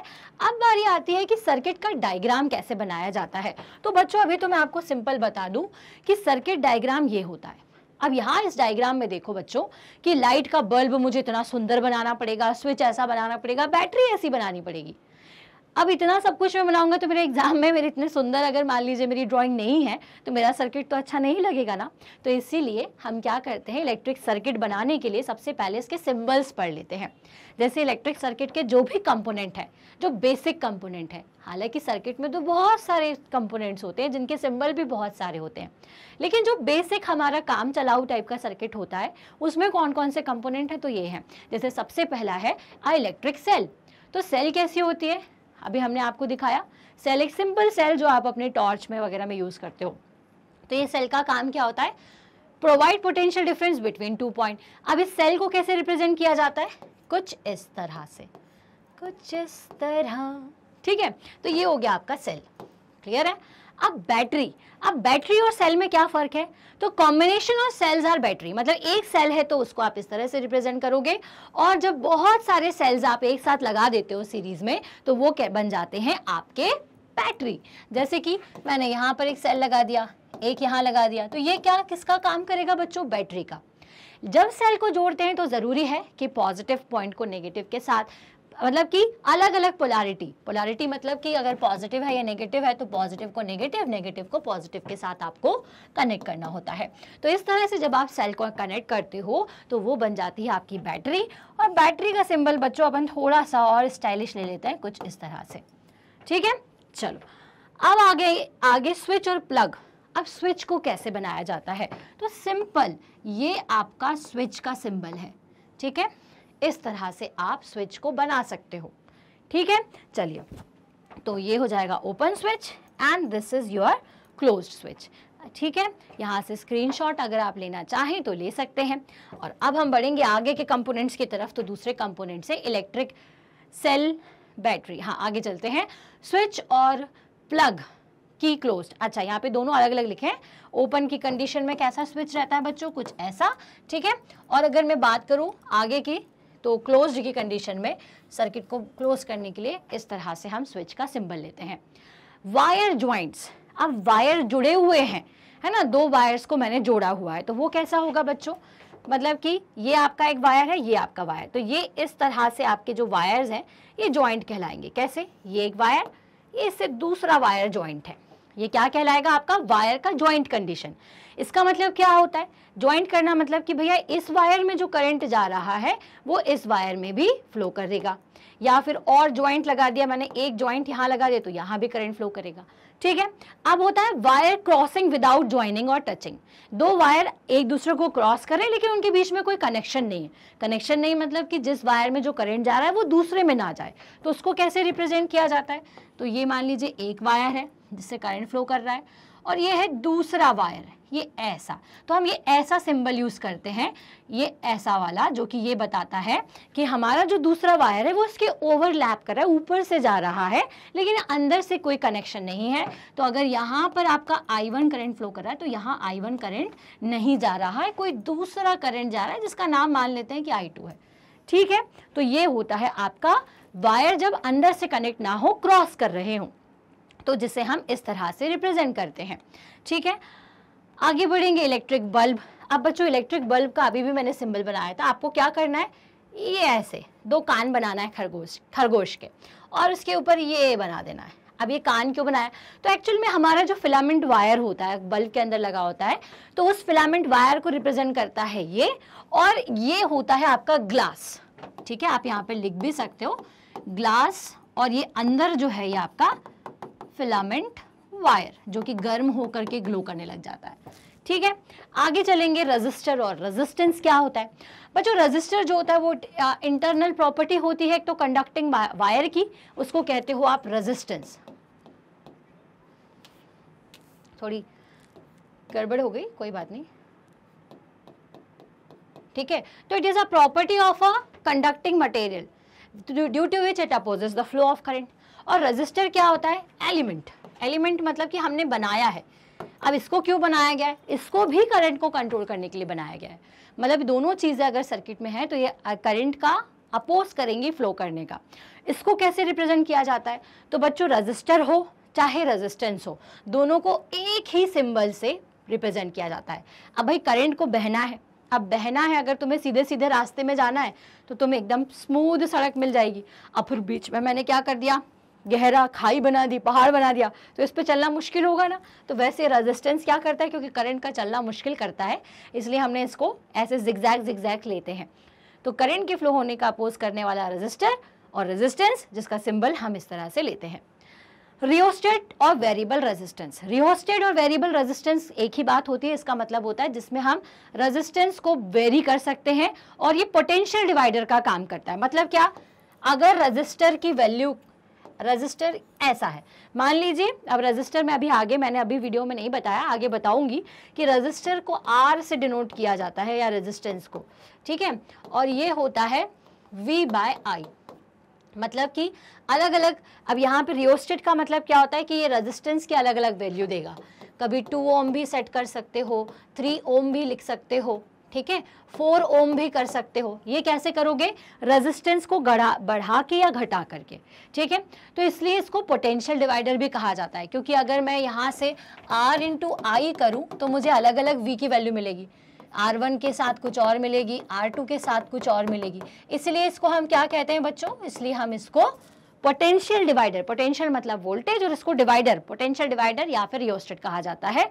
अब बारी आती है कि सर्किट का डायग्राम कैसे बनाया जाता है तो बच्चों अभी तो मैं आपको सिंपल बता दूं कि सर्किट डायग्राम ये होता है अब यहाँ इस डायग्राम में देखो बच्चों कि लाइट का बल्ब मुझे इतना सुंदर बनाना पड़ेगा स्विच ऐसा बनाना पड़ेगा बैटरी ऐसी बनानी पड़ेगी अब इतना सब कुछ मैं बनाऊंगा तो मेरे एग्जाम में मेरे इतने सुंदर अगर मान लीजिए मेरी ड्राइंग नहीं है तो मेरा सर्किट तो अच्छा नहीं लगेगा ना तो इसीलिए हम क्या करते हैं इलेक्ट्रिक सर्किट बनाने के लिए सबसे पहले इसके सिम्बल्स पढ़ लेते हैं जैसे इलेक्ट्रिक सर्किट के जो भी कंपोनेंट है जो बेसिक कंपोनेंट है हालांकि सर्किट में तो बहुत सारे कंपोनेंट्स होते हैं जिनके सिंबल भी बहुत सारे होते हैं लेकिन जो बेसिक हमारा काम चलाऊ टाइप का सर्किट होता है उसमें कौन कौन से कंपोनेंट है तो ये हैं जैसे सबसे पहला है इलेक्ट्रिक सेल तो सेल कैसी होती है अभी हमने आपको दिखाया सेल एक सिंपल सेल जो आप अपने टॉर्च में वगैरह में यूज़ करते हो तो ये सेल का काम क्या होता है provide potential difference between two point अब इस सेल को कैसे रिप्रेजेंट किया जाता है कुछ इस तरह से कुछ इस तरह ठीक है तो ये हो गया आपका सेल क्लियर है अब बैटरी अब बैटरी और सेल में क्या फ़र्क है तो combination of cells or battery मतलब एक सेल है तो उसको आप इस तरह से रिप्रेजेंट करोगे और जब बहुत सारे सेल्स आप एक साथ लगा देते हो सीरीज़ में तो वो क्या बन जाते हैं आपके बैटरी जैसे कि मैंने यहाँ पर एक सेल लगा दिया एक यहाँ लगा दिया तो ये क्या किसका काम करेगा बच्चों बैटरी का जब सेल को जोड़ते हैं तो ज़रूरी है कि पॉजिटिव पॉइंट को नेगेटिव के साथ मतलब कि अलग अलग पोलैरिटी पोलैरिटी मतलब कि अगर पॉजिटिव है या नेगेटिव है तो पॉजिटिव को नेगेटिव नेगेटिव को पॉजिटिव के साथ आपको कनेक्ट करना होता है तो इस तरह से जब आप सेल को कनेक्ट करते हो तो वो बन जाती है आपकी बैटरी और बैटरी का सिंबल बच्चों अपन थोड़ा सा और स्टाइलिश ले लेते हैं कुछ इस तरह से ठीक है चलो अब आगे आगे स्विच और प्लग अब स्विच को कैसे बनाया जाता है तो सिंपल ये आपका स्विच का सिंबल है ठीक है इस तरह से आप स्विच को बना सकते हो ठीक है चलिए तो ये हो जाएगा open switch and this is your close switch ठीक है यहाँ से स्क्रीनशॉट अगर आप लेना चाहें तो ले सकते हैं और अब हम बढ़ेंगे आगे के कंपोनेंट्स की तरफ तो दूसरे कंपोनेंट से इलेक्ट्रिक सेल बैटरी हाँ आगे चलते हैं स्विच और प्लग की क्लोज अच्छा यहाँ पे दोनों अलग अलग लिखे हैं ओपन की कंडीशन में कैसा स्विच रहता है बच्चों कुछ ऐसा ठीक है और अगर मैं बात करूँ आगे की तो क्लोज्ड की कंडीशन में सर्किट को क्लोज करने के लिए इस तरह से हम स्विच का सिंबल लेते हैं वायर ज्वाइंट्स अब वायर जुड़े हुए हैं है ना दो वायर्स को मैंने जोड़ा हुआ है तो वो कैसा होगा बच्चों मतलब कि ये आपका एक वायर है ये आपका वायर तो ये इस तरह से आपके जो वायर्स हैं ये ज्वाइंट कहलाएंगे कैसे ये एक वायर ये इससे दूसरा वायर ज्वाइंट है ये क्या कहलाएगा आपका वायर का ज्वाइंट कंडीशन इसका मतलब क्या होता है ज्वाइंट करना मतलब कि भैया इस वायर में जो करंट जा रहा है वो इस वायर में भी फ्लो करेगा या फिर और ज्वाइंट लगा दिया मैंने एक ज्वाइंट यहाँ लगा दिया तो यहाँ भी करंट फ्लो करेगा ठीक है अब होता है वायर क्रॉसिंग विदाउट ज्वाइनिंग और टचिंग दो वायर एक दूसरे को क्रॉस करें लेकिन उनके बीच में कोई कनेक्शन नहीं है कनेक्शन नहीं मतलब कि जिस वायर में जो करंट जा रहा है वो दूसरे में ना जाए तो उसको कैसे रिप्रेजेंट किया जाता है तो ये मान लीजिए एक वायर है जिससे करंट फ्लो कर रहा है और ये है दूसरा वायर है ये ऐसा तो हम ये ऐसा सिंबल यूज़ करते हैं ये ऐसा वाला जो कि ये बताता है कि हमारा जो दूसरा वायर है वो इसके ओवरलैप कर रहा है ऊपर से जा रहा है लेकिन अंदर से कोई कनेक्शन नहीं है तो अगर यहाँ पर आपका आई वन करेंट फ्लो कर रहा है तो यहाँ आई वन करेंट नहीं जा रहा है कोई दूसरा करेंट जा रहा है जिसका नाम मान लेते हैं कि आई टू है ठीक है तो ये होता है आपका वायर जब अंदर से कनेक्ट ना हो क्रॉस कर रहे हो तो जिसे हम इस तरह से रिप्रेजेंट करते हैं ठीक है आगे बढ़ेंगे इलेक्ट्रिक बल्ब अब बच्चों इलेक्ट्रिक बल्ब का अभी भी मैंने सिंबल बनाया था आपको क्या करना है ये ऐसे दो कान बनाना है खरगोश खरगोश के और उसके ऊपर ये बना देना है अब ये कान क्यों बनाया तो एक्चुअल में हमारा जो फिलामेंट वायर होता है बल्ब के अंदर लगा होता है तो उस फिलामेंट वायर को रिप्रेजेंट करता है ये और ये होता है आपका ग्लास ठीक है आप यहाँ पे लिख भी सकते हो ग्लास और ये अंदर जो है ये आपका फिलामेंट वायर जो कि गर्म होकर के ग्लो करने लग जाता है ठीक है आगे चलेंगे रजिस्टर और रजिस्टेंस क्या होता है बच्चों रजिस्टर जो होता है वो इंटरनल प्रॉपर्टी होती है एक तो कंडक्टिंग वायर की उसको कहते हो आप रजिस्टेंस थोड़ी गड़बड़ हो गई कोई बात नहीं ठीक है तो it is a property of a conducting material due to which it opposes the flow of current और रजिस्टर क्या होता है एलिमेंट एलिमेंट मतलब कि हमने बनाया है अब इसको क्यों बनाया गया है इसको भी करंट को कंट्रोल करने के लिए बनाया गया है मतलब दोनों चीज़ें अगर सर्किट में है तो ये करंट का अपोज करेंगी फ्लो करने का इसको कैसे रिप्रेजेंट किया जाता है तो बच्चों रजिस्टर हो चाहे रजिस्टेंस हो दोनों को एक ही सिंबल से रिप्रेजेंट किया जाता है अब भाई करंट को बहना है अब बहना है अगर तुम्हें सीधे सीधे रास्ते में जाना है तो तुम्हें एकदम स्मूथ सड़क मिल जाएगी अब फिर बीच में मैंने क्या कर दिया गहरा खाई बना दी पहाड़ बना दिया तो इस पर चलना मुश्किल होगा ना तो वैसे रेजिस्टेंस क्या करता है क्योंकि करंट का चलना मुश्किल करता है इसलिए हमने इसको ऐसे जिगजैग जिगजैग लेते हैं तो करंट के फ्लो होने का अपोज करने वाला रजिस्टर और रेजिस्टेंस जिसका सिंबल हम इस तरह से लेते हैं रियोस्टेट और वेरिएबल रेजिस्टेंस रियोस्टेट और वेरिएबल रेजिस्टेंस एक ही बात होती है इसका मतलब होता है जिसमें हम रेजिस्टेंस को वेरी कर सकते हैं और ये पोटेंशियल डिवाइडर का काम करता है मतलब क्या अगर रजिस्टर की वैल्यू रजिस्टर ऐसा है मान लीजिए अब रजिस्टर में अभी आगे मैंने अभी वीडियो में नहीं बताया आगे बताऊंगी कि रजिस्टर को आर से डिनोट किया जाता है या रजिस्टेंस को ठीक है और ये होता है वी बाय आई मतलब कि अलग अलग अब यहाँ पे रियोस्टेट का मतलब क्या होता है कि ये रजिस्टेंस की अलग अलग वैल्यू देगा कभी टू ओम भी सेट कर सकते हो थ्री ओम भी लिख सकते हो ठीक है फोर ओम भी कर सकते हो ये कैसे करोगे रेजिस्टेंस को गढ़ा बढ़ा के या घटा करके ठीक है तो इसलिए इसको पोटेंशियल डिवाइडर भी कहा जाता है क्योंकि अगर मैं यहाँ से आर इंटू आई करूँ तो मुझे अलग अलग वी की वैल्यू मिलेगी आर वन के साथ कुछ और मिलेगी आर टू के साथ कुछ और मिलेगी इसलिए इसको हम क्या कहते हैं बच्चों इसलिए हम इसको पोटेंशियल डिवाइडर पोटेंशियल मतलब वोल्टेज और इसको डिवाइडर पोटेंशियल डिवाइडर या फिर योस्टेड कहा जाता है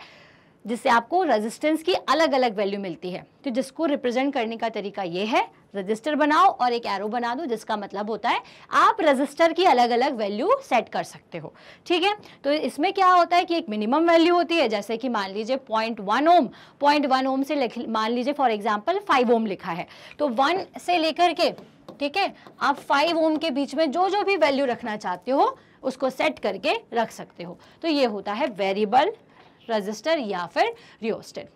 जिससे आपको रेजिस्टेंस की अलग अलग वैल्यू मिलती है तो जिसको रिप्रेजेंट करने का तरीका ये है रजिस्टर बनाओ और एक एरो बना दो जिसका मतलब होता है आप रजिस्टर की अलग अलग वैल्यू सेट कर सकते हो ठीक है तो इसमें क्या होता है कि एक मिनिमम वैल्यू होती है जैसे कि मान लीजिए point one ohm point one ohm से मान लीजिए फॉर एग्जाम्पल फाइव ओम लिखा है तो वन से लेकर के ठीक है आप फाइव ओम के बीच में जो जो भी वैल्यू रखना चाहते हो उसको सेट करके रख सकते हो तो ये होता है वेरिएबल रजिस्टर या फिर रियोस्टेट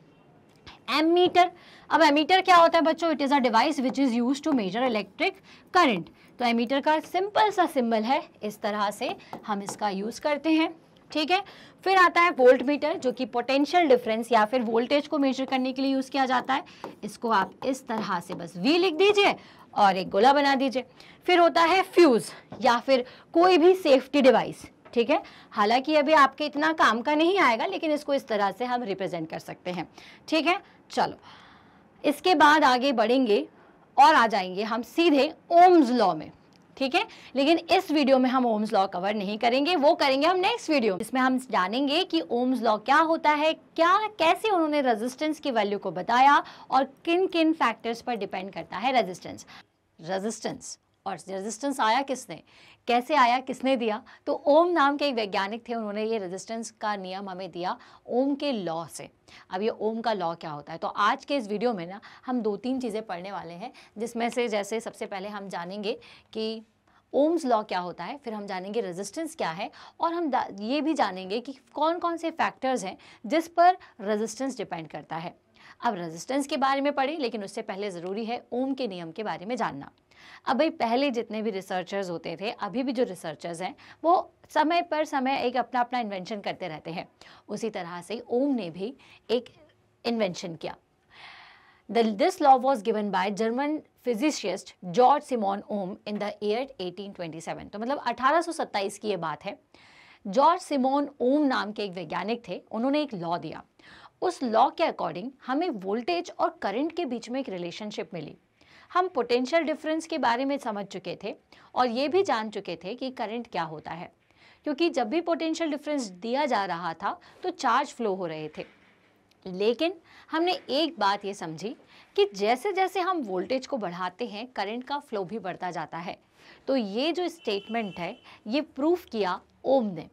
एमीटर अब एमीटर क्या होता है बच्चों it is a device which is use to measure electric current तो एमीटर का सिंपल सा सिंबल है इस तरह से हम इसका यूज़ करते हैं ठीक है फिर आता है वोल्ट मीटर जो कि पोटेंशियल डिफरेंस या फिर वोल्टेज को मेजर करने के लिए यूज़ किया जाता है इसको आप इस तरह से बस वी लिख दीजिए और एक गोला बना दीजिए फिर होता है फ्यूज़ या फिर कोई भी सेफ्टी डिवाइस ठीक है हालांकि अभी आपके इतना काम का नहीं आएगा लेकिन इसको इस तरह से हम रिप्रेजेंट कर सकते हैं ठीक है चलो इसके बाद आगे बढ़ेंगे और आ जाएंगे हम सीधे ओम्स लॉ में ठीक है लेकिन इस वीडियो में हम ओम्स लॉ कवर नहीं करेंगे वो करेंगे हम नेक्स्ट वीडियो इसमें हम जानेंगे कि ओम्स लॉ क्या होता है क्या कैसे उन्होंने रेजिस्टेंस की वैल्यू को बताया और किन किन फैक्टर्स पर डिपेंड करता है रेजिस्टेंस रेजिस्टेंस और रेजिस्टेंस आया किसने कैसे आया किसने दिया तो ओम नाम के एक वैज्ञानिक थे उन्होंने ये रेजिस्टेंस का नियम हमें दिया ओम के लॉ से अब ये ओम का लॉ क्या होता है तो आज के इस वीडियो में ना हम दो तीन चीज़ें पढ़ने वाले हैं जिसमें से जैसे सबसे पहले हम जानेंगे कि ओम्स लॉ क्या होता है फिर हम जानेंगे रेजिस्टेंस क्या है और हम ये भी जानेंगे कि कौन कौन से फैक्टर्स हैं जिस पर रेजिस्टेंस डिपेंड करता है अब रेजिस्टेंस के बारे में पढ़ें लेकिन उससे पहले ज़रूरी है ओम के नियम के बारे में जानना अब भाई पहले जितने भी रिसर्चर्स होते थे अभी भी जो रिसर्चर्स हैं वो समय पर समय एक अपना अपना इन्वेंशन करते रहते हैं उसी तरह से ओम ने भी एक इन्वेंशन किया the this law was given by German physicist George Simon Ohm in the year 1827. तो मतलब 1827 की ये बात है जॉर्ज सिमोन ओम नाम के एक वैज्ञानिक थे उन्होंने एक लॉ दिया उस लॉ के अकॉर्डिंग हमें वोल्टेज और करंट के बीच में एक रिलेशनशिप मिली हम पोटेंशियल डिफरेंस के बारे में समझ चुके थे और ये भी जान चुके थे कि करंट क्या होता है क्योंकि जब भी पोटेंशियल डिफरेंस दिया जा रहा था तो चार्ज फ्लो हो रहे थे लेकिन हमने एक बात ये समझी कि जैसे जैसे हम वोल्टेज को बढ़ाते हैं करंट का फ्लो भी बढ़ता जाता है तो ये जो स्टेटमेंट है ये प्रूफ किया ओम ने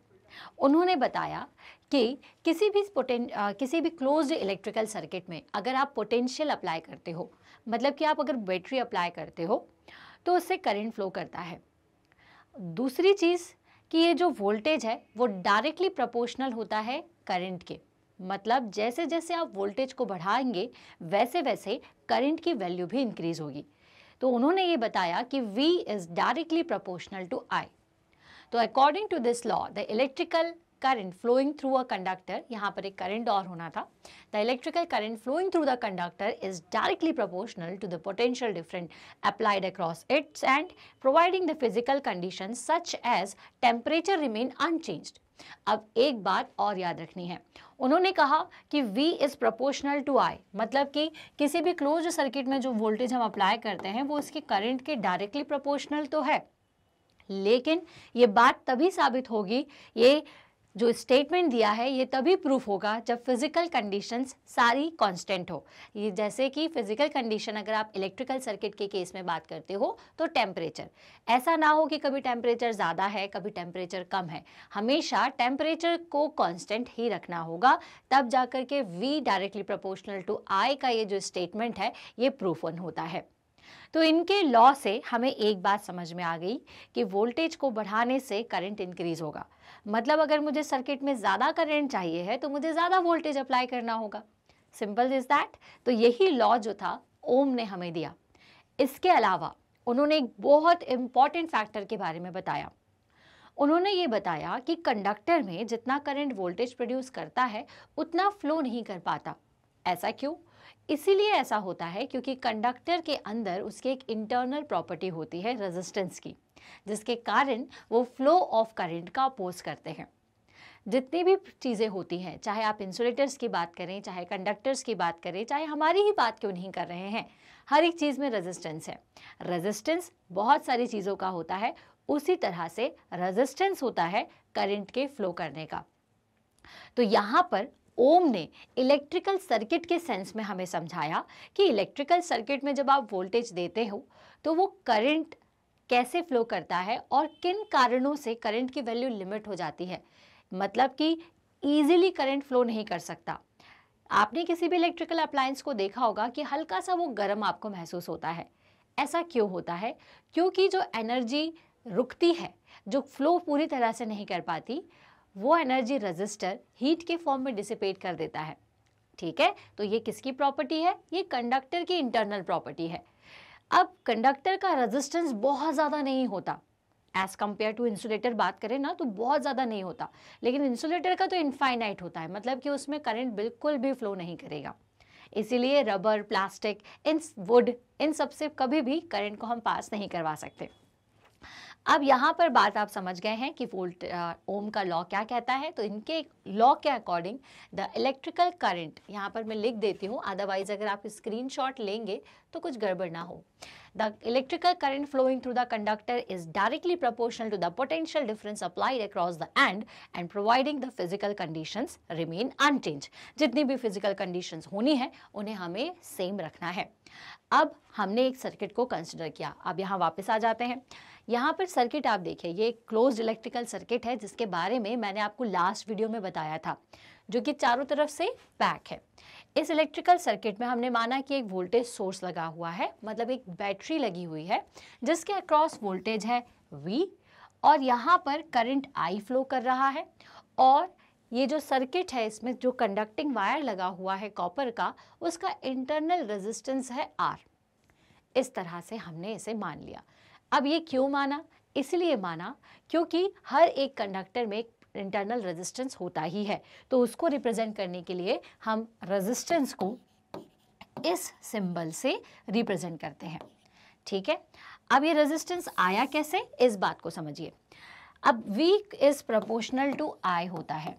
उन्होंने बताया कि किसी भी पोटें किसी भी क्लोज्ड इलेक्ट्रिकल सर्किट में अगर आप पोटेंशियल अप्लाई करते हो मतलब कि आप अगर बैटरी अप्लाई करते हो तो उससे करंट फ्लो करता है दूसरी चीज़ कि ये जो वोल्टेज है वो डायरेक्टली प्रपोर्शनल होता है करंट के मतलब जैसे जैसे आप वोल्टेज को बढ़ाएंगे वैसे वैसे करंट की वैल्यू भी इंक्रीज़ होगी तो उन्होंने ये बताया कि V is directly proportional to I. तो according to this law the electrical current flowing through a conductor यहाँ पर एक करंट और होना था the electrical current flowing through the conductor is directly proportional to the potential different applied across its end providing the physical condition such as temperature remain unchanged अब एक बात और याद रखनी है उन्होंने कहा कि V is proportional to I, मतलब कि किसी भी क्लोज सर्किट में जो वोल्टेज हम अप्लाई करते हैं वो इसके करंट के डायरेक्टली प्रोपोर्शनल तो है लेकिन ये बात तभी साबित होगी ये जो स्टेटमेंट दिया है ये तभी प्रूफ होगा जब फिजिकल कंडीशंस सारी कांस्टेंट हो ये जैसे कि फिजिकल कंडीशन अगर आप इलेक्ट्रिकल सर्किट के केस में बात करते हो तो टेम्परेचर ऐसा ना हो कि कभी टेम्परेचर ज़्यादा है कभी टेम्परेचर कम है हमेशा टेम्परेचर को कांस्टेंट ही रखना होगा तब जा के V directly proportional to I का ये जो स्टेटमेंट है ये प्रूफ होता है तो इनके लॉ से हमें एक बात समझ में आ गई कि वोल्टेज को बढ़ाने से करंट इंक्रीज होगा मतलब अगर मुझे सर्किट में ज़्यादा करंट चाहिए है तो मुझे ज़्यादा वोल्टेज अप्लाई करना होगा सिंपल इज दैट तो यही लॉ जो था ओम ने हमें दिया इसके अलावा उन्होंने एक बहुत इम्पॉर्टेंट फैक्टर के बारे में बताया उन्होंने ये बताया कि कंडक्टर में जितना करंट वोल्टेज प्रोड्यूस करता है उतना फ्लो नहीं कर पाता ऐसा क्यों इसीलिए ऐसा होता है क्योंकि कंडक्टर के अंदर उसके एक इंटरनल प्रॉपर्टी होती है रेजिस्टेंस की जिसके कारण वो फ्लो ऑफ करंट का अपोज करते हैं जितनी भी चीज़ें होती हैं चाहे आप इंसुलेटर्स की बात करें चाहे कंडक्टर्स की बात करें चाहे हमारी ही बात क्यों नहीं कर रहे हैं हर एक चीज़ में रेजिस्टेंस है रेजिस्टेंस बहुत सारी चीज़ों का होता है उसी तरह से रेजिस्टेंस होता है करंट के फ्लो करने का तो यहाँ पर ओम ने इलेक्ट्रिकल सर्किट के सेंस में हमें समझाया कि इलेक्ट्रिकल सर्किट में जब आप वोल्टेज देते हो तो वो करंट कैसे फ्लो करता है और किन कारणों से करंट की वैल्यू लिमिट हो जाती है मतलब कि ईजिली करंट फ्लो नहीं कर सकता आपने किसी भी इलेक्ट्रिकल अप्लायंस को देखा होगा कि हल्का सा वो गर्म आपको महसूस होता है ऐसा क्यों होता है क्योंकि जो एनर्जी रुकती है जो फ्लो पूरी तरह से नहीं कर पाती वो एनर्जी रजिस्टर हीट के फॉर्म में डिसिपेट कर देता है ठीक है तो ये किसकी प्रॉपर्टी है ये कंडक्टर की इंटरनल प्रॉपर्टी है अब कंडक्टर का रेजिस्टेंस बहुत ज़्यादा नहीं होता एज़ कम्पेयर टू इंसुलेटर बात करें ना तो बहुत ज़्यादा नहीं होता लेकिन इंसुलेटर का तो इनफाइनाइट होता है मतलब कि उसमें करंट बिल्कुल भी फ्लो नहीं करेगा इसीलिए रबर प्लास्टिक इन वुड इन सबसे कभी भी करंट को हम पास नहीं करवा सकते अब यहाँ पर बात आप समझ गए हैं कि वोल्ट ओम का लॉ क्या कहता है तो इनके लॉ के अकॉर्डिंग द इलेक्ट्रिकल करंट यहाँ पर मैं लिख देती हूँ अदरवाइज अगर आप स्क्रीनशॉट लेंगे तो कुछ गड़बड़ ना हो the electrical current flowing through the conductor is directly proportional to the potential difference applied across the end end providing the physical condition remain unchange जितनी भी फिजिकल कंडीशन होनी है उन्हें हमें सेम रखना है अब हमने एक सर्किट को कंसिडर किया अब यहाँ वापस आ जाते हैं यहाँ पर सर्किट आप देखिए ये क्लोज इलेक्ट्रिकल सर्किट है जिसके बारे में मैंने आपको लास्ट वीडियो में बताया था जो कि चारों तरफ से पैक है इस इलेक्ट्रिकल सर्किट में हमने माना कि एक वोल्टेज सोर्स लगा हुआ है मतलब एक बैटरी लगी हुई है जिसके अक्रॉस वोल्टेज है वी और यहाँ पर करंट आई फ्लो कर रहा है और ये जो सर्किट है इसमें जो कंडक्टिंग वायर लगा हुआ है कॉपर का उसका इंटरनल रेजिस्टेंस है आर इस तरह से हमने इसे मान लिया अब ये क्यों माना इसलिए माना क्योंकि हर एक कंडक्टर में इंटरनल रेजिस्टेंस होता ही है तो उसको रिप्रेजेंट करने के लिए हम रेजिस्टेंस को इस सिंबल से रिप्रेजेंट करते हैं ठीक है अब ये रेजिस्टेंस आया कैसे इस बात को समझिए अब V is proportional to I होता है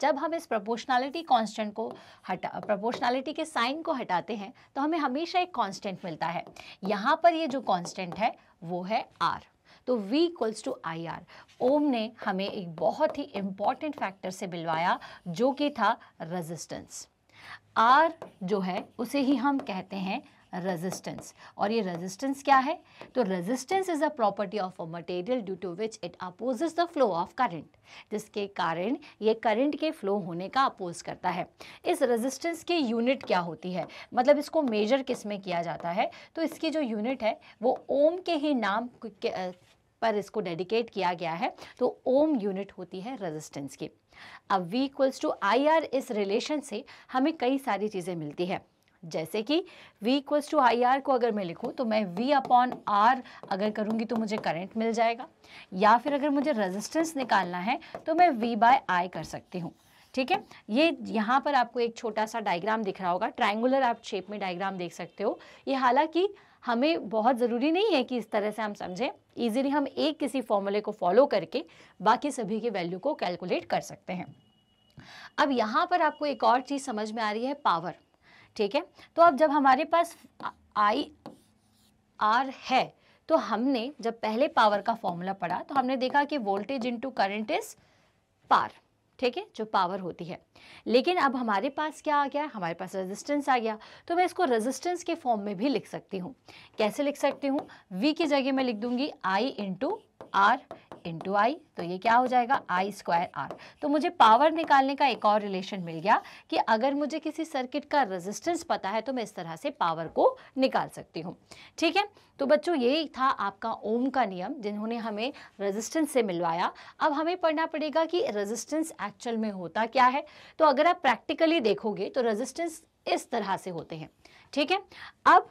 जब हम इस प्रोपोर्शनैलिटी कांस्टेंट को हटा प्रोपोर्शनैलिटी के साइन को हटाते हैं तो हमें हमेशा एक कांस्टेंट मिलता है यहाँ पर ये जो कांस्टेंट है वो है आर तो V equals to I R ohm ने हमें एक बहुत ही इम्पॉर्टेंट फैक्टर से मिलवाया जो कि था रेजिस्टेंस आर जो है उसे ही हम कहते हैं रेजिस्टेंस और ये रेजिस्टेंस क्या है तो resistance is a property of a material due to which it opposes the flow of current जिसके कारण ये करंट के फ्लो होने का अपोज करता है इस रेजिस्टेंस की यूनिट क्या होती है मतलब इसको मेजर किस में किया जाता है तो इसकी जो यूनिट है वो ओम के ही नाम के, पर इसको डेडिकेट किया गया है तो ओम यूनिट होती है रेजिस्टेंस की अब V equals to I R इस रिलेशन से हमें कई सारी चीज़ें मिलती है जैसे कि V equals to I R को अगर मैं लिखूं तो मैं V अपॉन आर अगर करूंगी तो मुझे करंट मिल जाएगा या फिर अगर मुझे रेजिस्टेंस निकालना है तो मैं V बाय आई कर सकती हूं ठीक है ये यहाँ पर आपको एक छोटा सा डायग्राम दिख रहा होगा ट्रायंगुलर आप शेप में डायग्राम देख सकते हो ये हालांकि हमें बहुत ज़रूरी नहीं है कि इस तरह से हम समझें ईजिली हम एक किसी फॉर्मूले को फॉलो करके बाकी सभी के वैल्यू को कैलकुलेट कर सकते हैं अब यहाँ पर आपको एक और चीज़ समझ में आ रही है पावर ठीक है तो अब जब हमारे पास आई आर है तो हमने जब पहले पावर का फॉर्मूला पढ़ा तो हमने देखा कि voltage into current is power ठीक है जो पावर होती है लेकिन अब हमारे पास क्या आ गया हमारे पास रेजिस्टेंस आ गया तो मैं इसको रेजिस्टेंस के फॉर्म में भी लिख सकती हूँ कैसे लिख सकती हूँ वी की जगह मैं लिख दूंगी I into R into I तो ये क्या हो जाएगा आई स्क्वायर आर तो मुझे पावर निकालने का एक और रिलेशन मिल गया कि अगर मुझे किसी सर्किट का रेजिस्टेंस पता है तो मैं इस तरह से पावर को निकाल सकती हूँ ठीक है तो बच्चों ये था आपका ओम का नियम जिन्होंने हमें रेजिस्टेंस से मिलवाया अब हमें पढ़ना पड़ेगा कि रेजिस्टेंस एक्चुअल में होता क्या है तो अगर आप प्रैक्टिकली देखोगे तो रेजिस्टेंस इस तरह से होते हैं ठीक है अब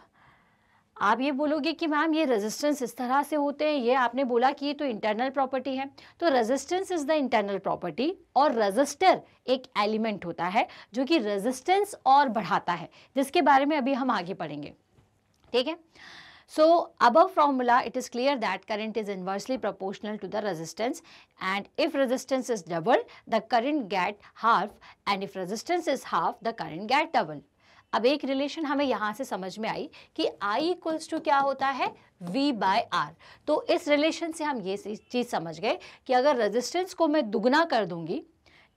आप ये बोलोगे कि मैम ये रेजिस्टेंस इस तरह से होते हैं ये आपने बोला कि ये तो इंटरनल प्रॉपर्टी है तो resistance is the internal property और रेजिस्टर एक एलिमेंट होता है जो कि रेजिस्टेंस और बढ़ाता है जिसके बारे में अभी हम आगे पढ़ेंगे ठीक है सो अब formula it is clear that current is inversely proportional to the resistance and if resistance is double the current get half and if resistance is half the current get double अब एक relation हमें यहाँ से समझ में आई कि आई equals to क्या होता है वी बाय आर तो इस रिलेशन से हम ये चीज़ समझ गए कि अगर रेजिस्टेंस को मैं दुगना कर दूंगी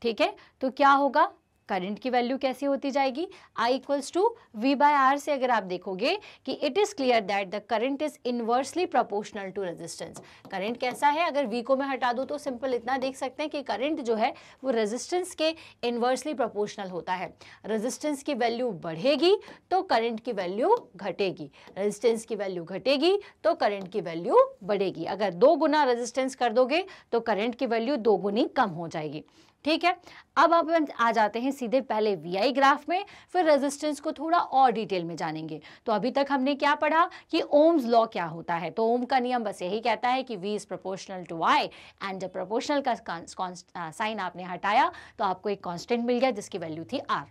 ठीक है तो क्या होगा करंट की वैल्यू कैसी होती जाएगी I equals to V by R से अगर आप देखोगे कि it is clear that the current is inversely proportional to resistance current कैसा है अगर वी को मैं हटा दूँ तो सिंपल इतना देख सकते हैं कि करंट जो है वो रेजिस्टेंस के इनवर्सली प्रोपोर्शनल होता है रेजिस्टेंस की वैल्यू बढ़ेगी तो करंट की वैल्यू घटेगी रेजिस्टेंस की वैल्यू घटेगी तो करंट की वैल्यू बढ़ेगी अगर दो गुना रेजिस्टेंस कर दोगे तो करंट की वैल्यू दो गुनी कम हो जाएगी ठीक है अब आप आ जाते हैं सीधे पहले वीआई ग्राफ में फिर रेजिस्टेंस को थोड़ा और डिटेल में जानेंगे तो अभी तक हमने क्या पढ़ा कि ओम्स लॉ क्या होता है तो ओम का नियम बस यही कहता है कि V is proportional to Y and जब प्रोपोर्शनल का साइन आपने हटाया तो आपको एक कॉन्स्टेंट मिल गया जिसकी वैल्यू थी आर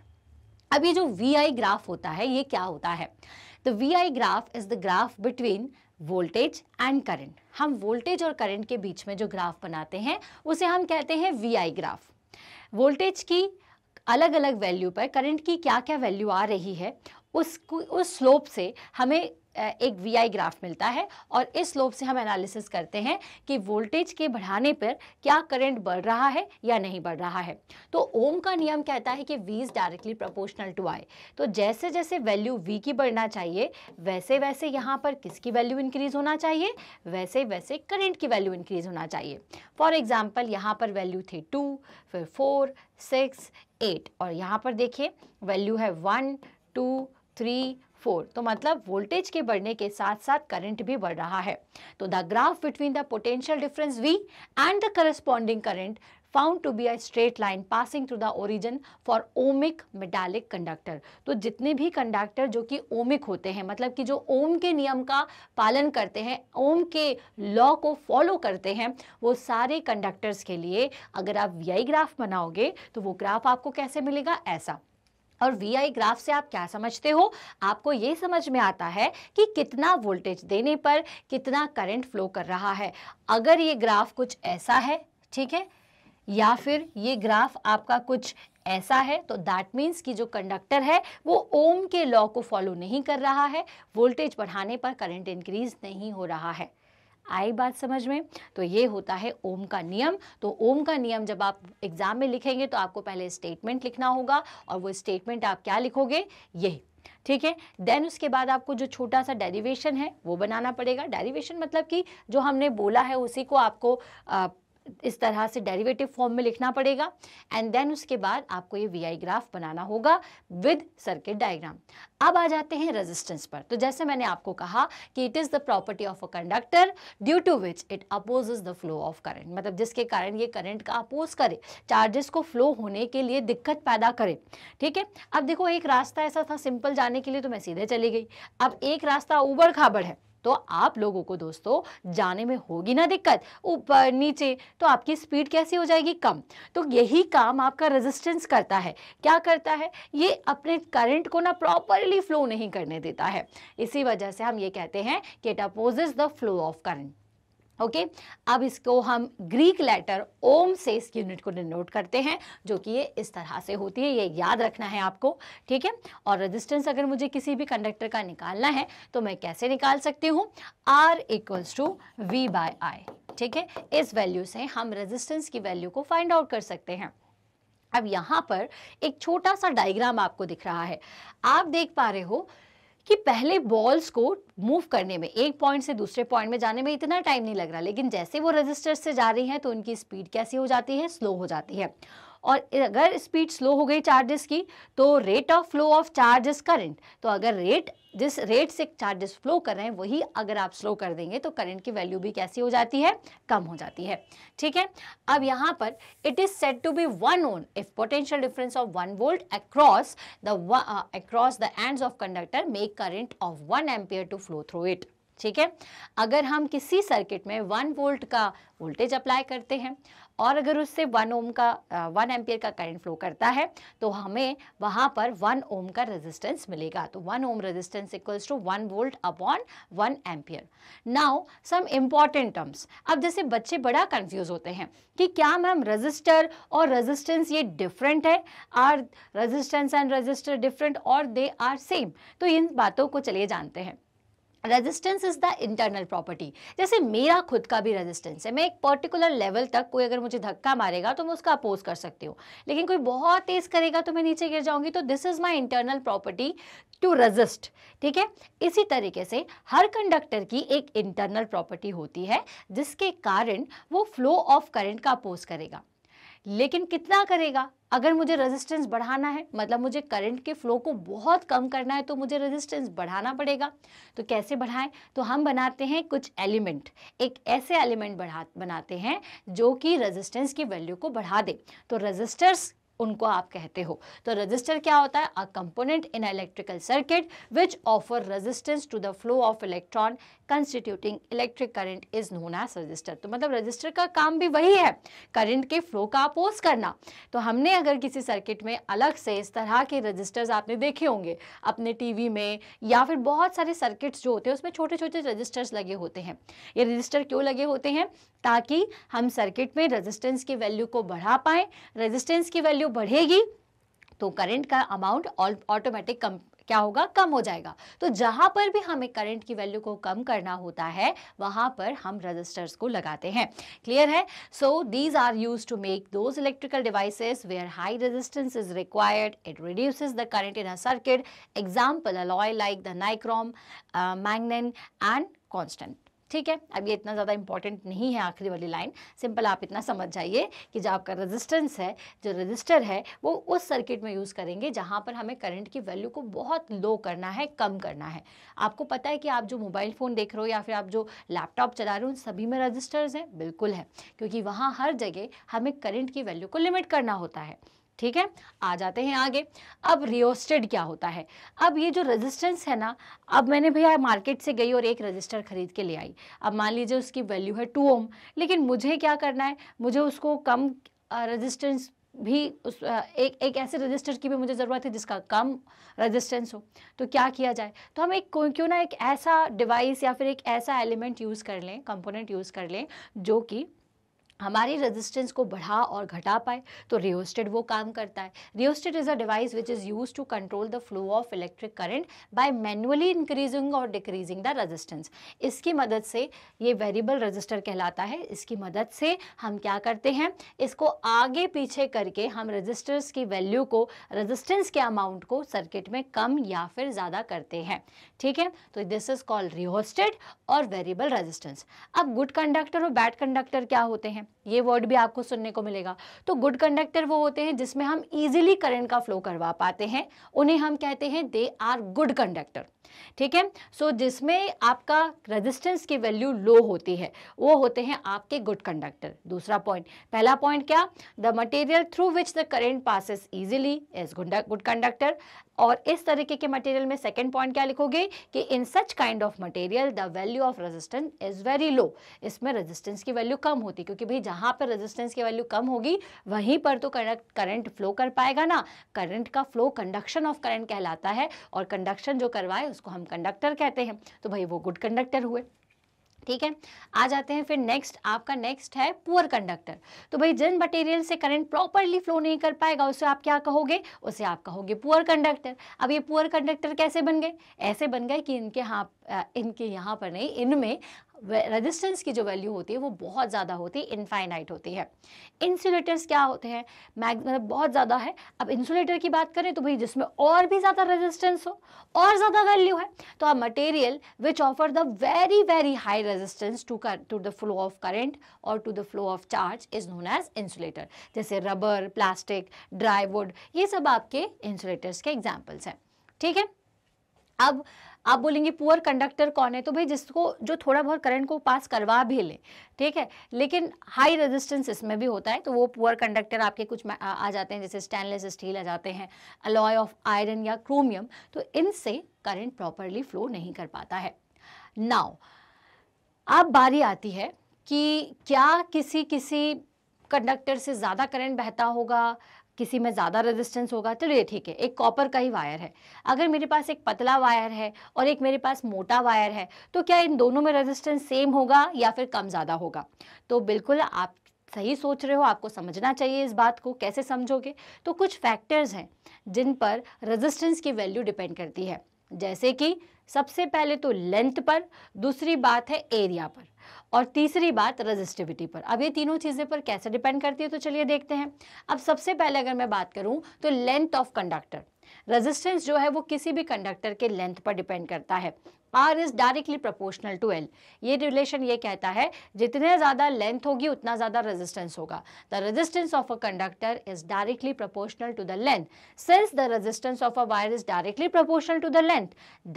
अब ये जो वी आई ग्राफ होता है ये क्या होता है तो V I graph is the graph between voltage and current हम वोल्टेज और करंट के बीच में जो ग्राफ बनाते हैं उसे हम कहते हैं वी आई ग्राफ वोल्टेज की अलग अलग वैल्यू पर करंट की क्या क्या वैल्यू आ रही है उस उस स्लोप से हमें एक वी आई ग्राफ मिलता है और इस स्लोप से हम एनालिसिस करते हैं कि वोल्टेज के बढ़ाने पर क्या करंट बढ़ रहा है या नहीं बढ़ रहा है तो ओम का नियम कहता है कि V is directly proportional to I तो जैसे जैसे वैल्यू V की बढ़ना चाहिए वैसे वैसे यहाँ पर किसकी वैल्यू इंक्रीज़ होना चाहिए वैसे वैसे करेंट की वैल्यू इंक्रीज़ होना चाहिए फॉर एग्ज़ाम्पल यहाँ पर वैल्यू थी टू फिर फोर सिक्स एट और यहाँ पर देखिए वैल्यू है वन टू थ्री फोर तो मतलब वोल्टेज के बढ़ने के साथ साथ करंट भी बढ़ रहा है तो the graph between the potential difference V and the corresponding current found to be a straight line passing through the origin for ohmic metallic conductor तो जितने भी कंडक्टर जो कि ओमिक होते हैं मतलब कि जो ओम के नियम का पालन करते हैं ओम के लॉ को फॉलो करते हैं वो सारे कंडक्टर्स के लिए अगर आप यही ग्राफ बनाओगे तो वो ग्राफ आपको कैसे मिलेगा ऐसा और वी आई ग्राफ से आप क्या समझते हो आपको ये समझ में आता है कि कितना वोल्टेज देने पर कितना करंट फ्लो कर रहा है अगर ये ग्राफ कुछ ऐसा है ठीक है या फिर ये ग्राफ आपका कुछ ऐसा है तो दैट मीन्स कि जो कंडक्टर है वो ओम के लॉ को फॉलो नहीं कर रहा है वोल्टेज बढ़ाने पर करंट इंक्रीज नहीं हो रहा है आई बात समझ में तो ये होता है ओम का नियम तो ओम का नियम जब आप एग्ज़ाम में लिखेंगे तो आपको पहले स्टेटमेंट लिखना होगा और वो स्टेटमेंट आप क्या लिखोगे ये ठीक है देन उसके बाद आपको जो छोटा सा डेरिवेशन है वो बनाना पड़ेगा डेरिवेशन मतलब कि जो हमने बोला है उसी को आपको आ, इस तरह से डेरिवेटिव फॉर्म में लिखना पड़ेगा एंड देन उसके बाद आपको ये वी आई ग्राफ बनाना होगा विद सर्किट डायग्राम अब आ जाते हैं रेजिस्टेंस पर तो जैसे मैंने आपको कहा कि it is the property of a conductor due to which it oppose the flow of current मतलब जिसके कारण ये करंट का अपोज करे चार्जेस को फ्लो होने के लिए दिक्कत पैदा करे ठीक है अब देखो एक रास्ता ऐसा था सिंपल जाने के लिए तो मैं सीधे चली गई अब एक रास्ता उबड़ खाबड़ है तो आप लोगों को दोस्तों जाने में होगी ना दिक्कत ऊपर नीचे तो आपकी स्पीड कैसी हो जाएगी कम तो यही काम आपका रेजिस्टेंस करता है क्या करता है ये अपने करंट को ना प्रॉपरली फ्लो नहीं करने देता है इसी वजह से हम ये कहते हैं कि it opposes the flow of current okay अब इसको हम ग्रीक लेटर ओम से इस यूनिट को डिनोट करते हैं जो कि ये इस तरह से होती है ये याद रखना है आपको ठीक है और रेजिस्टेंस अगर मुझे किसी भी कंडक्टर का निकालना है तो मैं कैसे निकाल सकती हूँ R equals to V by I ठीक है इस वैल्यू से हम रेजिस्टेंस की वैल्यू को फाइंड आउट कर सकते हैं अब यहाँ पर एक छोटा सा डायग्राम आपको दिख रहा है आप देख पा रहे हो कि पहले बॉल्स को मूव करने में एक पॉइंट से दूसरे पॉइंट में जाने में इतना टाइम नहीं लग रहा लेकिन जैसे वो रजिस्टर से जा रही हैं तो उनकी स्पीड कैसी हो जाती है स्लो हो जाती है और अगर स्पीड स्लो हो गई चार्जेस की तो rate of flow of charges current तो अगर रेट जिस रेट से चार्जेस फ्लो कर रहे हैं वही अगर आप स्लो कर देंगे तो करंट की वैल्यू भी कैसी हो जाती है कम हो जाती है ठीक है अब यहाँ पर it is said to be one ohm if potential difference of one volt across the across the ends of conductor make current of one ampere to flow through it ठीक है अगर हम किसी सर्किट में वन वोल्ट का voltage apply करते हैं और अगर उससे वन ओम का वन एम्पियर का करंट फ्लो करता है तो हमें वहाँ पर वन ओम का रेजिस्टेंस मिलेगा तो one ohm resistance equals to one volt upon one ampere now some important terms अब जैसे बच्चे बड़ा कंफ्यूज होते हैं कि क्या मैम रजिस्टर और रेजिस्टेंस ये डिफरेंट है are resistance and resistor different और दे आर सेम तो इन बातों को चलिए जानते हैं resistance is the internal property जैसे मेरा खुद का भी रेजिस्टेंस है मैं एक पर्टिकुलर लेवल तक कोई अगर मुझे धक्का मारेगा तो मैं उसका अपोज कर सकती हूँ लेकिन कोई बहुत तेज़ करेगा तो मैं नीचे गिर जाऊँगी तो this is my internal property to resist ठीक है इसी तरीके से हर कंडक्टर की एक इंटरनल प्रॉपर्टी होती है जिसके कारण वो फ्लो ऑफ करेंट का अपोज करेगा लेकिन कितना करेगा अगर मुझे रेजिस्टेंस बढ़ाना है मतलब मुझे करंट के फ्लो को बहुत कम करना है तो मुझे रेजिस्टेंस बढ़ाना पड़ेगा तो कैसे बढ़ाएं तो हम बनाते हैं कुछ एलिमेंट एक ऐसे एलिमेंट बढ़ा बनाते हैं जो कि रेजिस्टेंस की वैल्यू को बढ़ा दे तो रेजिस्टर्स उनको आप कहते हो तो रजिस्टर क्या होता है a component in electrical circuit which offer resistance to the flow of electron constituting electric current is known as resistor तो मतलब रजिस्टर का काम भी वही है करंट के फ्लो का अपोज करना तो हमने अगर किसी सर्किट में अलग से इस तरह के रजिस्टर्स आपने देखे होंगे अपने टीवी में या फिर बहुत सारे सर्किट्स जो होते हैं उसमें छोटे छोटे रजिस्टर्स लगे होते हैं ये रजिस्टर क्यों लगे होते हैं ताकि हम सर्किट में रजिस्टेंस की वैल्यू को बढ़ा पाएं रजिस्टेंस की वैल्यू बढ़ेगी तो करंट का अमाउंट ऑटोमेटिक कम क्या होगा कम हो जाएगा तो जहां पर भी हमें करंट की वैल्यू को कम करना होता है वहां पर हम रजिस्टर्स को लगाते हैं क्लियर है so these are use to make those electrical devices where high resistance is required it reduces the current in a circuit example alloy like the nichrome manganin and constantan ठीक है अब ये इतना ज़्यादा इंपॉर्टेंट नहीं है आखिरी वाली लाइन सिंपल आप इतना समझ जाइए कि जो आपका रेजिस्टेंस है जो रजिस्टर है वो उस सर्किट में यूज़ करेंगे जहाँ पर हमें करंट की वैल्यू को बहुत लो करना है कम करना है आपको पता है कि आप जो मोबाइल फ़ोन देख रहे हो या फिर आप जो लैपटॉप चला रहे हो उन सभी में रजिस्टर्स हैं बिल्कुल है क्योंकि वहाँ हर जगह हमें करंट की वैल्यू को लिमिट करना होता है ठीक है आ जाते हैं आगे अब रियोस्टेड क्या होता है अब ये जो रेजिस्टेंस है ना अब मैंने भैया मार्केट से गई और एक रजिस्टर खरीद के ले आई अब मान लीजिए उसकी वैल्यू है टू ओम लेकिन मुझे क्या करना है मुझे उसको कम रजिस्टेंस भी उस एक एक ऐसे रजिस्टर की भी मुझे ज़रूरत है जिसका कम रजिस्टेंस हो तो क्या किया जाए तो हम एक क्यों ना एक ऐसा डिवाइस या फिर एक ऐसा एलिमेंट यूज़ कर लें कंपोनेंट यूज़ कर लें जो कि हमारी रेजिस्टेंस को बढ़ा और घटा पाए तो रियोस्टेट वो काम करता है rheostat is a device which is use to control the flow of electric current by manually increasing or decreasing the resistance इसकी मदद से ये वेरिएबल रजिस्टर कहलाता है इसकी मदद से हम क्या करते हैं इसको आगे पीछे करके हम रजिस्टर्स की वैल्यू को रजिस्टेंस के अमाउंट को सर्किट में कम या फिर ज़्यादा करते हैं ठीक है तो this is called rheostat or variable resistance अब गुड कंडक्टर और बैड कंडक्टर क्या होते हैं ये वर्ड भी आपको सुनने को मिलेगा तो गुड कंडक्टर वो होते हैं जिसमें हम इजीली करंट का फ्लो करवा पाते हैं उन्हें हम कहते हैं दे आर गुड कंडक्टर ठीक है सो so, जिसमें आपका रेजिस्टेंस की वैल्यू लो होती है वो होते हैं आपके गुड कंडक्टर दूसरा पॉइंट पहला पॉइंट क्या the material through which the current passes easily as good conductor और इस तरीके के मटेरियल में सेकेंड पॉइंट क्या लिखोगे कि in such kind of material the value of resistance is very low इसमें रेजिस्टेंस की वैल्यू कम होती क्योंकि होगी जहाँ पर रेजिस्टेंस की वैल्यू कम होगी वहीं पर तो करंट फ्लो कर पाएगा ना करंट का फ्लो कंडक्शन ऑफ करंट कहलाता है और कंडक्शन जो करवाए उसको हम कंडक्टर कहते हैं तो भाई वो गुड कंडक्टर हुए ठीक है आ जाते हैं फिर नेक्स्ट आपका नेक्स्ट है पुअर कंडक्टर तो भाई जिन मटेरियल से करंट प्रॉपरली फ्लो नहीं कर पाएगा उसे आप क्या कहोगे उसे आप कहोगे पुअर कंडक्टर अब ये पुअर कंडक्टर कैसे बन गए ऐसे बन गए कि इनके हाँ इनके यहाँ पर नहीं इनमें रेजिस्टेंस की जो वैल्यू होती है वो बहुत ज़्यादा होती है इनफाइनाइट होती है इंसुलेटर्स क्या होते हैं मैग मतलब बहुत ज़्यादा है अब इंसुलेटर की बात करें तो भाई जिसमें और भी ज़्यादा रेजिस्टेंस हो और ज़्यादा वैल्यू है तो आप material which offer the very very high resistance to to the flow of current or to the flow of charge is known as insulator जैसे रबर प्लास्टिक ड्राई वुड ये सब आपके इंसुलेटर्स के एग्जाम्पल्स हैं ठीक है अब आप बोलेंगे पुअर कंडक्टर कौन है तो भाई जिसको जो थोड़ा बहुत करंट को पास करवा भी ले ठीक है लेकिन हाई रेजिस्टेंस इसमें भी होता है तो वो पुअर कंडक्टर आपके कुछ आ जाते हैं जैसे स्टेनलेस स्टील आ जाते हैं अलॉय ऑफ आयरन या क्रोमियम तो इनसे करंट प्रॉपरली फ्लो नहीं कर पाता है नाउ अब बारी आती है कि क्या किसी किसी कंडक्टर से ज़्यादा करंट बहता होगा किसी में ज़्यादा रेजिस्टेंस होगा चलिए ठीक है एक कॉपर का ही वायर है अगर मेरे पास एक पतला वायर है और एक मेरे पास मोटा वायर है तो क्या इन दोनों में रेजिस्टेंस सेम होगा या फिर कम ज़्यादा होगा तो बिल्कुल आप सही सोच रहे हो आपको समझना चाहिए इस बात को कैसे समझोगे तो कुछ फैक्टर्स हैं जिन पर रेजिस्टेंस की वैल्यू डिपेंड करती है जैसे कि सबसे पहले तो लेंथ पर दूसरी बात है एरिया पर और तीसरी बात रजिस्टिविटी पर अब ये तीनों चीज़ें पर कैसे डिपेंड करती है तो चलिए देखते हैं अब सबसे पहले अगर मैं बात करूँ तो लेंथ ऑफ कंडक्टर रेजिस्टेंस जो है वो किसी भी कंडक्टर के लेंथ पर डिपेंड करता है R is directly proportional to L ये रिलेशन ये कहता है जितने ज़्यादा लेंथ होगी उतना ज़्यादा रेजिस्टेंस होगा the resistance of a conductor is directly proportional to the length since the resistance of a wire is directly proportional to the length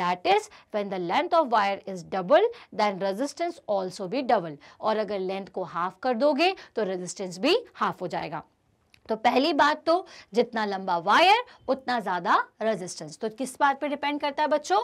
that is when the length of wire is double then resistance also भी double और अगर length को half कर दोगे तो resistance भी half हो जाएगा तो पहली बात तो जितना लंबा वायर उतना ज़्यादा रेजिस्टेंस तो किस बात पर डिपेंड करता है बच्चों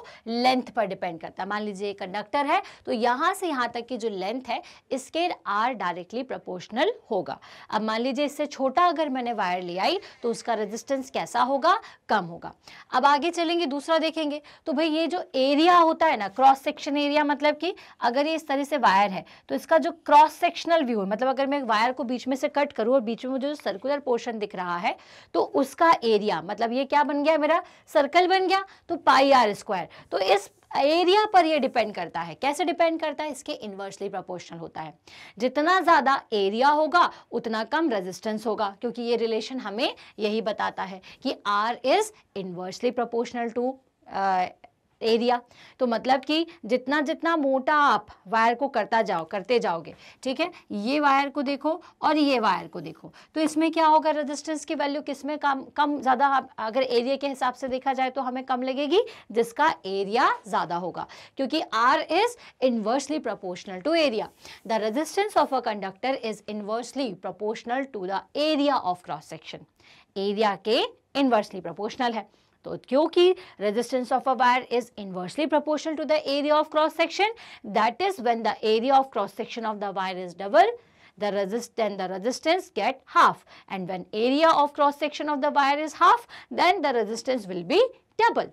लेंथ पर डिपेंड करता है मान लीजिए कंडक्टर है तो यहाँ से यहाँ तक की जो लेंथ है इसके आर डायरेक्टली प्रपोर्शनल होगा अब मान लीजिए इससे छोटा अगर मैंने वायर ले आई तो उसका रेजिस्टेंस कैसा होगा कम होगा अब आगे चलेंगे दूसरा देखेंगे तो भाई ये जो एरिया होता है ना क्रॉस सेक्शन एरिया मतलब कि अगर ये इस तरह से वायर है तो इसका जो क्रॉस सेक्शनल व्यू है मतलब अगर मैं वायर को बीच में से कट करूँ और बीच में मुझे जो सर्कुलर पोर्शन दिख रहा है तो उसका एरिया मतलब ये क्या बन गया मेरा सर्कल बन गया तो पाई आर स्क्वायर तो इस एरिया पर ये डिपेंड करता है कैसे डिपेंड करता है इसके इन्वर्सली प्रोपोर्शनल होता है जितना ज़्यादा एरिया होगा उतना कम रेजिस्टेंस होगा क्योंकि ये रिलेशन हमें यही बताता है कि R is inversely proportional to area तो मतलब कि जितना जितना मोटा आप वायर को करता जाओ करते जाओगे ठीक है ये वायर को देखो और ये वायर को देखो तो इसमें क्या होगा रेजिस्टेंस की वैल्यू किस में कम कम ज़्यादा अगर एरिया के हिसाब से देखा जाए तो हमें कम लगेगी जिसका एरिया ज़्यादा होगा क्योंकि R is inversely proportional to area the resistance of a conductor is inversely proportional to the area of cross section area के इन्वर्सली प्रपोर्शनल है तो क्योंकि resistance of a wire is inversely proportional to the area of cross section that is when the area of cross section of the wire is double the resist the resistance get half and when area of cross section of the wire is half then the resistance will be double double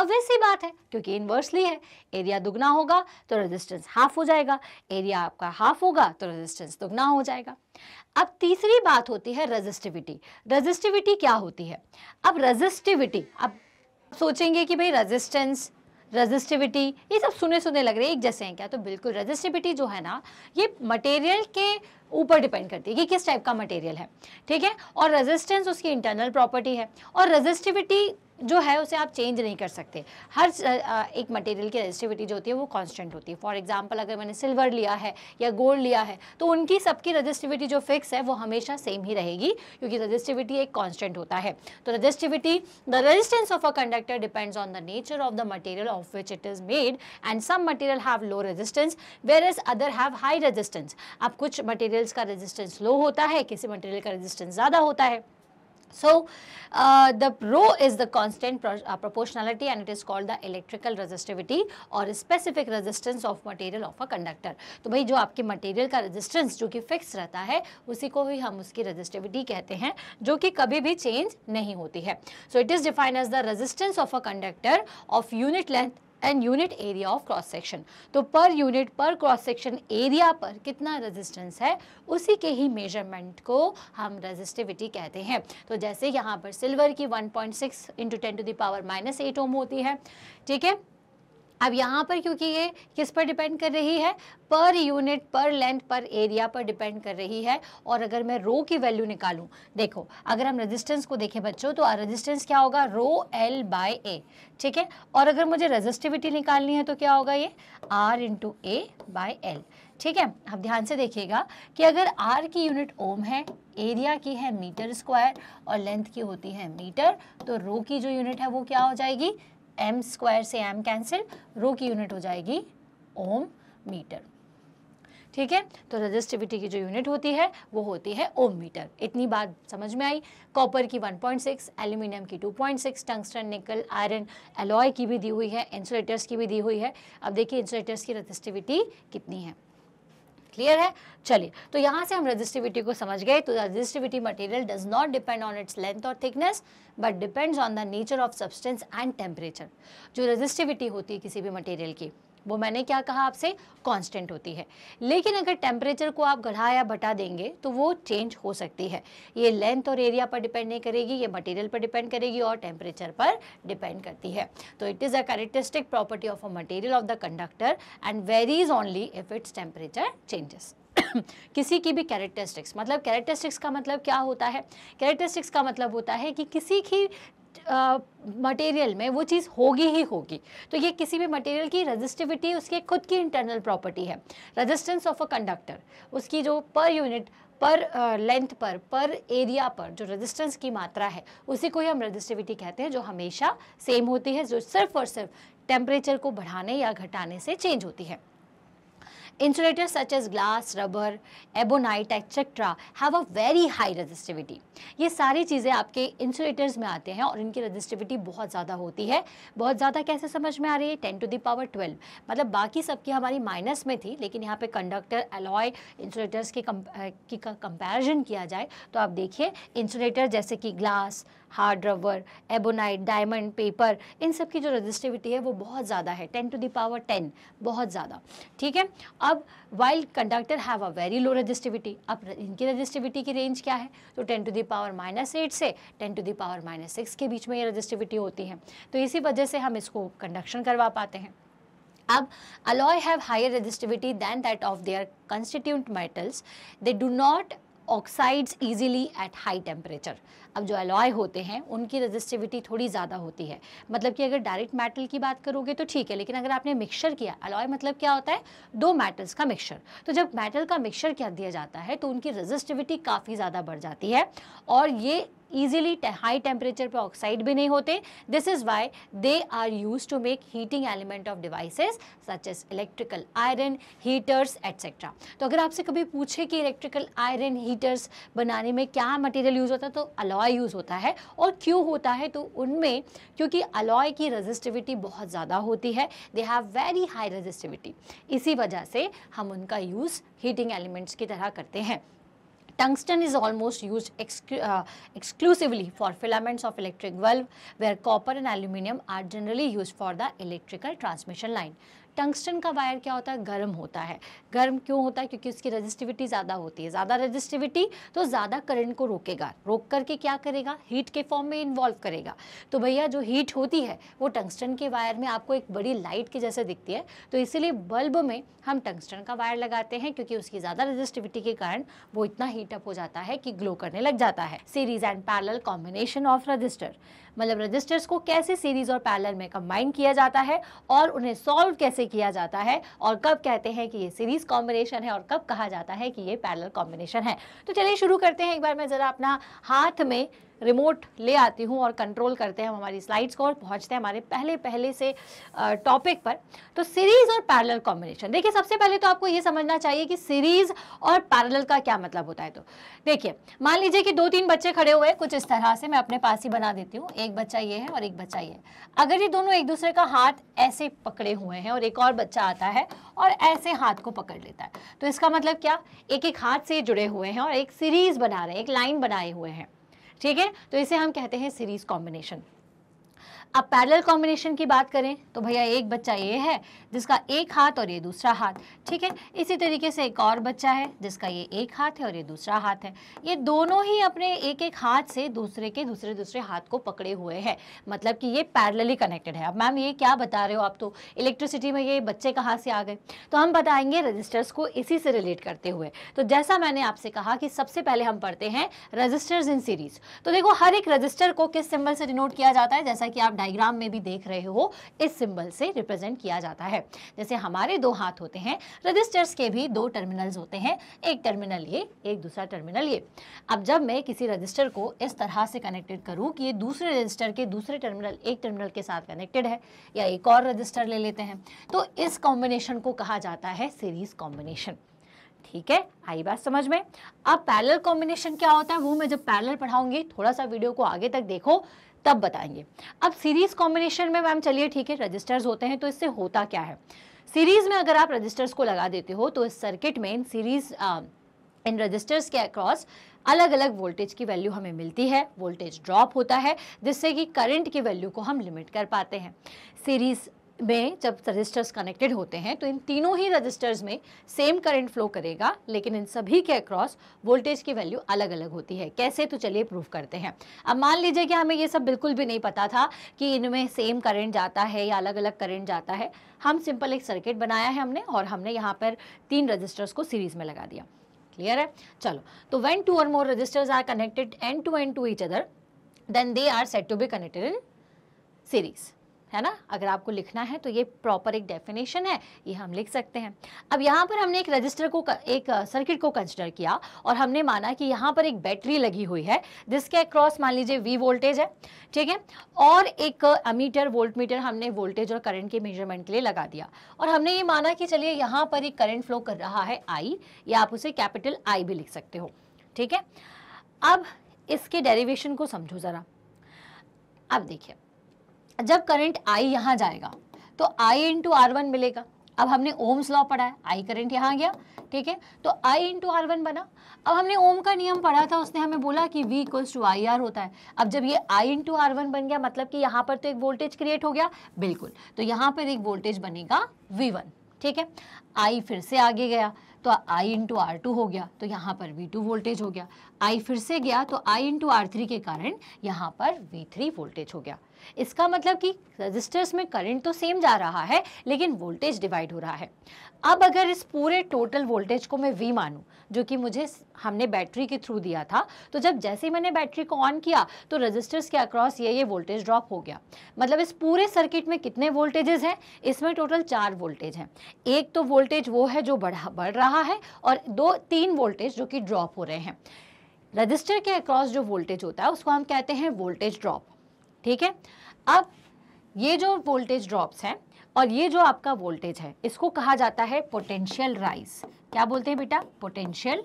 obvious बात है क्योंकि inversely है area दुगना होगा तो resistance half हो जाएगा area आपका हाफ होगा तो रेजिस्टेंस दुगना हो जाएगा अब तीसरी बात होती है रजिस्टिविटी रजिस्टिविटी क्या होती है अब रजिस्टिविटी अब सोचेंगे कि भाई रजिस्टेंस रजिस्टिविटी ये सब सुने सुने लग रहे हैं एक जैसे हैं क्या तो बिल्कुल रजिस्टिविटी जो है ना ये मटेरियल के ऊपर डिपेंड करती है कि किस टाइप का मटेरियल है ठीक है और रेजिस्टेंस उसकी इंटरनल प्रॉपर्टी है और रेजिस्टिविटी जो है उसे आप चेंज नहीं कर सकते हर एक मटेरियल की रजिस्टिविटी जो होती है वो कांस्टेंट होती है फॉर एग्जांपल अगर मैंने सिल्वर लिया है या गोल्ड लिया है तो उनकी सबकी रजिस्टिविटी जो फिक्स है वो हमेशा सेम ही रहेगी क्योंकि रजिस्टिविटी एक कांस्टेंट होता है तो resistivity the resistance of a conductor depends on the nature of the material of which it is made and some material have low resistance where as other have high resistance आप कुछ material materials का resistance low होता है किसी material का resistance ज़्यादा होता है so the rho is the constant proportionality and it is called the electrical called or specific resistivity of material of a conductor तो भाई जो आपके मटेरियल का रेजिस्टेंस जो कि फिक्स रहता है उसी को ही हम उसकी रेजिस्टिविटी कहते हैं जो कि कभी भी चेंज नहीं होती है so it is defined as the resistance of a conductor of unit length and unit area of cross section तो पर यूनिट पर क्रॉस सेक्शन एरिया पर कितना रेजिस्टेंस है उसी के ही मेजरमेंट को हम रेजिस्टिविटी कहते हैं तो जैसे यहाँ पर सिल्वर की 1.6 point six into ten to the power minus eight ohm होती है ठीक है अब यहाँ पर क्योंकि ये किस पर डिपेंड कर रही है पर यूनिट पर लेंथ पर एरिया पर डिपेंड कर रही है और अगर मैं रो की वैल्यू निकालू देखो अगर हम रेजिस्टेंस को देखें बच्चों तो रेजिस्टेंस क्या होगा रो एल बाय ए ठीक है और अगर मुझे रेजिस्टिविटी निकालनी है तो क्या होगा ये R into A by L ठीक है अब ध्यान से देखिएगा कि अगर आर की यूनिट ओम है एरिया की है मीटर स्क्वायर और लेंथ की होती है मीटर तो रो की जो यूनिट है वो क्या हो जाएगी एम स्क्वायर से एम कैंसिल रो की यूनिट हो जाएगी ओम मीटर ठीक है तो रजिस्टिविटी की जो यूनिट होती है वो होती है ओम मीटर इतनी बात समझ में आई कॉपर की 1.6 एल्यूमिनियम की 2.6 टंगस्टन निकल आयरन एलॉय की भी दी हुई है इंसुलेटर्स की भी दी हुई है अब देखिए इंसुलेटर्स की रजिस्टिविटी कितनी है क्लियर है चलिए तो यहाँ से हम रजिस्टिविटी को समझ गए तो resistivity material does not depend on its length or thickness but depends on the nature of substance and temperature जो रजिस्टिविटी होती है किसी भी मटेरियल की वो मैंने क्या कहा आपसे कांस्टेंट होती है लेकिन अगर टेम्परेचर को आप घटा या बटा देंगे तो वो चेंज हो सकती है ये लेंथ और एरिया पर डिपेंड नहीं करेगी ये मटेरियल पर डिपेंड करेगी और टेम्परेचर पर डिपेंड करती है तो it is a characteristic property of a material of the conductor and varies only if its temperature changes किसी की भी कैरेक्टरिस्टिक्स मतलब कैरेक्टरिस्टिक्स का मतलब क्या होता है कैरेक्टरिस्टिक्स का मतलब होता है कि किसी की मटेरियल में वो चीज़ होगी ही होगी तो ये किसी भी मटेरियल की रजिस्टिविटी उसके खुद की इंटरनल प्रॉपर्टी है रजिस्टेंस ऑफ अ कंडक्टर उसकी जो पर यूनिट पर लेंथ पर पर एरिया पर जो रेजिस्टेंस की मात्रा है उसी को ही हम रेजिस्टिविटी कहते हैं जो हमेशा सेम होती है जो सिर्फ और सिर्फ टेम्परेचर को बढ़ाने या घटाने से चेंज होती है Insulators such as glass, rubber, ebonite etc. have a very high resistivity. ये सारी चीज़ें आपके insulators में आते हैं और इनकी resistivity बहुत ज़्यादा होती है बहुत ज़्यादा कैसे समझ में आ रही है ten to the power twelve मतलब बाकी सबकी हमारी माइनस में थी लेकिन यहाँ पर कंडक्टर एलॉय इंसुलेटर्स की कंपेरिजन किया जाए तो आप देखिए इंसुलेटर जैसे कि glass hard rubber ebonite diamond paper इन सब की जो रजिस्टिविटी है वो बहुत ज़्यादा है टेन टू दावर टेन बहुत ज़्यादा ठीक है अब while conductor have a very low resistivity अब इनकी रजिस्टिविटी की रेंज क्या है तो ten to the power minus eight से ten to the power minus six के बीच में ये रजिस्टिविटी होती है तो इसी वजह से हम इसको कंडक्शन करवा पाते हैं अब alloy have higher resistivity than that of their constituent metals they do not oxidise easily at high temperature अब जो अलॉय होते हैं उनकी रजिस्टिविटी थोड़ी ज़्यादा होती है मतलब कि अगर डायरेक्ट मेटल की बात करोगे तो ठीक है लेकिन अगर आपने मिक्सर किया अलॉय मतलब क्या होता है दो मेटल्स का मिक्सर तो जब मेटल का मिक्सर क्या दिया जाता है तो उनकी रजिस्टिविटी काफ़ी ज़्यादा बढ़ जाती है और ये ईजिली हाई टेम्परेचर पर ऑक्साइड भी नहीं होते this is why they are use to make heating element of devices such as electrical iron heaters etcetera तो अगर आपसे कभी पूछे कि इलेक्ट्रिकल आयरन हीटर्स बनाने में क्या मटेरियल यूज़ होता है तो अलॉय यूज़ होता है और क्यों होता है तो उनमें क्योंकि अलॉय की रजिस्टिविटी बहुत ज़्यादा होती है they have very high resistivity इसी वजह से हम उनका यूज़ हीटिंग एलिमेंट्स की तरह करते हैं Tungsten is almost used exclu uh, exclusively for filaments of electric bulb where copper and aluminium are generally used for the electrical transmission line. Tungsten का वायर क्या होता है गर्म होता है गर्म क्यों होता है क्योंकि उसकी रजिस्टिविटी ज़्यादा होती है ज़्यादा रजिस्टिविटी तो ज़्यादा करंट को रोकेगा रोक करके क्या करेगा हीट के फॉर्म में इन्वॉल्व करेगा तो भैया जो हीट होती है वो टंगस्टन के वायर में आपको एक बड़ी लाइट के जैसे दिखती है तो इसीलिए बल्ब में हम टंगस्टन का वायर लगाते हैं क्योंकि उसकी ज़्यादा रजिस्टिविटी के कारण वो इतना हीटअप हो जाता है कि ग्लो करने लग जाता है series and parallel combination of resistor मतलब रजिस्टर्स को कैसे सीरीज और पैरल में कंबाइन किया जाता है और उन्हें सॉल्व कैसे किया जाता है और कब कहते हैं कि ये सीरीज कॉम्बिनेशन है और कब कहा जाता है कि ये पैरल कॉम्बिनेशन है तो चलिए शुरू करते हैं एक बार मैं ज़रा अपना हाथ में रिमोट ले आती हूँ और कंट्रोल करते हैं हम हमारी स्लाइड्स को और पहुँचते हैं हमारे पहले पहले से टॉपिक पर तो सीरीज़ और पैरेलल कॉम्बिनेशन देखिए सबसे पहले तो आपको ये समझना चाहिए कि सीरीज़ और पैरेलल का क्या मतलब होता है तो देखिए मान लीजिए कि दो तीन बच्चे खड़े हुए कुछ इस तरह से मैं अपने पास ही बना देती हूँ एक बच्चा ये है और एक बच्चा ये है अगर ये दोनों एक दूसरे का हाथ ऐसे पकड़े हुए हैं और एक और बच्चा आता है और ऐसे हाथ को पकड़ लेता है तो इसका मतलब क्या एक एक हाथ से जुड़े हुए हैं और एक सीरीज़ बना रहे हैं एक लाइन बनाए हुए हैं ठीक है तो इसे हम कहते हैं सीरीज कॉम्बिनेशन अब पैरेलल कॉम्बिनेशन की बात करें तो भैया एक बच्चा ये है जिसका एक हाथ और ये दूसरा हाथ ठीक है इसी तरीके से एक और बच्चा है जिसका ये एक हाथ है और ये दूसरा हाथ है ये दोनों ही अपने एक एक हाथ से दूसरे के दूसरे दूसरे हाथ को पकड़े हुए हैं मतलब कि ये पैरेलली कनेक्टेड है अब मैम ये क्या बता रहे हो आप तो इलेक्ट्रिसिटी में ये बच्चे कहाँ से आ गए तो हम बताएंगे रजिस्टर्स को इसी से रिलेट करते हुए तो जैसा मैंने आपसे कहा कि सबसे पहले हम पढ़ते हैं रजिस्टर्स इन सीरीज तो देखो हर एक रजिस्टर को किस सिंबल से डिनोट किया जाता है जैसा कि आप डायग्राम में भी देख रहे हो इस सिंबल से रिप्रेजेंट किया जाता है जैसे हमारे दो हाथ होते हैं रजिस्टर्स के भी दो टर्मिनल्स होते हैं एक टर्मिनल ये एक दूसरा टर्मिनल ये अब जब मैं किसी रजिस्टर को इस तरह से कनेक्टेड करूँ कि ये दूसरे रजिस्टर के दूसरे टर्मिनल एक टर्मिनल के साथ कनेक्टेड है या एक और रजिस्टर ले लेते हैं तो इस कॉम्बिनेशन को कहा जाता है सीरीज कॉम्बिनेशन ठीक है आई बात समझ में अब पैरेलल कॉम्बिनेशन क्या होता है वो मैं जब पैरेलल पढ़ाऊंगी थोड़ा सा वीडियो को आगे तक देखो तब बताएंगे अब सीरीज कॉम्बिनेशन में मैम चलिए ठीक है रजिस्टर्स होते हैं तो इससे होता क्या है सीरीज में अगर आप रजिस्टर्स को लगा देते हो तो इस सर्किट में इन सीरीज इन रजिस्टर्स के अक्रॉस अलग अलग वोल्टेज की वैल्यू हमें मिलती है वोल्टेज ड्रॉप होता है जिससे कि करंट की वैल्यू को हम लिमिट कर पाते हैं सीरीज में जब रजिस्टर्स कनेक्टेड होते हैं तो इन तीनों ही रजिस्टर्स में सेम करंट फ्लो करेगा लेकिन इन सभी के अक्रॉस वोल्टेज की वैल्यू अलग अलग होती है कैसे तो चलिए प्रूव करते हैं अब मान लीजिए कि हमें ये सब बिल्कुल भी नहीं पता था कि इनमें सेम करंट जाता है या अलग अलग करंट जाता है हम सिंपल एक सर्किट बनाया है हमने और हमने यहाँ पर तीन रजिस्टर्स को सीरीज में लगा दिया क्लियर है चलो तो when two or more resistors are connected end to end to each other then they are set to be connected in series है ना अगर आपको लिखना है तो ये प्रॉपर एक डेफिनेशन है ये हम लिख सकते हैं अब यहाँ पर हमने एक रजिस्टर को एक सर्किट को कंसिडर किया और हमने माना कि यहाँ पर एक बैटरी लगी हुई है जिसके अक्रॉस मान लीजिए वी वोल्टेज है ठीक है और एक अमीटर वोल्ट मीटर हमने वोल्टेज और करंट के मेजरमेंट के लिए लगा दिया और हमने ये माना कि चलिए यहाँ पर एक करंट फ्लो कर रहा है आई या आप उसे कैपिटल आई भी लिख सकते हो ठीक है अब इसके डेरिवेशन को समझो ज़रा अब देखिए जब करंट आई यहाँ जाएगा तो आई इंटू आर वन मिलेगा अब हमने ओम्स लॉ पढ़ा है आई करंट यहाँ गया ठीक है तो आई इंटू आर वन बना अब हमने ओम का नियम पढ़ा था उसने हमें बोला कि V equals to I R होता है अब जब ये आई इंटू आर वन बन गया मतलब कि यहाँ पर तो एक वोल्टेज क्रिएट हो गया बिल्कुल तो यहाँ पर एक वोल्टेज बनेगा वी वन ठीक है आई फिर से आगे गया तो आई इंटू आर टू हो गया तो यहाँ पर वी टू वोल्टेज हो गया आई फिर से गया तो आई इंटू आर थ्री के कारण यहाँ पर वी थ्री वोल्टेज हो गया इसका मतलब कि रजिस्टर्स में करंट तो सेम जा रहा है लेकिन वोल्टेज डिवाइड हो रहा है अब अगर इस पूरे टोटल वोल्टेज को मैं वी मानूं जो कि मुझे हमने बैटरी के थ्रू दिया था तो जब जैसे ही मैंने बैटरी को ऑन किया तो रजिस्टर्स के अक्रॉस ये ये वोल्टेज ड्रॉप हो गया मतलब इस पूरे सर्किट में कितने वोल्टेजेस हैं इसमें टोटल चार वोल्टेज हैं एक तो वोल्टेज वो है जो बढ़ा बढ़ रहा है और दो तीन वोल्टेज जो कि ड्रॉप हो रहे हैं रजिस्टर के अक्रॉस जो वोल्टेज होता है उसको हम कहते हैं वोल्टेज ड्रॉप ठीक है अब ये जो वोल्टेज ड्रॉप्स हैं और ये जो आपका वोल्टेज है इसको कहा जाता है पोटेंशियल राइज क्या बोलते हैं बेटा पोटेंशियल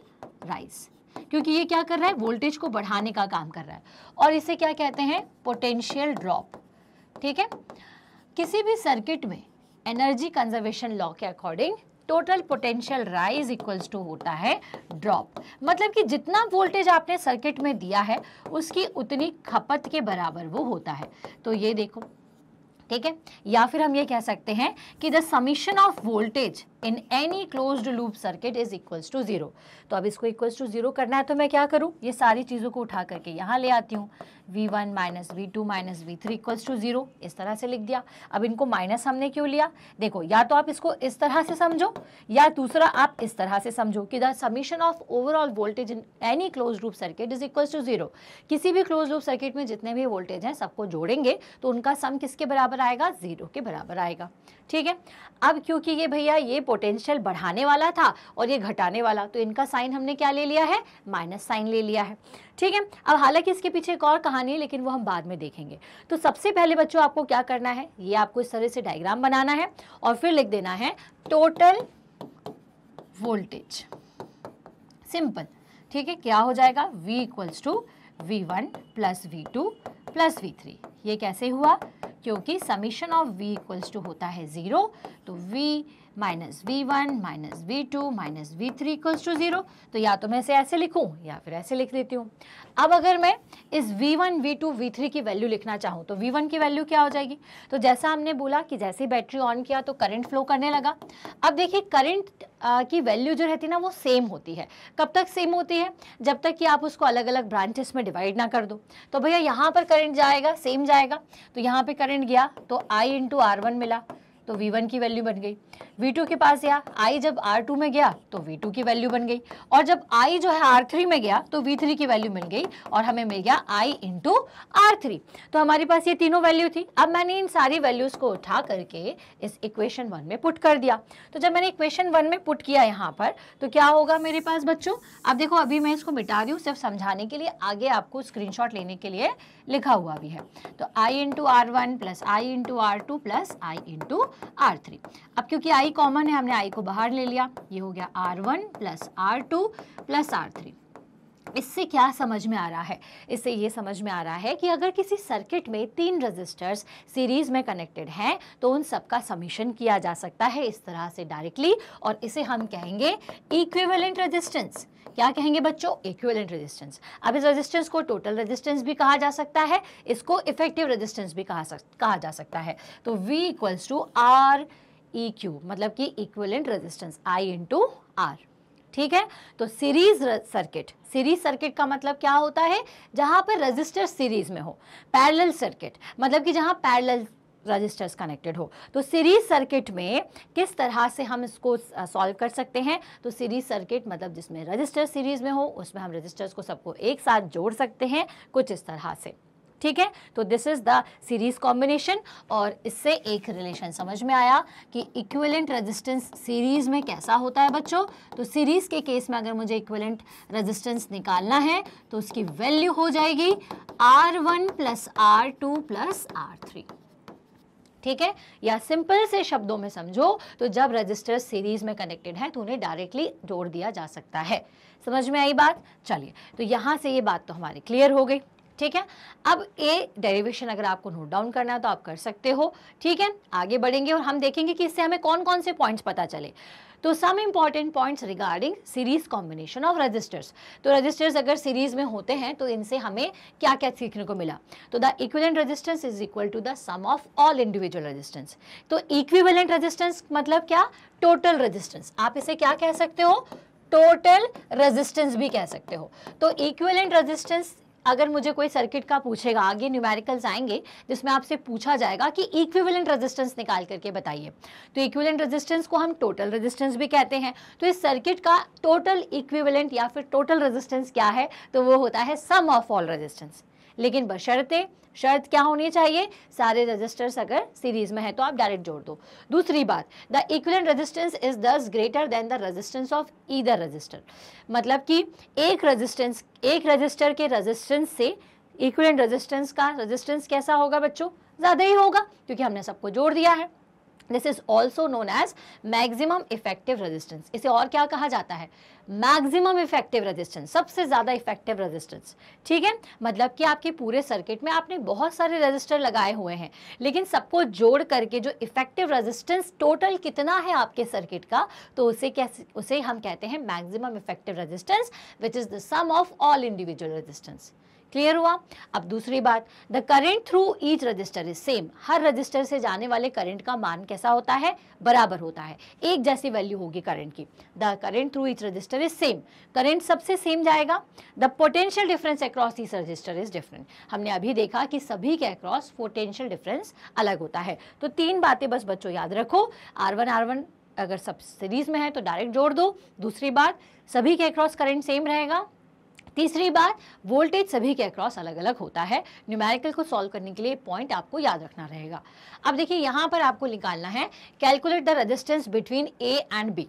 राइज क्योंकि ये क्या कर रहा है वोल्टेज को बढ़ाने का काम कर रहा है और इसे क्या कहते हैं पोटेंशियल ड्रॉप ठीक है किसी भी सर्किट में एनर्जी कंजर्वेशन लॉ के according total potential rise equals to होता है ड्रॉप मतलब कि जितना वोल्टेज आपने सर्किट में दिया है उसकी उतनी खपत के बराबर वो होता है तो ये देखो ठीक है या फिर हम ये कह सकते हैं कि the summation of voltage in any closed loop circuit is equals to zero तो अब इसको इक्वल्स टू ज़ीरो करना है तो मैं क्या करूँ ये सारी चीज़ों को उठा करके यहाँ ले आती हूँ V one minus V two minus V three equals to zero इस तरह से लिख दिया अब इनको माइनस हमने क्यों लिया देखो या तो आप इसको इस तरह से समझो या दूसरा आप इस तरह से समझो कि the summation of overall voltage in any close loop circuit is equals to zero किसी भी क्लोज लूप सर्किट में जितने भी वोल्टेज हैं सबको जोड़ेंगे तो उनका सम किसके बराबर बराबर आएगा जीरो के बराबर आएगा ठीक है अब क्योंकि ये भैया ये पोटेंशियल बढ़ाने वाला था और ये घटाने वाला तो इनका साइन हमने क्या ले लिया है माइनस साइन ले लिया है ठीक है अब हालांकि इसके पीछे एक और कहानी है लेकिन वो हम बाद में देखेंगे तो सबसे पहले बच्चों आपको क्या करना है ये आपको इस तरह से डायग्राम बनाना है और फिर लिख देना है टोटल वोल्टेज सिंपल ठीक है क्या हो जाएगा V equals to V one plus V two plus V three ये कैसे हुआ क्योंकि summation of v equals to होता है ज़ीरो तो v minus V one minus V two minus V three equals to zero तो या तो मैं इसे ऐसे लिखूँ या फिर ऐसे लिख देती हूँ अब अगर मैं इस V one V two V three की वैल्यू लिखना चाहूँ तो वी वन की वैल्यू क्या हो जाएगी तो जैसा हमने बोला कि जैसे ही बैटरी ऑन किया तो करंट फ्लो करने लगा अब देखिए करंट की वैल्यू जो रहती है ना वो सेम होती है कब तक सेम होती है जब तक कि आप उसको अलग अलग ब्रांचेस में डिवाइड ना कर दो तो भैया यहाँ पर करंट जाएगा सेम जाएगा तो यहाँ पर करंट गया तो आई इंटू आर वन मिला तो V1 की वैल्यू बन गई V2 के पास गया I जब R2 में गया तो V2 की वैल्यू बन गई और जब I जो है R3 में गया तो V3 की वैल्यू मिल गई और हमें मिल गया I इंटू आर तो हमारे पास ये तीनों वैल्यू थी अब मैंने इन सारी वैल्यूज़ को उठा करके इस इक्वेशन वन में पुट कर दिया तो जब मैंने इक्वेशन वन में पुट किया यहाँ पर तो क्या होगा मेरे पास बच्चों अब देखो अभी मैं इसको मिटा रही हूँ सिर्फ समझाने के लिए आगे आपको शॉट लेने के लिए लिखा हुआ भी है तो I into R one plus I into R two plus I into R three अब क्योंकि आई कॉमन है हमने आई को बाहर ले लिया ये हो गया R one plus R two plus R three इससे क्या समझ में आ रहा है इससे ये समझ में आ रहा है कि अगर किसी सर्किट में तीन रजिस्टर्स सीरीज़ में कनेक्टेड हैं तो उन सबका समीशन किया जा सकता है इस तरह से डायरेक्टली और इसे हम कहेंगे इक्विवेलेंट रेजिस्टेंस क्या कहेंगे बच्चों इक्विवेलेंट रेजिस्टेंस अब इस रेजिस्टेंस को टोटल रेजिस्टेंस भी कहा जा सकता है इसको इफेक्टिव रेजिस्टेंस भी कहा सक, कहा जा सकता है तो V equals to R E Q मतलब कि equivalent resistance I to R ठीक है तो सीरीज सर्किट सीरीज सर्किट का मतलब क्या होता है जहां पर रजिस्टर सीरीज में हो पैरेलल सर्किट मतलब कि जहां पैरेलल रजिस्टर्स कनेक्टेड हो तो सीरीज सर्किट में किस तरह से हम इसको सॉल्व कर सकते हैं तो सीरीज सर्किट मतलब जिसमें रजिस्टर सीरीज में हो उसमें हम रजिस्टर्स को सबको एक साथ जोड़ सकते हैं कुछ इस तरह से ठीक है तो this is the series combination और इससे एक रिलेशन समझ में आया कि इक्विवेलेंट रेजिस्टेंस सीरीज में कैसा होता है बच्चों तो सीरीज के केस में अगर मुझे इक्विवेलेंट रेजिस्टेंस निकालना है तो उसकी वैल्यू हो जाएगी R one plus R two plus R three ठीक है या सिंपल से शब्दों में समझो तो जब रजिस्टर सीरीज में कनेक्टेड है तो उन्हें डायरेक्टली जोड़ दिया जा सकता है समझ में आई बात चलिए तो यहां से ये बात तो हमारी क्लियर हो गई ठीक है अब ए डेरिवेशन अगर आपको नोट डाउन करना है तो आप कर सकते हो ठीक है आगे बढ़ेंगे और हम देखेंगे कि इससे हमें कौन कौन से पॉइंट्स पता चले तो some important points regarding series combination of resistors तो रजिस्टर्स अगर सीरीज में होते हैं तो इनसे हमें क्या क्या सीखने को मिला तो the equivalent resistance is equal to the sum of all individual resistance तो इक्विवेलेंट रजिस्टेंस मतलब क्या टोटल रजिस्टेंस आप इसे क्या कह सकते हो टोटल रेजिस्टेंस भी कह सकते हो तो इक्विवेलेंट रेजिस्टेंस अगर मुझे कोई सर्किट का पूछेगा आगे न्यूमेरिकल्स आएंगे जिसमें आपसे पूछा जाएगा कि इक्विवेलेंट रेजिस्टेंस निकाल करके बताइए तो इक्विवेलेंट रेजिस्टेंस को हम टोटल रेजिस्टेंस भी कहते हैं तो इस सर्किट का टोटल इक्विवेलेंट या फिर टोटल रेजिस्टेंस क्या है तो वो होता है सम ऑफ ऑल रेजिस्टेंस लेकिन बशर्ते शर्त क्या होनी चाहिए सारे रजिस्टर्स अगर सीरीज में है तो आप डायरेक्ट जोड़ दो दूसरी बात the equivalent resistance is thus greater than the resistance of either resistor मतलब कि एक रजिस्टेंस एक रजिस्टर के रजिस्टेंस से इक्वलेंट रजिस्टेंस का रजिस्टेंस कैसा होगा बच्चों ज़्यादा ही होगा क्योंकि हमने सबको जोड़ दिया है this is also known as maximum effective resistance इसे और क्या कहा जाता है मैक्सिमम इफेक्टिव रेजिस्टेंस सबसे ज़्यादा इफेक्टिव रेजिस्टेंस ठीक है मतलब कि आपके पूरे सर्किट में आपने बहुत सारे रेजिस्टर लगाए हुए हैं लेकिन सबको जोड़ करके जो इफेक्टिव रेजिस्टेंस टोटल कितना है आपके सर्किट का तो उसे कैसे उसे हम कहते हैं maximum effective resistance which is the sum of all individual resistance clear हुआ अब दूसरी बात the current through each resistor is same हर रजिस्टर से जाने वाले करंट का मान कैसा होता है बराबर होता है एक जैसी वैल्यू होगी करंट की the current through each resistor is same current सबसे सेम जाएगा the potential difference across each resistor is different हमने अभी देखा कि सभी के अक्रॉस पोटेंशियल डिफरेंस अलग होता है तो तीन बातें बस बच्चों याद रखो आर वन आर वन अगर सब सीरीज में है तो डायरेक्ट जोड़ दो दूसरी बात सभी के अक्रॉस करेंट सेम रहेगा तीसरी बात वोल्टेज सभी के अक्रॉस अलग अलग होता है न्यूमेरिकल को सॉल्व करने के लिए पॉइंट आपको याद रखना रहेगा अब देखिए यहाँ पर आपको निकालना है calculate the resistance between A and B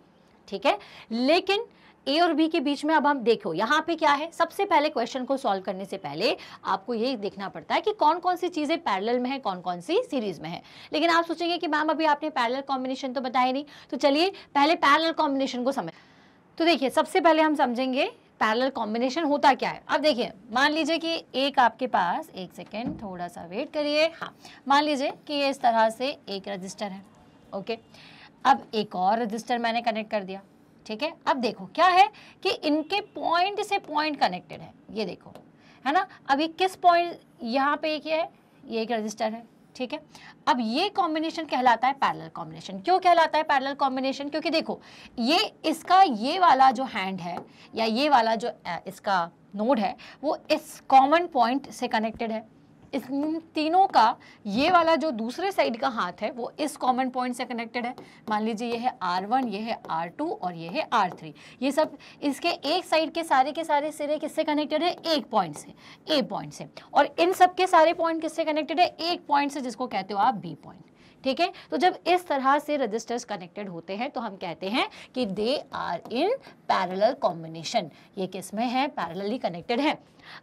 ठीक है लेकिन ए और बी के बीच में अब हम देखो यहाँ पे क्या है सबसे पहले क्वेश्चन को सॉल्व करने से पहले आपको ये देखना पड़ता है कि कौन कौन सी चीज़ें पैरेलल में है कौन कौन सी सीरीज में है लेकिन आप सोचेंगे कि मैम अभी आपने पैरेलल कॉम्बिनेशन तो बताया नहीं तो चलिए पहले पैरेलल कॉम्बिनेशन को समझ तो देखिए सबसे पहले हम समझेंगे पैरेलल कॉम्बिनेशन होता क्या है अब देखिए मान लीजिए कि एक आपके पास एक सेकेंड थोड़ा सा वेट करिए हाँ मान लीजिए कि ये इस तरह से एक रजिस्टर है ओके अब एक और रजिस्टर मैंने कनेक्ट कर दिया ठीक है अब देखो क्या है कि इनके पॉइंट से पॉइंट कनेक्टेड है ये देखो है ना अभी किस पॉइंट यहाँ पे एक है ये एक रजिस्टर है ठीक है अब ये कॉम्बिनेशन कहलाता है पैरेलल कॉम्बिनेशन क्यों कहलाता है पैरेलल कॉम्बिनेशन क्योंकि देखो ये इसका ये वाला जो हैंड है या ये वाला जो इसका नोड है वो इस कॉमन पॉइंट से कनेक्टेड है इस तीनों का ये वाला जो दूसरे साइड का हाथ है वो इस कॉमन पॉइंट से कनेक्टेड है मान लीजिए ये है आर वन ये है आर टू और ये है आर थ्री ये सब इसके एक साइड के सारे के सारे सिरे किससे कनेक्टेड है एक पॉइंट से ए पॉइंट से और इन सब के सारे पॉइंट किससे कनेक्टेड है एक पॉइंट से जिसको कहते हो आप बी पॉइंट ठीक है तो जब इस तरह से रजिस्टर्स कनेक्टेड होते हैं तो हम कहते हैं कि they are in parallel combination ये किस में है पैरलली कनेक्टेड है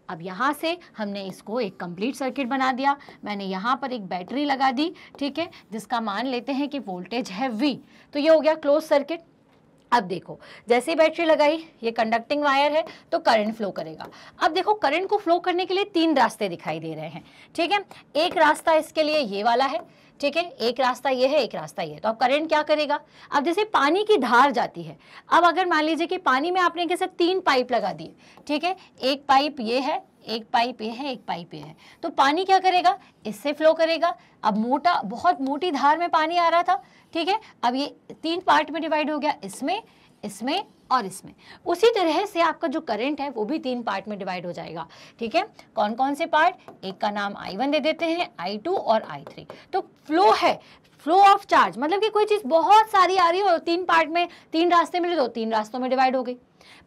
अब यहाँ से हमने इसको एक कंप्लीट सर्किट बना दिया मैंने यहाँ पर एक बैटरी लगा दी ठीक है जिसका मान लेते हैं कि वोल्टेज है वी तो ये हो गया क्लोज सर्किट अब देखो जैसे ही बैटरी लगाई ये कंडक्टिंग वायर है तो करंट फ्लो करेगा अब देखो करंट को फ्लो करने के लिए तीन रास्ते दिखाई दे रहे हैं ठीक है एक रास्ता इसके लिए ये वाला है ठीक है एक रास्ता ये है एक रास्ता ये है तो अब करंट क्या करेगा अब जैसे पानी की धार जाती है अब अगर मान लीजिए कि पानी में आपने कैसे तीन पाइप लगा दिए ठीक है एक पाइप ये है एक पाइप ये है एक पाइप ये है तो पानी क्या करेगा इससे फ्लो करेगा अब मोटा बहुत मोटी धार में पानी आ रहा था ठीक है अब ये तीन पार्ट में डिवाइड हो गया इसमें इसमें और इसमें उसी तरह से आपका जो करंट है वो भी तीन पार्ट में डिवाइड हो जाएगा ठीक है कौन कौन से पार्ट एक का नाम आई वन दे देते हैं आई टू और आई थ्री तो फ्लो है फ्लो ऑफ चार्ज मतलब कि कोई चीज़ बहुत सारी आ रही है और तीन पार्ट में तीन रास्ते मिले तो तीन रास्तों में डिवाइड हो गई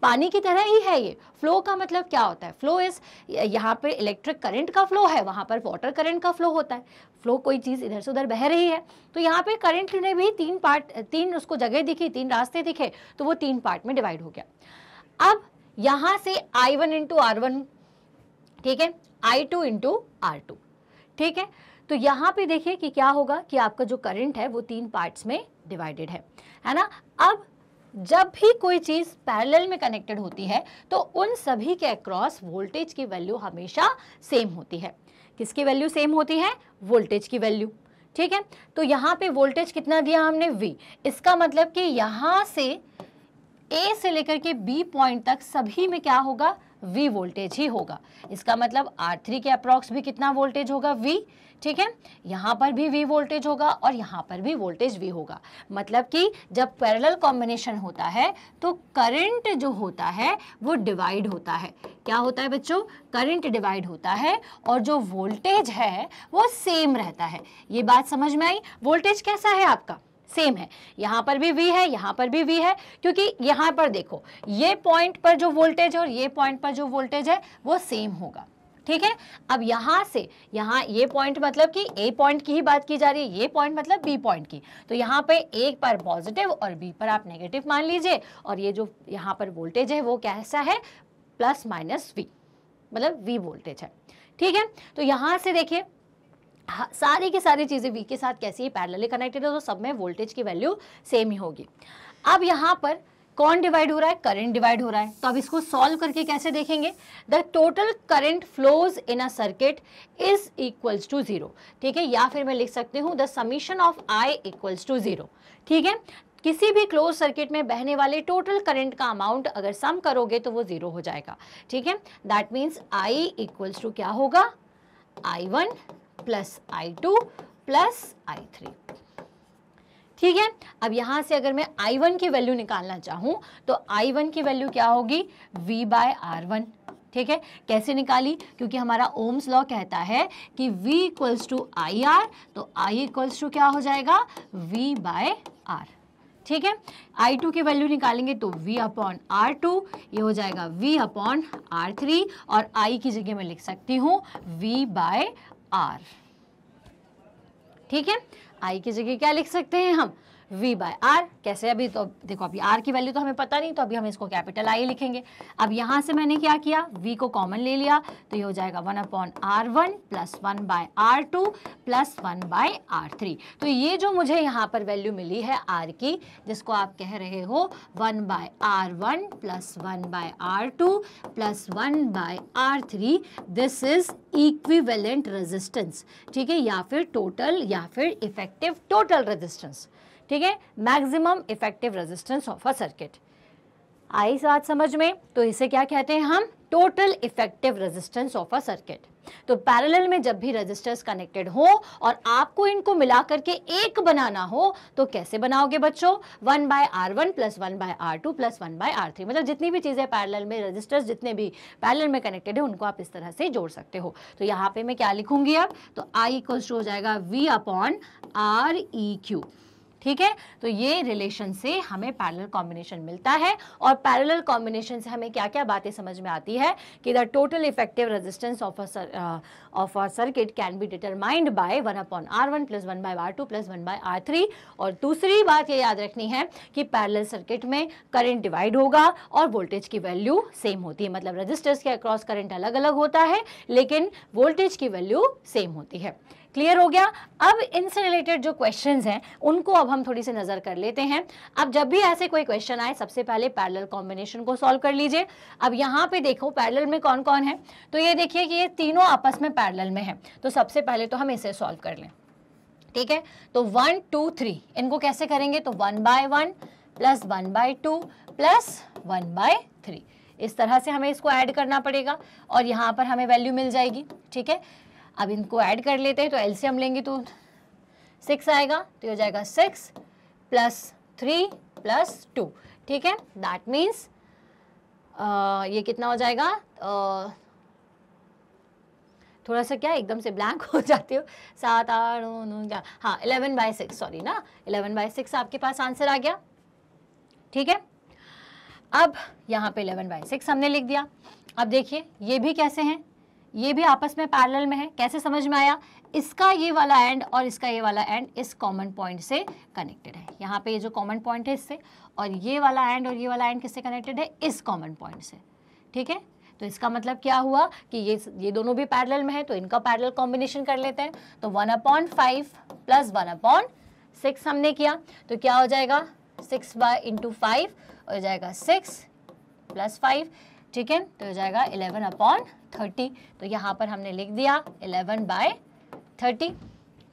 पानी की तरह ही है ये फ्लो का मतलब क्या होता है फ्लो इस यहाँ पे इलेक्ट्रिक करंट का फ्लो है वहां पर वाटर करंट का फ्लो होता है फ्लो कोई चीज़ इधर से उधर बह रही है तो यहाँ पे करंट ने भी तीन पार्ट तीन उसको जगह दिखी तीन रास्ते दिखे तो वो तीन पार्ट में डिवाइड हो गया अब यहां से I one into R one ठीक है I two into R two ठीक है तो यहाँ पे देखिए कि क्या होगा कि आपका जो करंट है वो तीन पार्ट्स में डिवाइडेड है है ना अब जब भी कोई चीज़ पैरेलल में कनेक्टेड होती है तो उन सभी के अक्रॉस वोल्टेज की वैल्यू हमेशा सेम होती है किसकी वैल्यू सेम होती है वोल्टेज की वैल्यू ठीक है तो यहाँ पे वोल्टेज कितना दिया हमने वी इसका मतलब कि यहाँ से ए से लेकर के बी पॉइंट तक सभी में क्या होगा वी वोल्टेज ही होगा इसका मतलब आर थ्री के अप्रॉक्स भी कितना वोल्टेज होगा वी ठीक है यहाँ पर भी वी वोल्टेज होगा और यहाँ पर भी वोल्टेज वी होगा मतलब कि जब पैरेलल कॉम्बिनेशन होता है तो करंट जो होता है वो डिवाइड होता है क्या होता है बच्चों करंट डिवाइड होता है और जो वोल्टेज है वो सेम रहता है ये बात समझ में आई वोल्टेज कैसा है आपका सेम है यहाँ पर भी वी है यहाँ पर भी वी है क्योंकि यहाँ पर देखो ये पॉइंट पर जो वोल्टेज है और ये पॉइंट पर जो वोल्टेज है वो सेम होगा ठीक है अब यहां से यहां ये पॉइंट मतलब कि ए पॉइंट की ही बात की जा रही है ये पॉइंट मतलब बी पॉइंट की तो यहां पे एक पर पॉजिटिव और बी पर आप नेगेटिव मान लीजिए और ये जो यहां पर वोल्टेज है वो कैसा है प्लस माइनस वी मतलब वी वोल्टेज है ठीक है तो यहां से देखिए हाँ, सारी की सारी चीज़ें वी के साथ कैसी है पैरेलली कनेक्टेड है तो सब में वोल्टेज की वैल्यू सेम ही होगी अब यहां पर कौन डिवाइड हो रहा है करंट डिवाइड हो रहा है तो अब इसको सॉल्व करके कैसे देखेंगे the total current flows in a circuit is equals to zero ठीक है या फिर मैं लिख सकती हूँ the summation of I equals to zero ठीक है किसी भी क्लोज सर्किट में बहने वाले टोटल करंट का अमाउंट अगर सम करोगे तो वो जीरो हो जाएगा ठीक है that means I equals to क्या होगा I one plus I two plus I three ठीक है अब यहां से अगर मैं आई वन की वैल्यू निकालना चाहूं तो आई वन की वैल्यू क्या होगी वी बाय आर वन ठीक है कैसे निकाली क्योंकि हमारा ओम्स लॉ कहता है कि v equals to I R तो i इक्वल्स टू क्या हो जाएगा v बाय आर ठीक है आई टू की वैल्यू निकालेंगे तो v अपॉन आर टू ये हो जाएगा v अपॉन आर थ्री और i की जगह मैं लिख सकती हूँ v बाय आर ठीक है आई की जगह क्या लिख सकते हैं हम v बाय आर कैसे अभी तो देखो अभी आर की वैल्यू तो हमें पता नहीं तो अभी हम इसको कैपिटल आई लिखेंगे अब यहाँ से मैंने क्या किया वी को कॉमन ले लिया तो ये हो जाएगा one upon R one plus one by R two plus one by R three तो ये जो मुझे यहाँ पर वैल्यू मिली है आर की जिसको आप कह रहे हो one by R one plus one by R two plus one by R three this is equivalent resistance ठीक है या फिर टोटल या फिर इफेक्टिव टोटल रेजिस्टेंस ठीक है maximum effective resistance of a circuit आई बात समझ में तो इसे क्या कहते हैं हम total effective resistance of a circuit तो पैरेलल में जब भी रेजिस्टर्स कनेक्टेड हो और आपको इनको मिला करके एक बनाना हो तो कैसे बनाओगे बच्चों one by R one plus one by R two plus one by R three मतलब जितनी भी चीज़ें पैरेलल में रेजिस्टर्स जितने भी पैरेलल में कनेक्टेड है उनको आप इस तरह से जोड़ सकते हो तो यहाँ पे मैं क्या लिखूंगी अब तो आई इक्वल्स हो जाएगा V upon R E Q ठीक है तो ये रिलेशन से हमें पैरेलल कॉम्बिनेशन मिलता है और पैरेलल कॉम्बिनेशन से हमें क्या क्या बातें समझ में आती है कि the total effective resistance of of a circuit can be determined by one upon R one plus one by R two plus one by R three और दूसरी बात ये याद रखनी है कि पैरेलल सर्किट में करंट डिवाइड होगा और वोल्टेज की वैल्यू सेम होती है मतलब रजिस्टर्स के अक्रॉस करंट अलग अलग होता है लेकिन वोल्टेज की वैल्यू सेम होती है क्लियर हो गया अब इनसे रिलेटेड जो क्वेश्चंस हैं उनको अब हम थोड़ी सी नज़र कर लेते हैं अब जब भी ऐसे कोई क्वेश्चन आए सबसे पहले पैरेलल कॉम्बिनेशन को सॉल्व कर लीजिए अब यहाँ पे देखो पैरेलल में कौन कौन है तो ये देखिए कि ये तीनों आपस में पैरेलल में है तो सबसे पहले तो हम इसे सॉल्व कर लें ठीक है तो वन टू थ्री इनको कैसे करेंगे तो one by one plus one by two plus one by three इस तरह से हमें इसको ऐड करना पड़ेगा और यहाँ पर हमें वैल्यू मिल जाएगी ठीक है अब इनको ऐड कर लेते हैं तो एलसीएम लेंगे तो सिक्स आएगा तो हो जाएगा six plus three plus two ठीक है दैट मीन्स ये कितना हो जाएगा uh, थोड़ा सा क्या एकदम से ब्लैंक हो जाती हो सात आठ नौ क्या हाँ इलेवन बाई सिक्स सॉरी ना इलेवन बाय सिक्स आपके पास आंसर आ गया ठीक है अब यहाँ पे इलेवन बाय सिक्स हमने लिख दिया अब देखिए ये भी कैसे हैं ये भी आपस में पैरेलल में है कैसे समझ में आया इसका ये वाला एंड और इसका ये वाला एंड इस कॉमन पॉइंट से कनेक्टेड है यहाँ पे ये जो कॉमन पॉइंट है इससे और ये वाला एंड और ये वाला एंड किससे कनेक्टेड है इस कॉमन पॉइंट से ठीक है तो इसका मतलब क्या हुआ कि ये ये दोनों भी पैरेलल में है तो इनका पैरेलल कॉम्बिनेशन कर लेते हैं तो one upon five plus one upon six हमने किया तो क्या हो जाएगा सिक्स बाय इंटू फाइव हो जाएगा सिक्स प्लस फाइव ठीक है तो हो जाएगा इलेवन अपॉन थर्टी तो यहाँ पर हमने लिख दिया इलेवन बाय थर्टी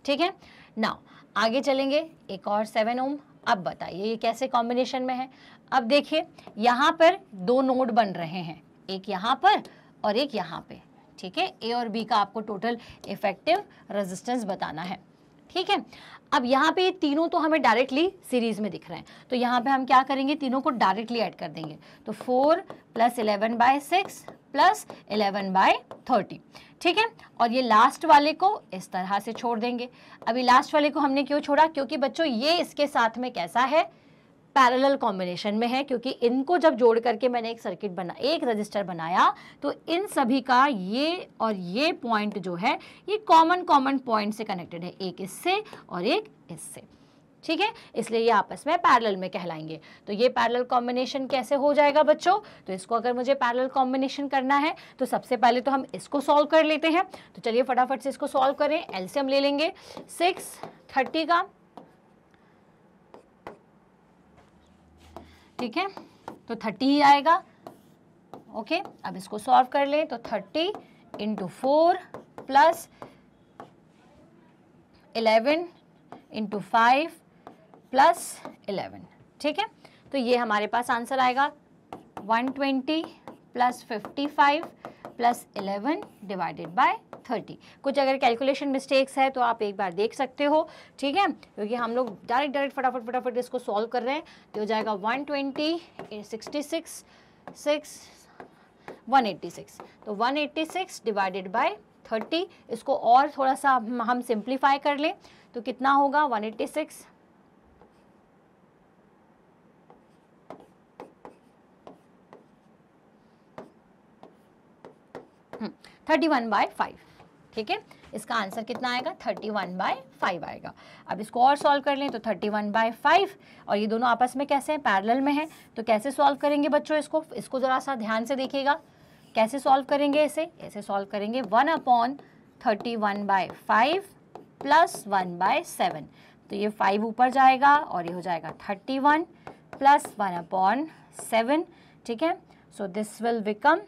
ठीक है नाउ आगे चलेंगे एक और सेवन ओम अब बताइए ये कैसे कॉम्बिनेशन में है अब देखिए यहाँ पर दो नोड बन रहे हैं एक यहाँ पर और एक यहाँ पे ठीक है ए और बी का आपको टोटल इफेक्टिव रेजिस्टेंस बताना है ठीक है अब यहाँ पे ये तीनों तो हमें डायरेक्टली सीरीज में दिख रहे हैं तो यहाँ पे हम क्या करेंगे तीनों को डायरेक्टली ऐड कर देंगे तो four plus eleven by six plus eleven by thirty ठीक है और ये लास्ट वाले को इस तरह से छोड़ देंगे अभी लास्ट वाले को हमने क्यों छोड़ा क्योंकि बच्चों ये इसके साथ में कैसा है पैरेलल कॉम्बिनेशन में है क्योंकि इनको जब जोड़ करके मैंने एक सर्किट बना एक रजिस्टर बनाया तो इन सभी का ये और ये पॉइंट जो है ये कॉमन कॉमन पॉइंट से कनेक्टेड है एक इससे और एक इससे ठीक है इसलिए ये आपस में पैरल में कहलाएंगे तो ये पैरल कॉम्बिनेशन कैसे हो जाएगा बच्चों तो इसको अगर मुझे पैरल कॉम्बिनेशन करना है तो सबसे पहले तो हम इसको सॉल्व कर लेते हैं तो चलिए फटाफट से इसको सॉल्व करें एल्सियम ले लेंगे सिक्स थर्टी का ठीक है तो थर्टी ही आएगा ओके अब इसको सॉल्व कर लें तो thirty into four plus eleven into five plus eleven ठीक है तो ये हमारे पास आंसर आएगा one twenty plus fifty five plus eleven divided by thirty कुछ अगर कैलकुलेशन मिस्टेक्स है तो आप एक बार देख सकते हो ठीक है क्योंकि हम लोग डायरेक्ट डायरेक्ट फटाफट फटाफट इसको सॉल्व कर रहे हैं तो हो जाएगा one twenty sixty six six one eighty six तो one eighty six divided by thirty इसको और थोड़ा सा हम सिंप्लीफाई कर लें तो कितना होगा one eighty six thirty one by five ठीक है इसका आंसर कितना आएगा थर्टी वन बाय फाइव आएगा अब इसको और सॉल्व कर लें तो थर्टी वन बाय फाइव और ये दोनों आपस में कैसे हैं पैरेलल में हैं तो कैसे सॉल्व करेंगे बच्चों इसको इसको ज़रा सा ध्यान से देखिएगा कैसे सॉल्व करेंगे इसे ऐसे सॉल्व करेंगे one upon thirty one by five plus one by seven तो ये फाइव ऊपर जाएगा और ये हो जाएगा thirty one plus one upon seven ठीक है सो दिस विल बिकम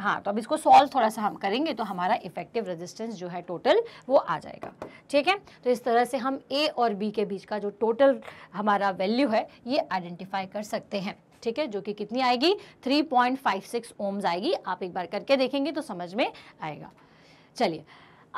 हाँ तो अब इसको सॉल्व थोड़ा सा हम करेंगे तो हमारा इफेक्टिव रेजिस्टेंस जो है टोटल वो आ जाएगा ठीक है तो इस तरह से हम ए और बी के बीच का जो टोटल हमारा वैल्यू है ये आइडेंटिफाई कर सकते हैं ठीक है जो कि कितनी आएगी 3.56 ओम्स आएगी आप एक बार करके देखेंगे तो समझ में आएगा चलिए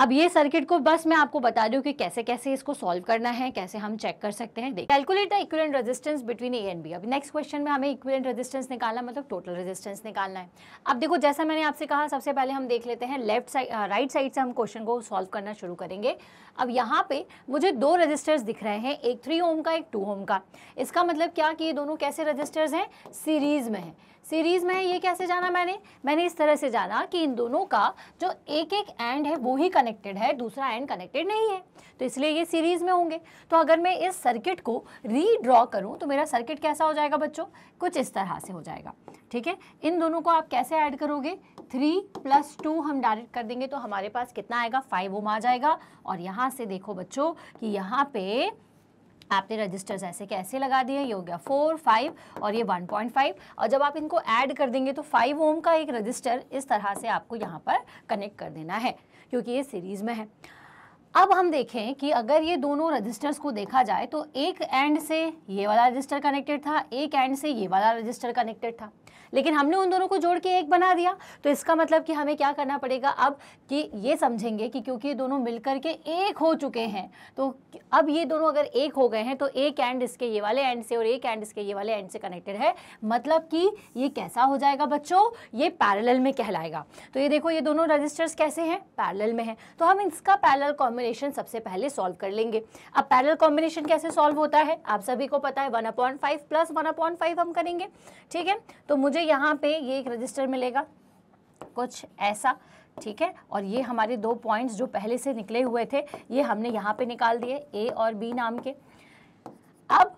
अब ये सर्किट को बस मैं आपको बता दूं कि कैसे कैसे इसको सॉल्व करना है कैसे हम चेक कर सकते हैं देख calculate the equivalent resistance between A and B अब नेक्स्ट क्वेश्चन में हमें इक्विलेंट रेजिस्टेंस निकालना मतलब टोटल रेजिस्टेंस निकालना है अब देखो जैसा मैंने आपसे कहा सबसे पहले हम देख लेते हैं लेफ्ट साइड राइट साइड से हम क्वेश्चन को सॉल्व करना शुरू करेंगे अब यहाँ पे मुझे दो रजिस्टर्स दिख रहे हैं एक थ्री होम का एक टू होम का इसका मतलब क्या कि ये दोनों कैसे रजिस्टर्स हैं सीरीज में है सीरीज़ में ये कैसे जाना मैंने मैंने इस तरह से जाना कि इन दोनों का जो एक एक एंड है वो ही कनेक्टेड है दूसरा एंड कनेक्टेड नहीं है तो इसलिए ये सीरीज़ में होंगे तो अगर मैं इस सर्किट को रीड्रॉ करूँ तो मेरा सर्किट कैसा हो जाएगा बच्चों कुछ इस तरह से हो जाएगा ठीक है इन दोनों को आप कैसे ऐड करोगे थ्री प्लस टू हम डायरेक्ट कर देंगे तो हमारे पास कितना आएगा फाइव ओम आ जाएगा और यहाँ से देखो बच्चों कि यहाँ पे आपने रजिस्टर्स ऐसे कैसे लगा दिए ये हो गया फोर फाइव और ये वन पॉइंट फाइव और जब आप इनको ऐड कर देंगे तो फाइव ओम का एक रजिस्टर इस तरह से आपको यहाँ पर कनेक्ट कर देना है क्योंकि ये सीरीज़ में है अब हम देखें कि अगर ये दोनों रजिस्टर्स को देखा जाए तो एक एंड से ये वाला रजिस्टर कनेक्टेड था एक एंड से ये वाला रजिस्टर कनेक्टेड था लेकिन हमने उन दोनों को जोड़ के एक बना दिया तो इसका मतलब कि हमें क्या करना पड़ेगा अब कि ये समझेंगे कि क्योंकि ये दोनों मिलकर के एक हो चुके हैं तो अब ये दोनों अगर एक हो गए हैं तो एक एंड इसके ये वाले एंड से और एक एंड इसके ये वाले एंड से कनेक्टेड है मतलब कि ये कैसा हो जाएगा बच्चों ये पैरल में कहलाएगा तो ये देखो ये दोनों रजिस्टर्स कैसे हैं पैरल में है तो हम इसका पैरल कॉम्बिनेशन सबसे पहले सॉल्व कर लेंगे अब पैरल कॉम्बिनेशन कैसे सॉल्व होता है आप सभी को पता है one appoint five plus one appoint five हम करेंगे ठीक है तो मुझे यहाँ पे ये एक रजिस्टर मिलेगा कुछ ऐसा ठीक है और ये हमारे दो पॉइंट्स जो पहले से निकले हुए थे ये हमने यहाँ पे निकाल दिए ए और बी नाम के अब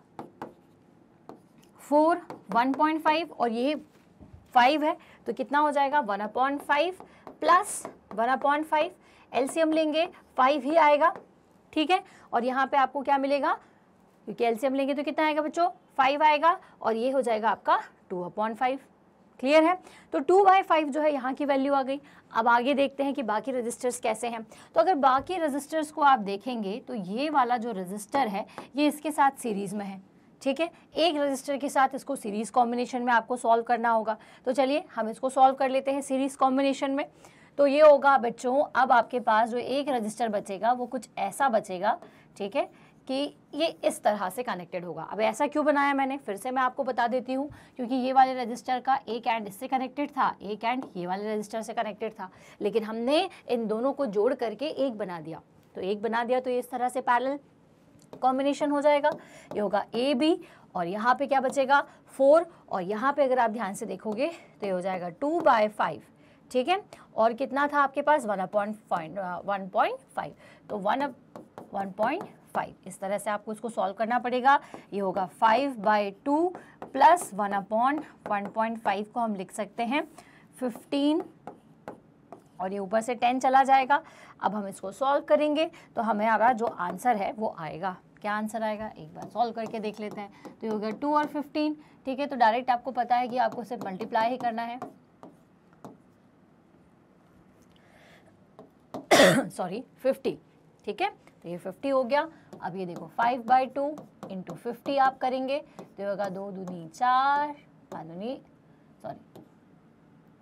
फोर वन पॉइंट फाइव और ये फाइव है तो कितना हो जाएगा one appoint five plus one appoint five LCM लेंगे फाइव ही आएगा ठीक है और यहाँ पे आपको क्या मिलेगा क्योंकि एल्सियम लेंगे तो कितना आएगा बच्चों फाइव आएगा और ये हो जाएगा आपका टू अपॉन फाइव क्लियर है तो टू बाई फाइव जो है यहाँ की वैल्यू आ गई अब आगे देखते हैं कि बाकी रजिस्टर्स कैसे हैं तो अगर बाकी रजिस्टर्स को आप देखेंगे तो ये वाला जो रजिस्टर है ये इसके साथ सीरीज़ में है ठीक है एक रजिस्टर के साथ इसको सीरीज़ कॉम्बिनेशन में आपको सॉल्व करना होगा तो चलिए हम इसको सॉल्व कर लेते हैं सीरीज़ कॉम्बिनेशन में तो ये होगा बच्चों अब आपके पास जो एक रजिस्टर बचेगा वो कुछ ऐसा बचेगा ठीक है कि ये इस तरह से कनेक्टेड होगा अब ऐसा क्यों बनाया मैंने फिर से मैं आपको बता देती हूँ क्योंकि ये वाले रजिस्टर का एक एंड इससे कनेक्टेड था एक एंड ये वाले रजिस्टर से कनेक्टेड था लेकिन हमने इन दोनों को जोड़ करके एक बना दिया तो एक बना दिया तो ये इस तरह से पैरल कॉम्बिनेशन हो जाएगा ये होगा ए बी और यहाँ पे क्या बचेगा फोर और यहाँ पे अगर आप ध्यान से देखोगे तो ये हो जाएगा टू बाय फाइव ठीक है और कितना था आपके पास one upon one point five तो one up one point five इस तरह से आपको इसको सॉल्व करना पड़ेगा ये होगा five by two plus one upon one point five को हम लिख सकते हैं फिफ्टीन और ये ऊपर से टेन चला जाएगा अब हम इसको सॉल्व करेंगे तो हमें आ जो आंसर है वो आएगा क्या आंसर आएगा एक बार सॉल्व करके देख लेते हैं तो ये हो गया टू और फिफ्टीन ठीक है तो डायरेक्ट आपको पता है कि आपको सिर्फ मल्टीप्लाई ही करना है सॉरी फिफ्टी ठीक है तो ये फिफ्टी हो गया अब ये देखो five by two into fifty आप करेंगे तो होगा दो दूनी चार पाँच दूनी सॉरी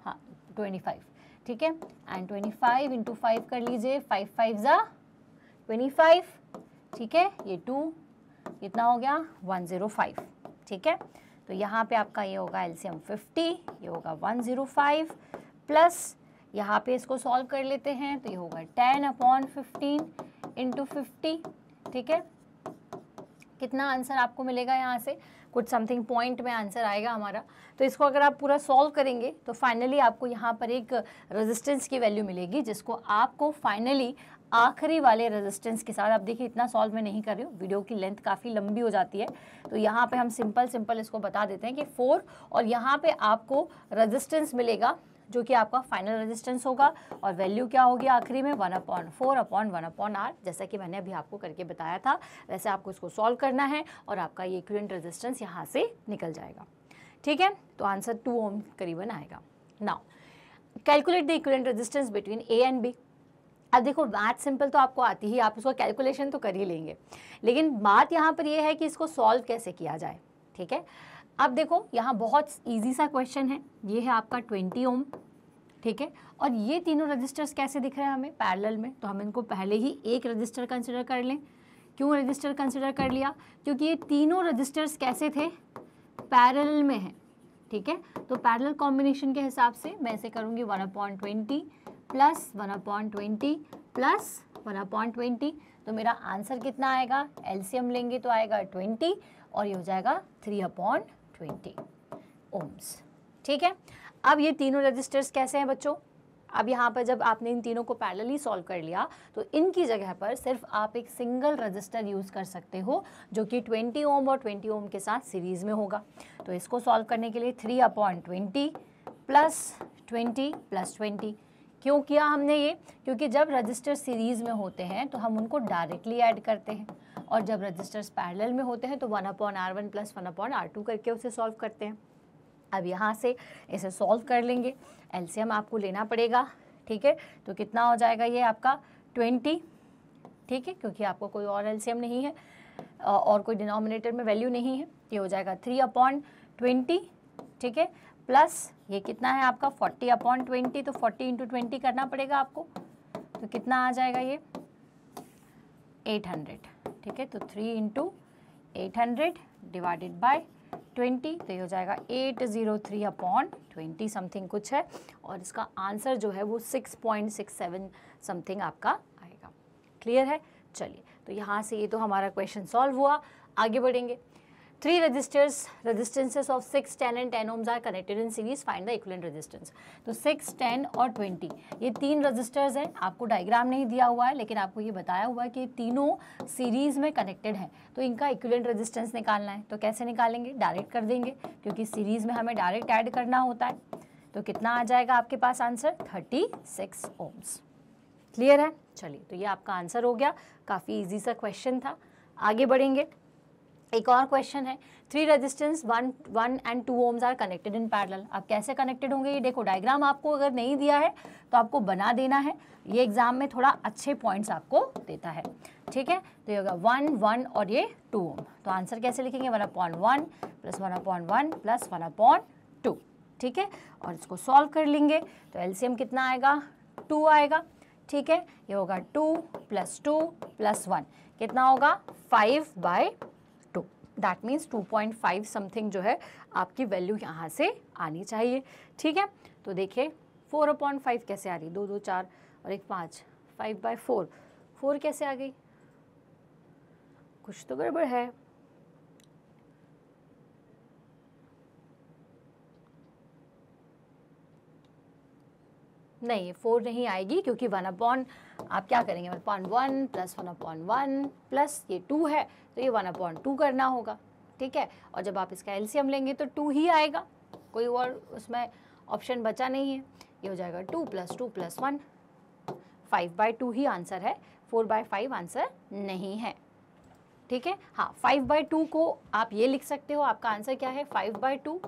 हाँ ट्वेंटी फाइव ठीक है and twenty five into five कर लीजिए फाइव फाइव ज़ा ट्वेंटी फाइव ठीक है ये टू कितना हो गया वन ज़ीरो फाइव ठीक है तो यहाँ पे आपका ये होगा एलसीएम फिफ्टी ये होगा वन ज़ीरो फाइव प्लस यहाँ पे इसको सॉल्व कर लेते हैं तो ये होगा ten upon fifteen into fifty ठीक है कितना आंसर आपको मिलेगा यहाँ से कुछ समथिंग पॉइंट में आंसर आएगा हमारा तो इसको अगर आप पूरा सॉल्व करेंगे तो फाइनली आपको यहाँ पर एक रेजिस्टेंस की वैल्यू मिलेगी जिसको आपको फाइनली आखिरी वाले रेजिस्टेंस के साथ आप देखिए इतना सॉल्व मैं नहीं कर रही हूँ वीडियो की लेंथ काफ़ी लंबी हो जाती है तो यहाँ पे हम सिंपल सिंपल इसको बता देते हैं कि फोर और यहाँ पे आपको रेजिस्टेंस मिलेगा जो कि आपका फाइनल रेजिस्टेंस होगा और वैल्यू क्या होगी आखिरी में one upon four upon one upon R जैसा कि मैंने अभी आपको करके बताया था वैसे आपको इसको सॉल्व करना है और आपका ये इक्विवेलेंट रेजिस्टेंस यहाँ से निकल जाएगा ठीक है तो आंसर टू ओम करीबन आएगा now calculate the equivalent resistance between A and B अब देखो मैथ सिंपल तो आपको आती ही आप उसका कैलकुलेशन तो कर ही लेंगे लेकिन बात यहाँ पर यह है कि इसको सॉल्व कैसे किया जाए ठीक है अब देखो यहाँ बहुत ईजी सा क्वेश्चन है ये है आपका ट्वेंटी ओम ठीक है और ये तीनों रजिस्टर्स कैसे दिख रहे हैं हमें पैरेलल में तो हम इनको पहले ही एक रजिस्टर कंसिडर कर लें क्यों रजिस्टर कंसिडर कर लिया क्योंकि ये तीनों रजिस्टर्स कैसे थे पैरेलल में है ठीक है तो पैरेलल कॉम्बिनेशन के हिसाब से मैं इसे करूँगी one upon twenty plus one upon twenty plus one upon twenty तो मेरा आंसर कितना आएगा एलसीएम लेंगे तो आएगा ट्वेंटी और ये हो जाएगा थ्री अपॉइंट ट्वेंटी ओम्स ठीक है अब ये तीनों रजिस्टर्स कैसे हैं बच्चों अब यहाँ पर जब आपने इन तीनों को पैरेलली सॉल्व कर लिया तो इनकी जगह पर सिर्फ आप एक सिंगल रजिस्टर यूज़ कर सकते हो जो कि 20 ओम और 20 ओम के साथ सीरीज़ में होगा तो इसको सॉल्व करने के लिए 3 upon twenty plus twenty plus twenty क्यों किया हमने ये क्योंकि जब रजिस्टर सीरीज़ में होते हैं तो हम उनको डायरेक्टली ऐड करते हैं और जब रजिस्टर्स पैरल में होते हैं तो one upon R one plus one upon R two करके उसे सॉल्व करते हैं अब यहाँ से इसे सॉल्व कर लेंगे एलसीएम आपको लेना पड़ेगा ठीक है तो कितना हो जाएगा ये आपका ट्वेंटी ठीक है क्योंकि आपको कोई और एलसीएम नहीं है और कोई डिनोमिनेटर में वैल्यू नहीं है ये हो जाएगा थ्री अपॉन ट्वेंटी ठीक है प्लस ये कितना है आपका फोर्टी अपॉन ट्वेंटी तो फोर्टी इंटू ट्वेंटी करना पड़ेगा आपको तो कितना आ जाएगा ये एट हंड्रेड ठीक है तो three into eight hundred divided by twenty तो ये हो जाएगा eight zero three upon twenty something कुछ है और इसका आंसर जो है वो six point six seven something आपका आएगा क्लियर है चलिए तो यहाँ से ये तो हमारा क्वेश्चन सॉल्व हुआ आगे बढ़ेंगे three resistors, resistances of 6, 10 and 10 ohms are connected in series, find the equivalent resistance. तो 6, 10 और 20 ये तीन resistors हैं आपको डायग्राम नहीं दिया हुआ है लेकिन आपको ये बताया हुआ है कि तीनों सीरीज में कनेक्टेड हैं तो इनका इक्विलेंट रेजिस्टेंस निकालना है तो कैसे निकालेंगे डायरेक्ट कर देंगे क्योंकि सीरीज में हमें डायरेक्ट ऐड करना होता है तो कितना आ जाएगा आपके पास आंसर 36 ओम्स क्लियर है चलिए तो ये आपका आंसर हो गया काफ़ी इजी सा क्वेश्चन था आगे बढ़ेंगे एक और क्वेश्चन है three resistance one one and two ohms are connected in parallel आप कैसे कनेक्टेड होंगे ये देखो डायग्राम आपको अगर नहीं दिया है तो आपको बना देना है ये एग्जाम में थोड़ा अच्छे पॉइंट्स आपको देता है ठीक है तो ये होगा वन वन और ये टू ओम तो आंसर कैसे लिखेंगे one upon one plus one upon one plus one upon two ठीक है और इसको सॉल्व कर लेंगे तो एलसीएम कितना आएगा टू आएगा ठीक है ये होगा two plus two plus one कितना होगा five by that means 2.5 something जो है आपकी वैल्यू यहाँ से आनी चाहिए ठीक है तो देखिए फोर अपॉइंट फाइव कैसे आ रही दो दो चार और एक पाँच फाइव बाई फोर फोर कैसे आ गई कुछ तो गड़बड़ है नहीं फोर नहीं आएगी क्योंकि वन अपॉन आप क्या करेंगे one upon one plus one upon one plus ये टू है तो ये वन अपॉन टू करना होगा ठीक है और जब आप इसका एलसीएम लेंगे तो टू ही आएगा कोई और उसमें ऑप्शन बचा नहीं है ये हो जाएगा two plus two plus one five by two ही आंसर है फोर बाय फाइव आंसर नहीं है ठीक है हाँ फाइव बाई टू को आप ये लिख सकते हो आपका आंसर क्या है फाइव बाई टू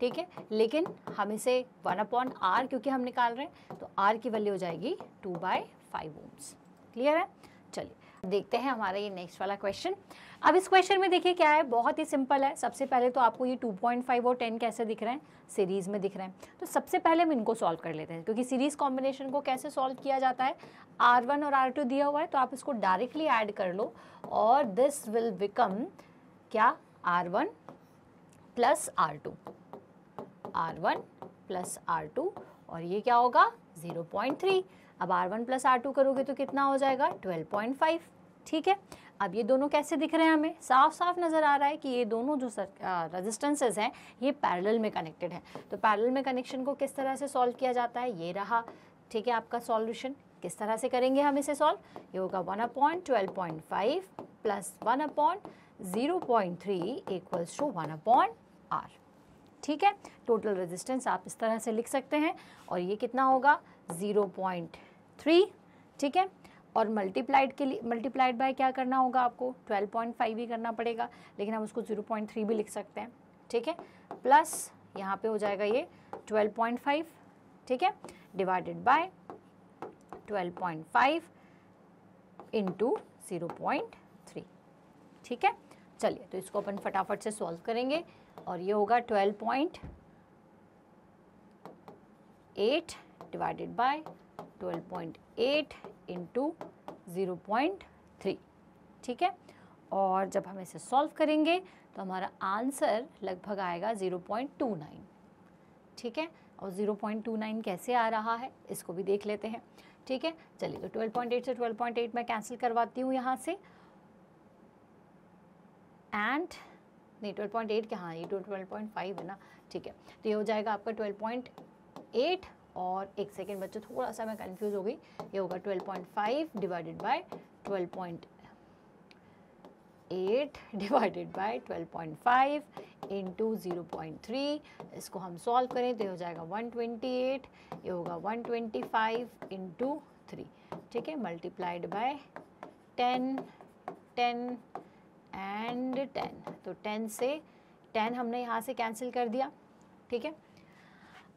ठीक है लेकिन हम इसे वन अपॉन आर क्योंकि हम निकाल रहे हैं तो आर की वैल्यू हो जाएगी two by five ohms clear है चलिए देखते हैं हमारा ये नेक्स्ट वाला क्वेश्चन अब इस क्वेश्चन में देखिए क्या है बहुत ही सिंपल है सबसे पहले तो आपको ये 2.5 और 10 कैसे दिख रहे हैं सीरीज़ में दिख रहे हैं तो सबसे पहले हम इनको सॉल्व कर लेते हैं क्योंकि सीरीज़ कॉम्बिनेशन को कैसे सॉल्व किया जाता है वन और टू दिया हुआ है तो आप इसको डायरेक्टली ऐड कर लो और दिस विल बिकम क्या R one plus R two R one plus R two और ये क्या होगा ज़ीरो पॉइंट थ्री अब R one plus R two करोगे तो कितना हो जाएगा ट्वेल्व पॉइंट फाइव ठीक है अब ये दोनों कैसे दिख रहे हैं हमें साफ साफ नज़र आ रहा है कि ये दोनों जो रजिस्टेंसेज हैं ये पैरेलल में कनेक्टेड हैं तो पैरेलल में कनेक्शन को किस तरह से सॉल्व किया जाता है ये रहा ठीक है आपका सॉल्यूशन किस तरह से करेंगे हम इसे सॉल्व ये होगा one upon twelve point five plus one upon zero point three equals to one upon R ठीक है टोटल रजिस्टेंस आप इस तरह से लिख सकते हैं और ये कितना होगा ज़ीरो पॉइंट थ्री ठीक है और मल्टीप्लाइड के लिए मल्टीप्लाइड बाय क्या करना होगा आपको 12.5 ही करना पड़ेगा लेकिन हम उसको 0.3 भी लिख सकते हैं ठीक है प्लस यहाँ पे हो जाएगा ये 12.5 ठीक है डिवाइडेड बाय 12.5 इंटू ज़ीरो ठीक है चलिए तो इसको अपन फटाफट से सॉल्व करेंगे और ये होगा 12.8 divided by 12.8 eight into zero point three ठीक है और जब हम इसे सॉल्व करेंगे तो हमारा आंसर लगभग आएगा ज़ीरो पॉइंट टू नाइन ठीक है और ज़ीरो पॉइंट टू नाइन कैसे आ रहा है इसको भी देख लेते हैं ठीक है चलिए तो ट्वेल्व पॉइंट एट से ट्वेल्व पॉइंट एट मैं कैंसिल करवाती हूँ यहाँ से एंड नहीं ट्वेल्व पॉइंट एट के हाँ ये तो ट्वेल्व पॉइंट फाइव है ना ठीक है तो ये हो जाएगा आपका ट्वेल्व पॉइंट एट और एक सेकेंड बच्चों थोड़ा सा मैं कन्फ्यूज हो गई ये होगा 12.5 divided by 12.8 divided by 12.5 point three इसको हम सॉल्व करें तो हो जाएगा 128 ये होगा 125 टू थ्री ठीक है मल्टीप्लाइड बाय 10 10 एंड 10 तो 10 से 10 हमने यहाँ से कैंसिल कर दिया ठीक है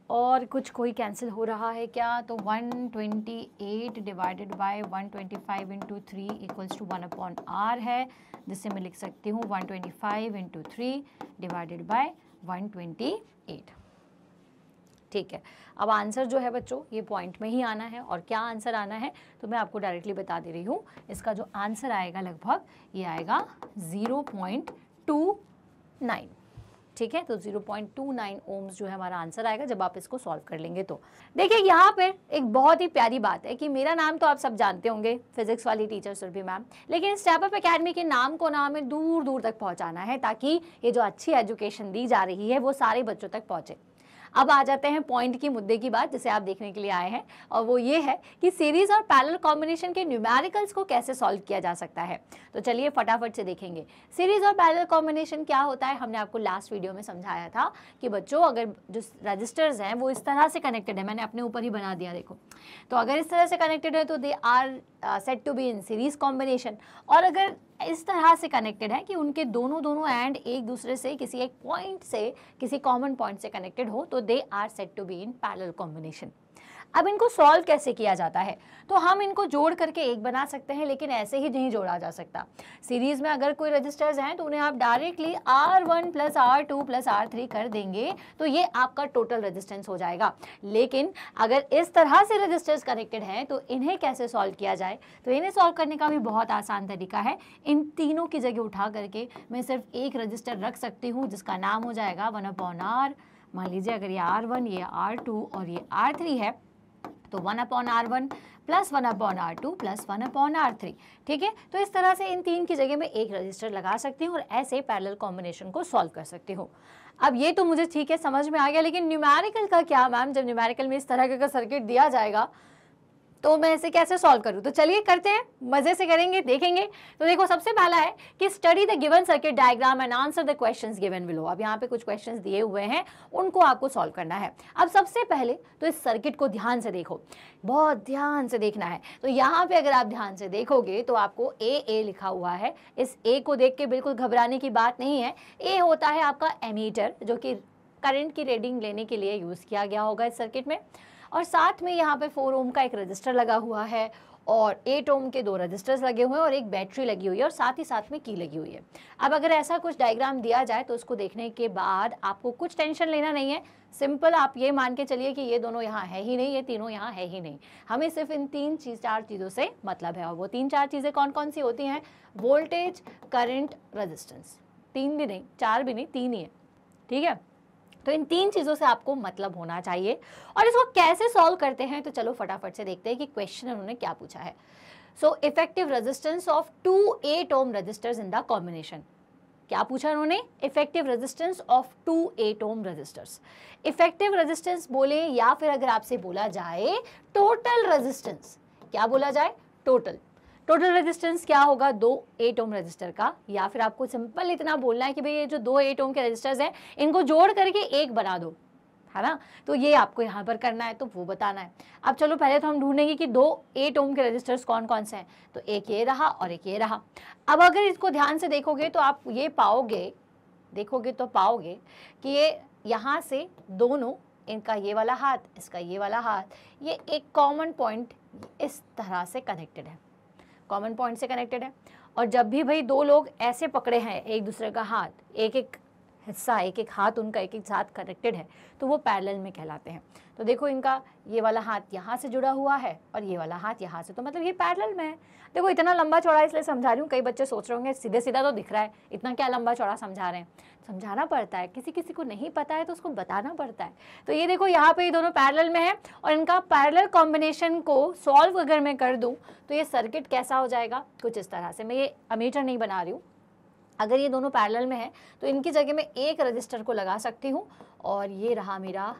और कुछ कोई कैंसिल हो रहा है क्या तो 128 divided by 125 twenty five into three equals to one upon R है जिससे मैं लिख सकती हूँ 125 twenty five into three divided by one ठीक है अब आंसर जो है बच्चों ये पॉइंट में ही आना है और क्या आंसर आना है तो मैं आपको डायरेक्टली बता दे रही हूँ इसका जो आंसर आएगा लगभग ये आएगा ज़ीरो पॉइंट टू नाइन ठीक है तो 0.29 ओम्स जो है हमारा आंसर आएगा जब आप इसको सॉल्व कर लेंगे तो देखिए यहाँ पर एक बहुत ही प्यारी बात है कि मेरा नाम तो आप सब जानते होंगे फिजिक्स वाली टीचर सुरभि मैम लेकिन स्टेप अप अकेडमी के नाम को ना हमें दूर दूर तक पहुँचाना है ताकि ये जो अच्छी एजुकेशन दी जा रही है वो सारे बच्चों तक पहुँचे अब आ जाते हैं पॉइंट की मुद्दे की बात जिसे आप देखने के लिए आए हैं और वो ये है कि सीरीज और पैरल कॉम्बिनेशन के न्यूमेरिकल्स को कैसे सॉल्व किया जा सकता है तो चलिए फटाफट से देखेंगे सीरीज और पैरल कॉम्बिनेशन क्या होता है हमने आपको लास्ट वीडियो में समझाया था कि बच्चों अगर जो रजिस्टर्स हैं वो इस तरह से कनेक्टेड है मैंने अपने ऊपर ही बना दिया देखो तो अगर इस तरह से कनेक्टेड है तो they are set to be in series combination और अगर इस तरह से कनेक्टेड हैं कि उनके दोनों दोनों एंड एक दूसरे से किसी एक पॉइंट से किसी कॉमन पॉइंट से कनेक्टेड हो तो they are set to be in parallel combination अब इनको सॉल्व कैसे किया जाता है तो हम इनको जोड़ करके एक बना सकते हैं लेकिन ऐसे ही नहीं जोड़ा जा सकता सीरीज में अगर कोई रजिस्टर्स हैं तो उन्हें आप directly R one plus R two plus R three कर देंगे तो ये आपका टोटल रजिस्टेंस हो जाएगा लेकिन अगर इस तरह से रजिस्टर्स कनेक्टेड हैं तो इन्हें कैसे सॉल्व किया जाए तो इन्हें सॉल्व करने का भी बहुत आसान तरीका है इन तीनों की जगह उठा करके मैं सिर्फ एक रजिस्टर रख सकती हूँ जिसका नाम हो जाएगा वन अपॉन आर मान लीजिए अगर ये आर वन ये आर टू और ये आर थ्री है तो one upon R one plus one upon R two plus one upon R three ठीक है तो इस तरह से इन तीन की जगह मैं एक रजिस्टर लगा सकती हूँ और ऐसे पैरेलल कॉम्बिनेशन को सॉल्व कर सकती हूँ अब ये तो मुझे ठीक है समझ में आ गया लेकिन न्यूमेरिकल का क्या मैम जब न्यूमेरिकल में इस तरह का सर्किट दिया जाएगा तो मैं इसे कैसे सॉल्व करूँ तो चलिए करते हैं मज़े से करेंगे देखेंगे तो देखो सबसे पहला है कि study the given circuit diagram and answer the questions given below अब यहाँ पे कुछ क्वेश्चंस दिए हुए हैं उनको आपको सॉल्व करना है अब सबसे पहले तो इस सर्किट को ध्यान से देखो बहुत ध्यान से देखना है तो यहाँ पे अगर आप ध्यान से देखोगे तो आपको ए ए लिखा हुआ है इस ए को देख के बिल्कुल घबराने की बात नहीं है ए होता है आपका एमीटर जो कि करंट की रीडिंग लेने के लिए यूज़ किया गया होगा इस सर्किट में और साथ में यहाँ पे फोर ओम का एक रजिस्टर लगा हुआ है और एट ओम के दो रजिस्टर्स लगे हुए हैं और एक बैटरी लगी हुई है और साथ ही साथ में की लगी हुई है अब अगर ऐसा कुछ डायग्राम दिया जाए तो उसको देखने के बाद आपको कुछ टेंशन लेना नहीं है सिंपल आप ये मान के चलिए कि ये दोनों यहाँ है ही नहीं ये तीनों यहाँ है ही नहीं हमें सिर्फ इन तीन चीज चार चीज़ों से मतलब है और वो तीन चार चीज़ें कौन कौन सी होती हैं वोल्टेज करंट रजिस्टेंस तीन भी नहीं चार भी नहीं तीन ही है ठीक है तो इन तीन चीज़ों से आपको मतलब होना चाहिए और इसको कैसे सॉल्व करते हैं तो चलो फटाफट से देखते हैं कि क्वेश्चन उन्होंने क्या पूछा है so effective resistance of two eight ohm resistors in the combination क्या पूछा उन्होंने effective resistance of two eight ohm resistors effective resistance बोले या फिर अगर आपसे बोला जाए टोटल रेजिस्टेंस क्या बोला जाए टोटल टोटल रेजिस्टेंस क्या होगा दो एट ओम रजिस्टर का या फिर आपको सिंपल इतना बोलना है कि भाई ये जो दो एट ओम के रजिस्टर्स हैं इनको जोड़ करके एक बना दो है ना तो ये आपको यहाँ पर करना है तो वो बताना है अब चलो पहले तो हम ढूंढेंगे कि दो एट ओम के रजिस्टर्स कौन कौन से हैं तो एक ये रहा और एक ये रहा अब अगर इसको ध्यान से देखोगे तो आप ये पाओगे देखोगे तो पाओगे कि ये यहाँ से दोनों इनका ये वाला हाथ इसका ये वाला हाथ ये एक कॉमन पॉइंट इस तरह से कनेक्टेड है कॉमन पॉइंट से कनेक्टेड है और जब भी भाई दो लोग ऐसे पकड़े हैं एक दूसरे का हाथ एक एक हिस्सा एक एक हाथ उनका एक एक साथ कनेक्टेड है तो वो पैरल में कहलाते हैं तो देखो इनका ये वाला हाथ यहाँ से जुड़ा हुआ है और ये वाला हाथ यहाँ से तो मतलब ये पैरल में है देखो इतना लंबा चौड़ा इसलिए समझा रही हूँ कई बच्चे सोच रहे होंगे सीधे सीधा तो दिख रहा है इतना क्या लंबा चौड़ा समझा रहे हैं समझाना पड़ता है किसी किसी को नहीं पता है तो उसको बताना पड़ता है तो ये देखो यहाँ पे ये दोनों पैरल में है और इनका पैरल कॉम्बिनेशन को सॉल्व अगर मैं कर दूँ तो ये सर्किट कैसा हो जाएगा कुछ इस तरह से मैं ये अमीटर नहीं बना रही हूँ अगर ये दोनों पैरल में है तो इनकी जगह मैं एक रजिस्टर को लगा सकती हूँ और ये रहा मेरा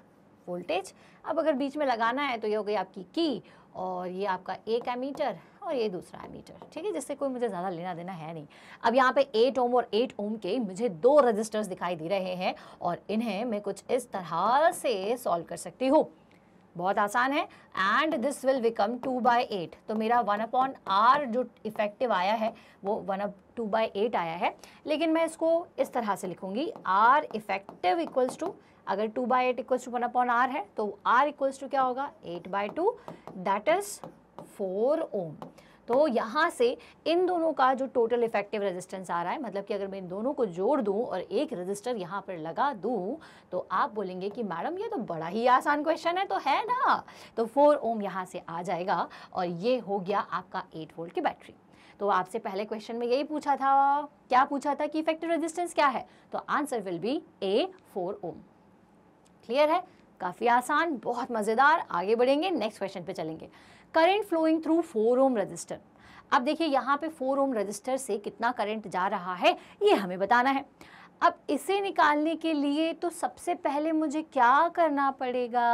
वोल्टेज अब अगर बीच में लगाना है तो ये हो गई आपकी की और ये आपका एक एमीटर और ये दूसरा एमीटर ठीक है जिससे कोई मुझे ज़्यादा लेना देना है नहीं अब यहाँ पे 8 ओम और 8 ओम के मुझे दो रजिस्टर्स दिखाई दे रहे हैं और इन्हें मैं कुछ इस तरह से सॉल्व कर सकती हूँ बहुत आसान है and this will become two by eight तो मेरा वन अपॉन आर जो इफेक्टिव आया है वो one up two by eight आया है लेकिन मैं इसको इस तरह से लिखूंगी आर इफेक्टिव इक्वल्स टू अगर two by eight equals to one upon R है तो आर इक्वल्स टू क्या होगा eight by two that is four ohm तो यहाँ से इन दोनों का जो टोटल इफेक्टिव रेजिस्टेंस आ रहा है मतलब कि अगर मैं इन दोनों को जोड़ दूँ और एक रजिस्टर यहाँ पर लगा दूँ तो आप बोलेंगे कि मैडम ये तो बड़ा ही आसान क्वेश्चन है तो है ना तो फोर ओम यहाँ से आ जाएगा और ये हो गया आपका एट वोल्ट की बैटरी तो आपसे पहले क्वेश्चन में यही पूछा था क्या पूछा था कि इफेक्टिव रेजिस्टेंस क्या है तो answer will be a four ohm clear है काफ़ी आसान बहुत मज़ेदार आगे बढ़ेंगे नेक्स्ट क्वेश्चन पे चलेंगे current flowing through four ohm resistor अब देखिए यहाँ पे फोर ओम रजिस्टर से कितना करंट जा रहा है ये हमें बताना है अब इसे निकालने के लिए तो सबसे पहले मुझे क्या करना पड़ेगा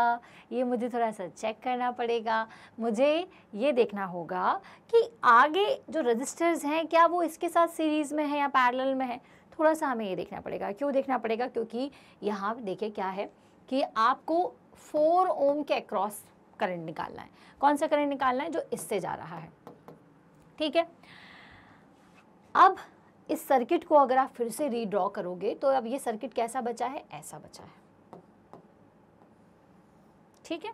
ये मुझे थोड़ा सा चेक करना पड़ेगा मुझे ये देखना होगा कि आगे जो रजिस्टर्स हैं क्या वो इसके साथ सीरीज़ में है या पैरेलल में है थोड़ा सा हमें ये देखना पड़ेगा क्यों देखना पड़ेगा क्योंकि यहाँ देखिए क्या है कि आपको फोर ओम के अक्रॉस करंट निकालना है कौन सा करंट निकालना है जो इससे जा रहा है ठीक है अब इस सर्किट को अगर आप फिर से रीड्रॉ करोगे तो अब ये सर्किट कैसा बचा है ऐसा बचा है ठीक है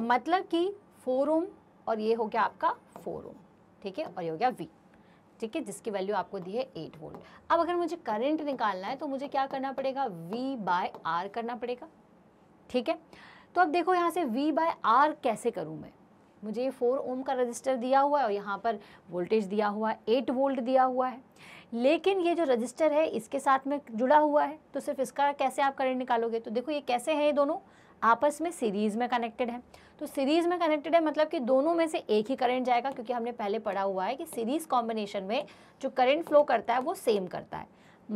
मतलब कि फोर ओम और ये हो गया आपका फोर ओम ठीक है और ये हो गया वी ठीक है जिसकी वैल्यू आपको दी है एट वोल्ट अब अगर मुझे करंट निकालना है तो मुझे क्या करना पड़ेगा वी बाय आर करना पड़ेगा ठीक है तो अब देखो यहाँ से वी बाय आर कैसे करूँ मैं मुझे ये फोर ओम का रजिस्टर दिया हुआ है और यहाँ पर वोल्टेज दिया हुआ है एट वोल्ट दिया हुआ है लेकिन ये जो रजिस्टर है इसके साथ में जुड़ा हुआ है तो सिर्फ इसका कैसे आप करंट निकालोगे तो देखो ये कैसे हैं ये दोनों आपस में सीरीज़ में कनेक्टेड है तो सीरीज़ में कनेक्टेड है मतलब कि दोनों में से एक ही करंट जाएगा क्योंकि हमने पहले पढ़ा हुआ है कि सीरीज़ कॉम्बिनेशन में जो करंट फ्लो करता है वो सेम करता है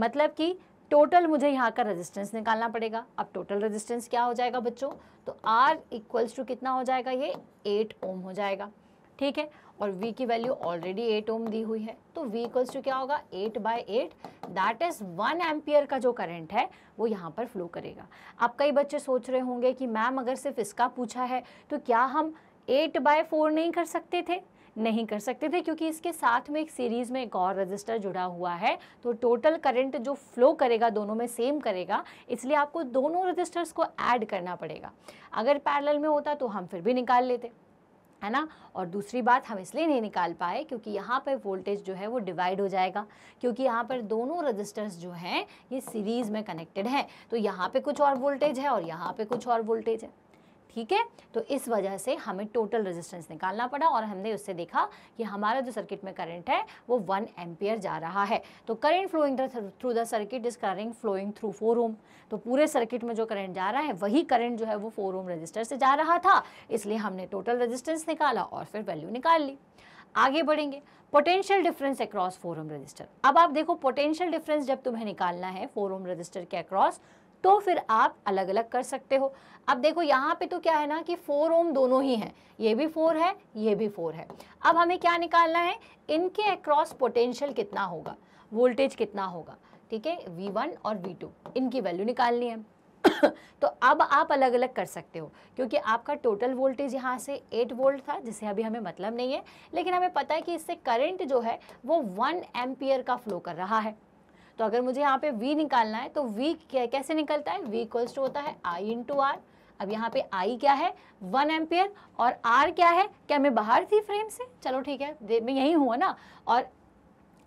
मतलब कि टोटल मुझे यहाँ का रेजिस्टेंस निकालना पड़ेगा अब टोटल रेजिस्टेंस क्या हो जाएगा बच्चों तो आर इक्वल्स टू कितना हो जाएगा ये एट ओम हो जाएगा ठीक है और V की वैल्यू ऑलरेडी 8 ओम दी हुई है तो V इक्वल्स टू क्या होगा 8 by 8 that is one ampere का जो करंट है वो यहाँ पर फ्लो करेगा अब कई बच्चे सोच रहे होंगे कि मैम अगर सिर्फ इसका पूछा है तो क्या हम एट बाय फोर नहीं कर सकते थे नहीं कर सकते थे क्योंकि इसके साथ में एक सीरीज़ में एक और रजिस्टर जुड़ा हुआ है तो टोटल करंट जो फ्लो करेगा दोनों में सेम करेगा इसलिए आपको दोनों रजिस्टर्स को ऐड करना पड़ेगा अगर पैरेलल में होता तो हम फिर भी निकाल लेते है ना और दूसरी बात हम इसलिए नहीं निकाल पाए क्योंकि यहाँ पर वोल्टेज जो है वो डिवाइड हो जाएगा क्योंकि यहाँ पर दोनों रजिस्टर्स जो हैं ये सीरीज़ में कनेक्टेड हैं तो यहाँ पर कुछ और वोल्टेज है और यहाँ पर कुछ और वोल्टेज है ठीक है तो इस वजह से हमें टोटल रेजिस्टेंस निकालना पड़ा और हमने उससे देखा कि हमारा जो सर्किट में करंट है वो वन एम्पियर जा रहा है तो current flowing through the circuit is current flowing through four ohm तो पूरे सर्किट में जो करंट जा रहा है वही करंट जो है वो फोर ओम रजिस्टर से जा रहा था इसलिए हमने टोटल रजिस्टेंस निकाला और फिर वैल्यू निकाल ली आगे बढ़ेंगे potential difference across four ohm resistor अब आप देखो पोटेंशियल डिफरेंस जब तुम्हें निकालना है फोर ओम रजिस्टर के अक्रॉस तो फिर आप अलग अलग कर सकते हो अब देखो यहाँ पे तो क्या है ना कि फोर ओम दोनों ही हैं ये भी फोर है ये भी फोर है अब हमें क्या निकालना है इनके अक्रॉस पोटेंशियल कितना होगा वोल्टेज कितना होगा ठीक है वी वन और वी टू इनकी वैल्यू निकालनी है तो अब आप अलग अलग कर सकते हो क्योंकि आपका टोटल वोल्टेज यहाँ से 8 वोल्ट था जिसे अभी हमें मतलब नहीं है लेकिन हमें पता है कि इससे करंट जो है वो 1 एम्पियर का फ्लो कर रहा है तो अगर मुझे यहाँ पे v निकालना है तो v कैसे निकलता है v इक्वल्स टू होता है i टू आर अब यहाँ पे आई क्या है वन एम्पियर और आर क्या है क्या मैं बाहर थी फ्रेम से चलो ठीक है मैं यही हुआ ना और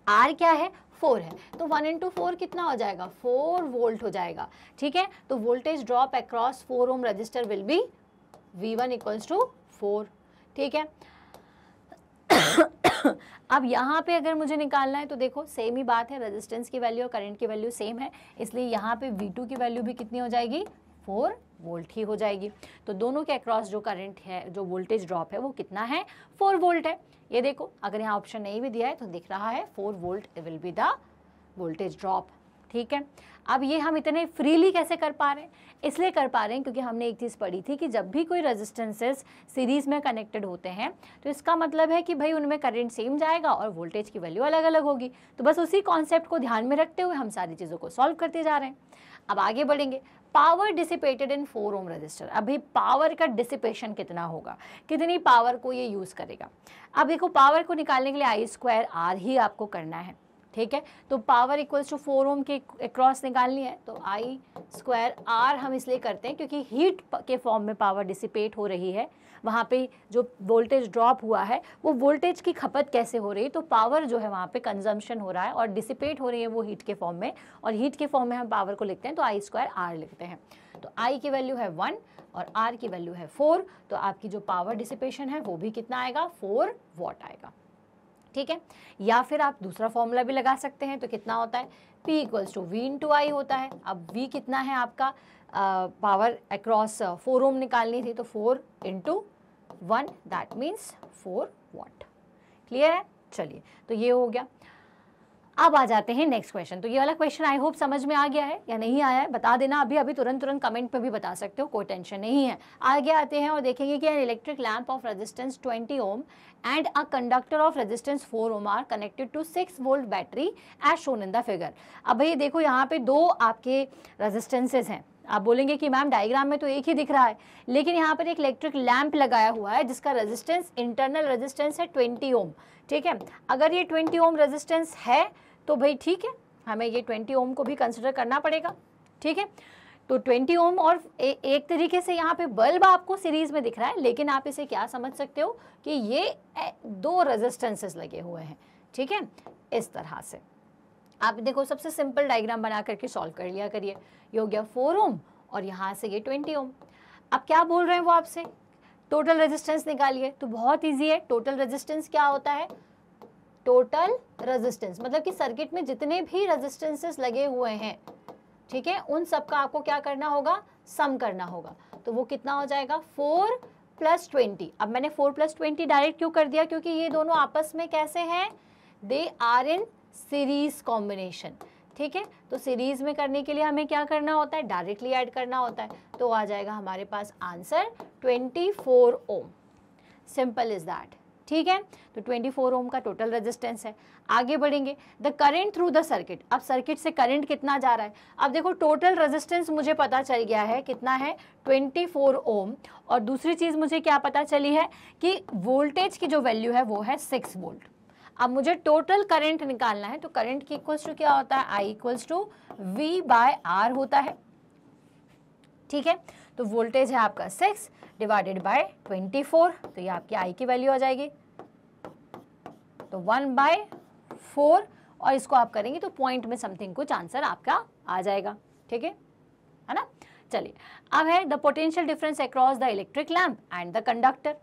आर क्या है फोर है तो वन इंटू फोर कितना हो जाएगा फोर वोल्ट हो जाएगा ठीक है तो voltage drop across four ohm resistor will be V one equals to four ठीक है अब यहाँ पे अगर मुझे निकालना है तो देखो सेम ही बात है रेजिस्टेंस की वैल्यू और करंट की वैल्यू सेम है इसलिए यहाँ पे V2 की वैल्यू भी कितनी हो जाएगी फोर वोल्ट ही हो जाएगी तो दोनों के अक्रॉस जो करंट है जो वोल्टेज ड्रॉप है वो कितना है फोर वोल्ट है ये देखो अगर यहाँ ऑप्शन नहीं भी दिया है तो दिख रहा है four volt will be the voltage drop ठीक है अब ये हम इतने फ्रीली कैसे कर पा रहे हैं इसलिए कर पा रहे हैं क्योंकि हमने एक चीज़ पढ़ी थी कि जब भी कोई रेजिस्टेंसेस सीरीज़ में कनेक्टेड होते हैं तो इसका मतलब है कि भाई उनमें करंट सेम जाएगा और वोल्टेज की वैल्यू अलग अलग होगी तो बस उसी कॉन्सेप्ट को ध्यान में रखते हुए हम सारी चीज़ों को सॉल्व करते जा रहे हैं अब आगे बढ़ेंगे power dissipated in four ohm resistor अभी पावर का डिसिपेशन कितना होगा कितनी पावर को ये यूज़ करेगा अब देखो पावर को निकालने के लिए आई स्क्वायर आर ही आपको करना है ठीक है तो power equals to four ohm के अक्रॉस निकालनी है तो आई स्क्वायर आर हम इसलिए करते हैं क्योंकि हीट के फॉर्म में पावर डिसिपेट हो रही है वहाँ पे जो वोल्टेज ड्रॉप हुआ है वो वोल्टेज की खपत कैसे हो रही है तो पावर जो है वहाँ पे कंजम्पशन हो रहा है और डिसिपेट हो रही है वो हीट के फॉर्म में और हीट के फॉर्म में हम पावर को लिखते हैं तो आई स्क्वायर आर लिखते हैं तो आई की वैल्यू है वन और आर की वैल्यू है फोर तो आपकी जो पावर डिसिपेशन है वो भी कितना आएगा फोर वॉट आएगा ठीक है या फिर आप दूसरा फॉर्मूला भी लगा सकते हैं तो कितना होता है P equals to V into I होता है अब वी कितना है आपका पावर अक्रॉस फोर ओम निकालनी थी तो four into one that means four watt clear है चलिए तो ये हो गया अब आ जाते हैं नेक्स्ट क्वेश्चन तो ये वाला क्वेश्चन आई होप समझ में आ गया है या नहीं आया है बता देना अभी अभी तुरंत तुरंत कमेंट पर भी बता सकते हो कोई टेंशन नहीं है आगे आते हैं और देखेंगे कि an electric lamp of resistance twenty ohm and a conductor of resistance four ohm are connected to six volt battery as shown in the figure अब भैया देखो यहाँ पे दो आपके रजिस्टेंसेज हैं आप बोलेंगे कि मैम डायग्राम में तो एक ही दिख रहा है लेकिन यहाँ पर एक इलेक्ट्रिक लैंप लगाया हुआ है जिसका रजिस्टेंस इंटरनल रजिस्टेंस है ट्वेंटी ओम ठीक है अगर ये ट्वेंटी ओम रेजिस्टेंस है तो भाई ठीक है हमें ये ट्वेंटी ओम को भी कंसिडर करना पड़ेगा ठीक है तो 20 ओम और ए, एक तरीके से यहाँ पे बल्ब आपको सीरीज में दिख रहा है लेकिन आप इसे क्या समझ सकते हो कि ये दो रेजिस्टेंसेस लगे हुए हैं ठीक है इस तरह से आप देखो सबसे सिंपल डायग्राम बना करके सॉल्व कर लिया करिए ये हो गया फोर ओम और यहाँ से ये ट्वेंटी ओम अब क्या बोल रहे हैं वो आपसे टोटल रेजिस्टेंस निकालिए तो बहुत ईजी है टोटल रेजिस्टेंस क्या होता है टोटल रेजिस्टेंस मतलब कि सर्किट में जितने भी रेजिस्टेंसेस लगे हुए हैं ठीक है उन सब का आपको क्या करना होगा सम करना होगा तो वो कितना हो जाएगा फोर प्लस ट्वेंटी अब मैंने फोर प्लस ट्वेंटी डायरेक्ट क्यों कर दिया क्योंकि ये दोनों आपस में कैसे हैं they are in series combination ठीक है तो सीरीज में करने के लिए हमें क्या करना होता है डायरेक्टली ऐड करना होता है तो आ जाएगा हमारे पास answer twenty four ohm simple is that ठीक है तो 24 ओम का टोटल रेजिस्टेंस है आगे बढ़ेंगे the current through the circuit अब सर्किट से करेंट कितना जा रहा है अब देखो टोटल रेजिस्टेंस मुझे पता चल गया है कितना है 24 ओम और दूसरी चीज़ मुझे क्या पता चली है कि वोल्टेज की जो वैल्यू है वो है सिक्स वोल्ट अब मुझे टोटल करेंट निकालना है तो करेंट की इक्वल्स टू क्या होता है I equals to V by R होता है ठीक है तो वोल्टेज है आपका सिक्स डिवाइडेड बाय 24 तो ये आपकी आई की वैल्यू आ जाएगी तो वन बाय फोर और इसको आप करेंगे तो पॉइंट में समथिंग कुछ आंसर आपका आ जाएगा ठीक है है ना चलिए अब है the potential difference across the electric lamp and the conductor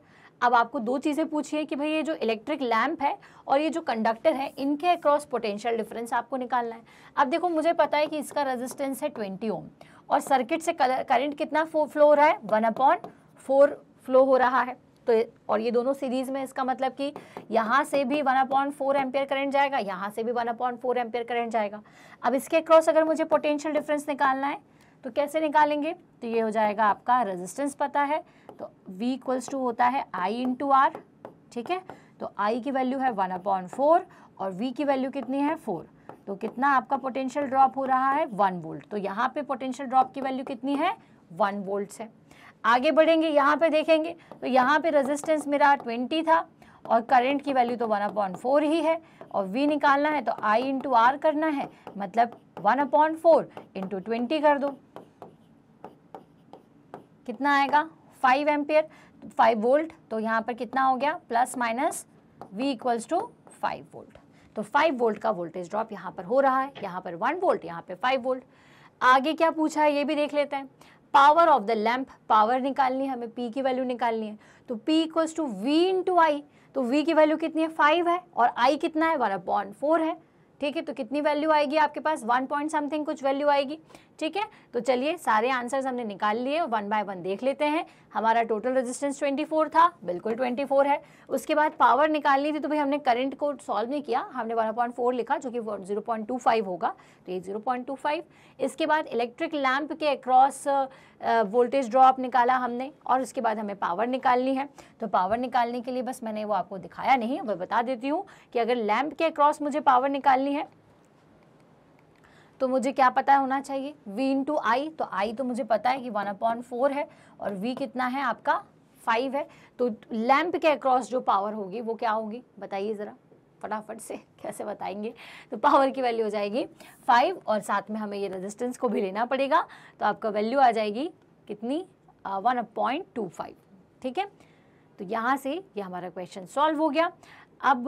अब आपको दो चीज़ें पूछिए कि भाई ये जो इलेक्ट्रिक लैम्प है और ये जो कंडक्टर है इनके अक्रॉस पोटेंशियल डिफरेंस आपको निकालना है अब देखो मुझे पता है कि इसका रेजिस्टेंस है 20 ओम और सर्किट से करंट कितना फ्लो हो रहा है वन अपॉन फोर फ्लो हो रहा है तो और ये दोनों सीरीज में इसका मतलब कि यहाँ से भी one point four ampere current जाएगा यहाँ से भी one point four ampere current जाएगा अब इसके क्रॉस अगर मुझे पोटेंशियल डिफरेंस निकालना है तो कैसे निकालेंगे तो ये हो जाएगा आपका रेजिस्टेंस पता है तो V इक्वल्स टू होता है I इंटू आर ठीक है तो I की वैल्यू है वन अपॉइंट फोर और V की वैल्यू कितनी है फोर तो कितना आपका पोटेंशियल ड्रॉप हो रहा है वन वोल्ट तो यहाँ पे पोटेंशियल ड्रॉप की वैल्यू कितनी है वन वोल्ट है आगे बढ़ेंगे यहाँ पे देखेंगे तो यहाँ पे रेजिस्टेंस मेरा 20 था और करंट की वैल्यू तो वन अपॉइंट फोर ही है और V निकालना है तो I इंटू आर करना है मतलब one point four into twenty कर दो कितना आएगा फाइव एम्पियर फाइव वोल्ट तो यहाँ पर कितना हो गया plus minus V equals to five volt तो फाइव वोल्ट का वोल्टेज ड्रॉप यहाँ पर हो रहा है यहाँ पर वन वोल्ट यहाँ पर फाइव वोल्ट आगे क्या पूछा है ये भी देख लेते हैं power of the lamp power निकालनी है हमें पी की वैल्यू निकालनी है तो P equals to V into I तो वी की वैल्यू कितनी है फाइव है और आई कितना है वन अपॉन फोर है ठीक है तो कितनी वैल्यू आएगी आपके पास वन पॉइंट समथिंग कुछ वैल्यू आएगी ठीक है तो चलिए सारे आंसर्स हमने निकाल लिए वन बाय वन देख लेते हैं हमारा टोटल रेजिस्टेंस 24 था बिल्कुल 24 है उसके बाद पावर निकालनी थी तो भाई हमने करंट को सॉल्व नहीं किया हमने 1.4 लिखा जो कि 0.25 होगा तो ये 0.25 इसके बाद इलेक्ट्रिक लैम्प के अक्रॉस वोल्टेज ड्रॉप निकाला हमने और उसके बाद हमें पावर निकालनी है तो पावर निकालने के लिए बस मैंने वो आपको दिखाया नहीं मैं बता देती हूँ कि अगर लैम्प के अक्रॉस मुझे पावर निकालनी है तो मुझे क्या पता होना चाहिए v इंटू आई तो आई तो मुझे पता है कि वन अपॉन फोर है और v कितना है आपका फाइव है तो लैंप के अक्रॉस जो पावर होगी वो क्या होगी बताइए ज़रा फटाफट से कैसे बताएंगे तो पावर की वैल्यू हो जाएगी फाइव और साथ में हमें ये रेजिस्टेंस को भी लेना पड़ेगा तो आपका वैल्यू आ जाएगी कितनी वन पॉइंट टू फाइव ठीक है तो यहाँ से ये यह हमारा क्वेश्चन सॉल्व हो गया अब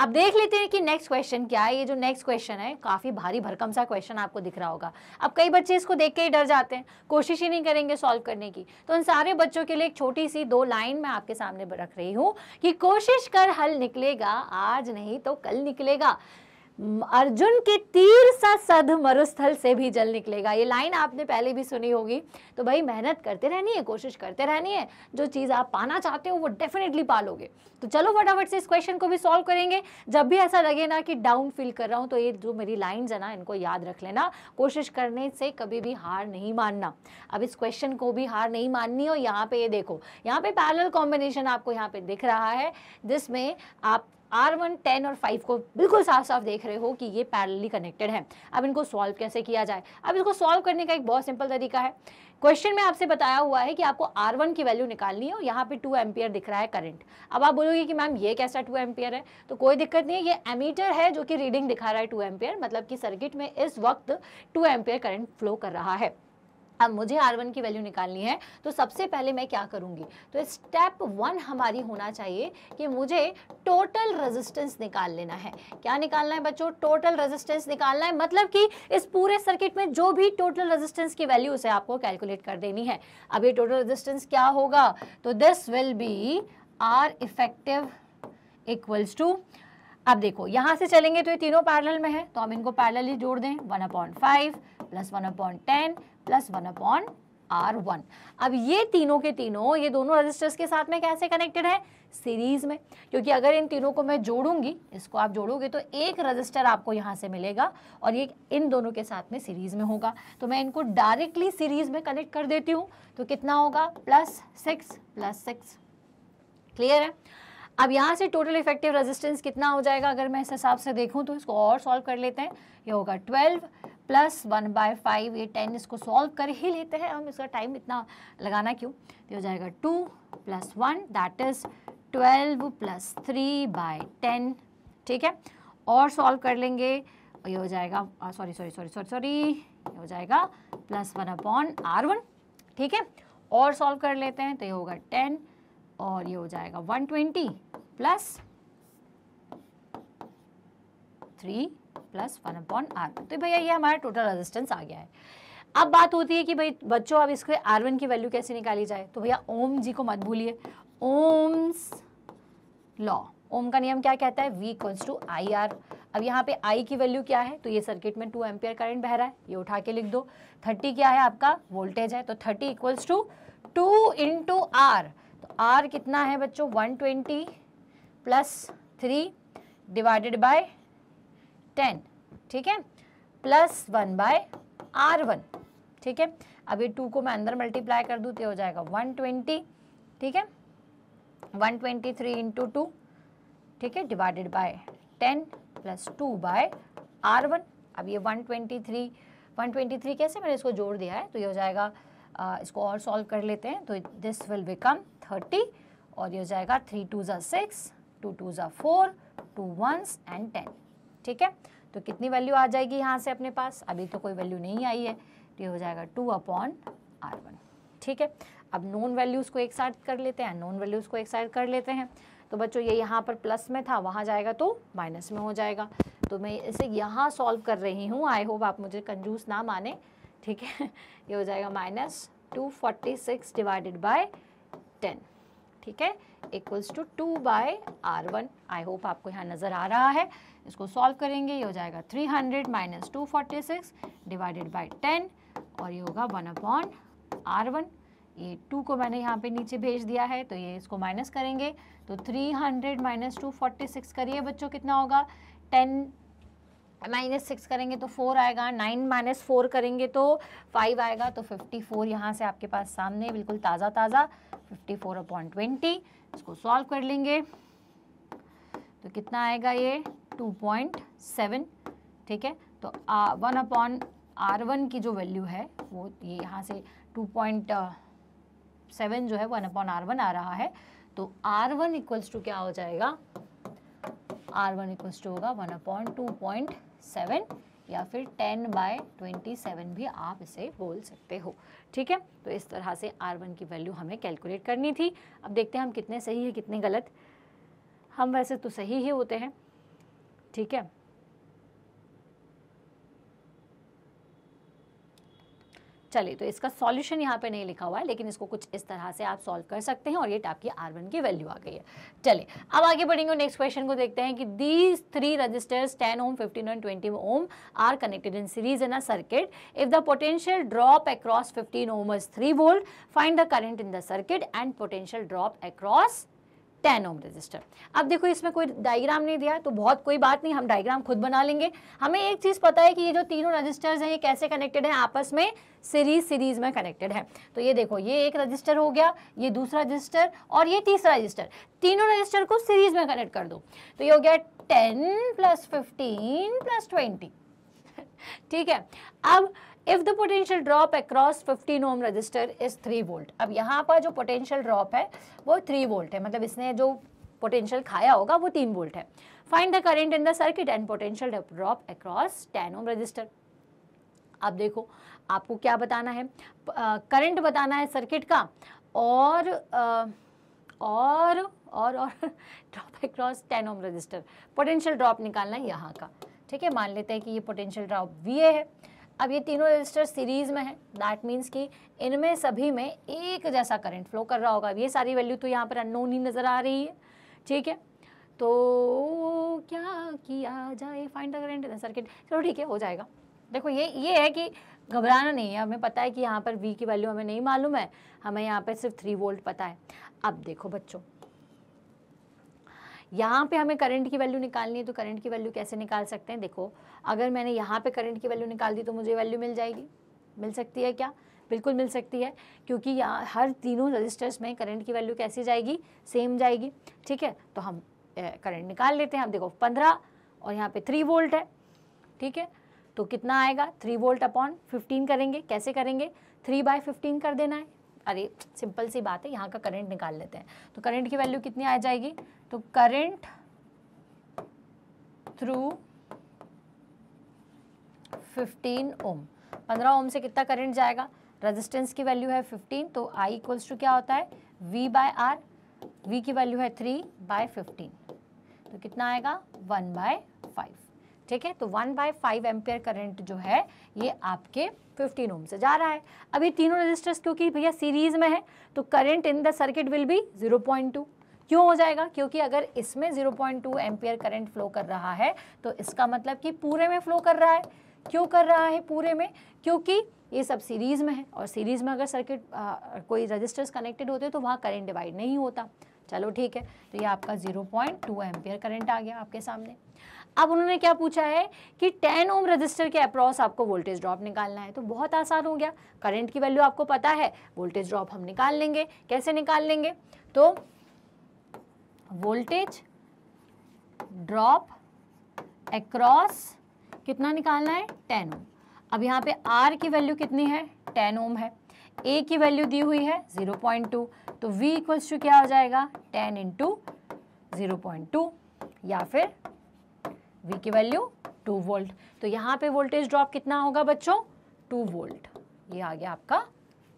अब देख लेते हैं कि नेक्स्ट क्वेश्चन क्या है ये जो नेक्स्ट क्वेश्चन है काफी भारी भरकम सा क्वेश्चन आपको दिख रहा होगा अब कई बच्चे इसको देख के ही डर जाते हैं कोशिश ही नहीं करेंगे सॉल्व करने की तो उन सारे बच्चों के लिए एक छोटी सी दो लाइन मैं आपके सामने रख रही हूँ कि कोशिश कर हल निकलेगा आज नहीं तो कल निकलेगा अर्जुन के तीर सा सध मरुस्थल से भी जल निकलेगा ये लाइन आपने पहले भी सुनी होगी तो भाई मेहनत करते रहनी है कोशिश करते रहनी है जो चीज़ आप पाना चाहते हो वो डेफिनेटली पालोगे तो चलो फटाफट से इस क्वेश्चन को भी सॉल्व करेंगे जब भी ऐसा लगे ना कि डाउन फील कर रहा हूँ तो ये जो मेरी लाइन्स है ना इनको याद रख लेना कोशिश करने से कभी भी हार नहीं मानना अब इस क्वेश्चन को भी हार नहीं माननी हो यहाँ पे ये देखो यहाँ पे पैरल कॉम्बिनेशन आपको यहाँ पे दिख रहा है जिसमें आप आर वन टेन और फाइव को बिल्कुल साफ साफ देख रहे हो कि ये पैरली कनेक्टेड है अब इनको सॉल्व कैसे किया जाए अब इसको सॉल्व करने का एक बहुत सिंपल तरीका है क्वेश्चन में आपसे बताया हुआ है कि आपको R1 की वैल्यू निकालनी है और यहाँ पे 2 एम्पियर दिख रहा है करंट अब आप बोलोगे कि मैम ये कैसा 2 एम्पियर है तो कोई दिक्कत नहीं है ये एमीटर है जो कि रीडिंग दिखा रहा है 2 एम्पियर मतलब कि सर्किट में इस वक्त 2 एम्पियर करंट फ्लो कर रहा है अब मुझे आर वन की वैल्यू निकालनी है तो सबसे पहले मैं क्या करूंगी तो स्टेप वन हमारी होना चाहिए कि मुझे टोटल रेजिस्टेंस निकाल लेना है क्या निकालना है बच्चों टोटल रेजिस्टेंस निकालना है मतलब कि इस पूरे सर्किट में जो भी टोटल रेजिस्टेंस की वैल्यू उसे आपको कैलकुलेट कर देनी है अब ये टोटल रेजिस्टेंस क्या होगा तो this will be R effective equals to अब देखो यहाँ से चलेंगे तो ये तीनों पैरेलल में है तो हम इनको ही जोड़ दें one appoint five plus one point ten plus one upon R one अब ये तीनों के तीनों ये दोनों रजिस्टर्स के साथ में कैसे कनेक्टेड है सीरीज में क्योंकि अगर इन तीनों को मैं जोड़ूंगी इसको आप जोड़ोगे तो एक रजिस्टर आपको यहाँ से मिलेगा और ये इन दोनों के साथ में सीरीज में होगा तो मैं इनको डायरेक्टली सीरीज में कनेक्ट कर देती हूँ तो कितना होगा plus six plus six clear है अब यहाँ से टोटल इफेक्टिव रेजिस्टेंस कितना हो जाएगा अगर मैं इस हिसाब से देखूँ तो इसको और सॉल्व कर लेते हैं ये होगा twelve plus one by five ये टेन इसको सॉल्व कर ही लेते हैं हम इसका टाइम इतना लगाना क्यों तो हो जाएगा two plus one that is twelve plus three by ten ठीक है और सॉल्व कर लेंगे ये हो जाएगा sorry sorry sorry sorry sorry ये हो जाएगा plus one upon R one ठीक है और सॉल्व कर लेते हैं तो ये होगा टेन और ये हो जाएगा one twenty plus three plus one upon R तो भैया ये हमारा टोटल रेजिस्टेंस आ गया है अब बात होती है कि भाई बच्चों अब इसके आर वन की वैल्यू कैसे निकाली जाए तो भैया ओम जी को मत भूलिए ओम्स लॉ ओम का नियम क्या कहता है V equals to I R अब यहाँ पे आई की वैल्यू क्या है तो ये सर्किट में टू एम्पियर करंट बह रहा है ये उठा के लिख दो थर्टी क्या है आपका वोल्टेज है तो thirty equals to two into R तो आर कितना है बच्चों one twenty plus three divided by ten ठीक है plus one by R one ठीक है अब ये टू को मैं अंदर मल्टीप्लाई कर दूँ तो हो जाएगा वन ट्वेंटी ठीक है one twenty three into two ठीक है divided by ten plus two by R one अब ये one twenty three one twenty three कैसे मैंने इसको जोड़ दिया है तो ये हो जाएगा आ, इसको और सॉल्व कर लेते हैं तो दिस विल बिकम थर्टी और ये हो जाएगा थ्री टू ज़ा सिक्स टू टू ज़ा four two once and ten ठीक है तो कितनी वैल्यू आ जाएगी यहाँ से अपने पास अभी तो कोई वैल्यू नहीं आई है तो ये हो जाएगा टू अपॉन आर वन ठीक है अब नॉन वैल्यूज़ को एक साथ कर लेते हैं नॉन वैल्यूज़ को एक साथ कर लेते हैं तो बच्चों ये यहाँ पर प्लस में था वहाँ जाएगा तो माइनस में हो जाएगा तो मैं इसे यहाँ सॉल्व कर रही हूँ आई होप आप मुझे कंजूस ना माने ठीक है ये हो जाएगा minus two forty six divided by ten ठीक है equals to two by R one I hope आपको यहाँ नज़र आ रहा है इसको सॉल्व करेंगे ये हो जाएगा 300 hundred minus two divided by ten और ये होगा वन अपॉन आर वन ये टू को मैंने यहाँ पे नीचे भेज दिया है तो ये इसको माइनस करेंगे तो 300 हंड्रेड माइनस टू करिए बच्चों कितना होगा 10 माइनस सिक्स करेंगे तो फोर आएगा नाइन माइनस फोर करेंगे तो फाइव आएगा तो फिफ्टी फोर यहाँ से आपके पास सामने बिल्कुल ताज़ा ताज़ा फिफ्टी फोर अपॉइंट ट्वेंटी इसको सॉल्व कर लेंगे तो कितना आएगा ये टू पॉइंट सेवन ठीक है तो वन अपॉन आर वन की जो वैल्यू है वो ये यहाँ से टू पॉइंट सेवन जो है वन अपॉन आर वन आ रहा है तो आर वन इक्वल्स टू क्या हो जाएगा आर वन इक्वल्स टू होगा one upon two point seven या फिर 10 बाय 27 भी आप इसे बोल सकते हो ठीक है तो इस तरह से R1 की वैल्यू हमें कैलकुलेट करनी थी अब देखते हैं हम कितने सही है कितने गलत हम वैसे तो सही ही होते हैं ठीक है चलिए तो इसका सॉल्यूशन यहाँ पे नहीं लिखा हुआ है लेकिन इसको कुछ इस तरह से आप सॉल्व कर सकते हैं और ये आपकी आर वन की वैल्यू आ गई है चलिए अब आगे बढ़ेंगे और नेक्स्ट क्वेश्चन को देखते हैं कि these three resistors 10 ohm 15 and 20 ohm are connected in series in a circuit if the potential drop across fifteen ohm is three volt find the current in the circuit and potential drop across 10 ohm resistor अब देखो इसमें कोई diagram नहीं दिया तो बहुत कोई बात नहीं हम डायग्राम खुद बना लेंगे हमें एक चीज़ पता है कि ये जो तीनों रजिस्टर्स हैं ये कैसे कनेक्टेड हैं आपस में सीरीज सीरीज में कनेक्टेड है तो ये देखो ये एक रजिस्टर हो गया ये दूसरा रजिस्टर और ये तीसरा रजिस्टर तीनों रजिस्टर को सीरीज में कनेक्ट कर दो तो ये हो गया ten plus fifteen plus twenty ठीक है अब if the potential drop across 15 ohm resistor is 3 volt अब यहाँ पर जो पोटेंशियल ड्रॉप है वो 3 वोल्ट है मतलब इसने जो पोटेंशियल खाया होगा वो 3 वोल्ट है find the current in the circuit and potential drop across 10 ohm resistor अब देखो आपको क्या बताना है करंट uh, बताना है सर्किट का और uh, और और और drop across 10 ohm resistor potential drop निकालना है यहाँ का ठीक है मान लेते हैं कि ये पोटेंशियल ड्रॉप वी है अब ये तीनों रजिस्टर सीरीज में है दैट मीन्स कि इनमें सभी में एक जैसा करंट फ्लो कर रहा होगा अब ये सारी वैल्यू तो यहाँ पर अननोन ही नज़र आ रही है ठीक है तो क्या किया जाए find the current in circuit चलो ठीक है हो जाएगा देखो ये ये है कि घबराना नहीं है हमें पता है कि यहाँ पर वी की वैल्यू हमें नहीं मालूम है हमें यहाँ पर सिर्फ थ्री वोल्ट पता है अब देखो बच्चों यहाँ पे हमें करंट की वैल्यू निकालनी है तो करंट की वैल्यू कैसे निकाल सकते हैं देखो अगर मैंने यहाँ पे करंट की वैल्यू निकाल दी तो मुझे वैल्यू मिल जाएगी मिल सकती है क्या बिल्कुल मिल सकती है क्योंकि यहाँ हर तीनों रजिस्टर्स में करंट की वैल्यू कैसी जाएगी सेम जाएगी ठीक है तो हम करंट निकाल लेते हैं अब देखो पंद्रह और यहाँ पे थ्री वोल्ट है ठीक है तो कितना आएगा थ्री वोल्ट अपॉन फिफ्टीन करेंगे कैसे करेंगे थ्री बाय फिफ्टीन कर देना है अरे सिंपल सी बात है यहाँ का करंट निकाल लेते हैं तो करंट की वैल्यू कितनी आ जाएगी तो करंट थ्रू 15 ओम 15 ओम से कितना करंट जाएगा रेजिस्टेंस की वैल्यू है 15 तो आई इक्वल्स टू क्या होता है वी बाय आर वी की वैल्यू है 3 बाय फिफ्टीन तो कितना आएगा 1 बाय फाइव ठीक है तो 1 बाय फाइव एम्पेयर करंट जो है ये आपके 15 ओम से जा रहा है अभी तीनों रजिस्टर्स क्योंकि भैया सीरीज में है तो current in the circuit will be 0.2 क्यों हो जाएगा क्योंकि अगर इसमें 0.2 पॉइंट टू करंट फ्लो कर रहा है तो इसका मतलब कि पूरे में फ्लो कर रहा है क्यों कर रहा है पूरे में क्योंकि ये सब सीरीज़ में है और सीरीज़ में अगर सर्किट कोई रजिस्टर्स कनेक्टेड होते हैं तो वहाँ करंट डिवाइड नहीं होता चलो ठीक है तो ये आपका 0.2 पॉइंट एम्पियर करंट आ गया आपके सामने अब उन्होंने क्या पूछा है कि 10 ओम रजिस्टर के अप्रॉस आपको वोल्टेज ड्रॉप निकालना है तो बहुत आसान हो गया करंट की वैल्यू आपको पता है वोल्टेज ड्रॉप हम निकाल लेंगे कैसे निकाल लेंगे तो वोल्टेज ड्रॉप एक्रॉस कितना निकालना है टेन ओम अब यहाँ पे आर की वैल्यू कितनी है टेन ओम है ए की वैल्यू दी हुई है ज़ीरो पॉइंट टू तो वी इक्वल्स टू क्या हो जाएगा ten into zero point two या फिर वी की वैल्यू टू वोल्ट तो यहाँ पे वोल्टेज ड्रॉप कितना होगा बच्चों टू वोल्ट ये आ गया आपका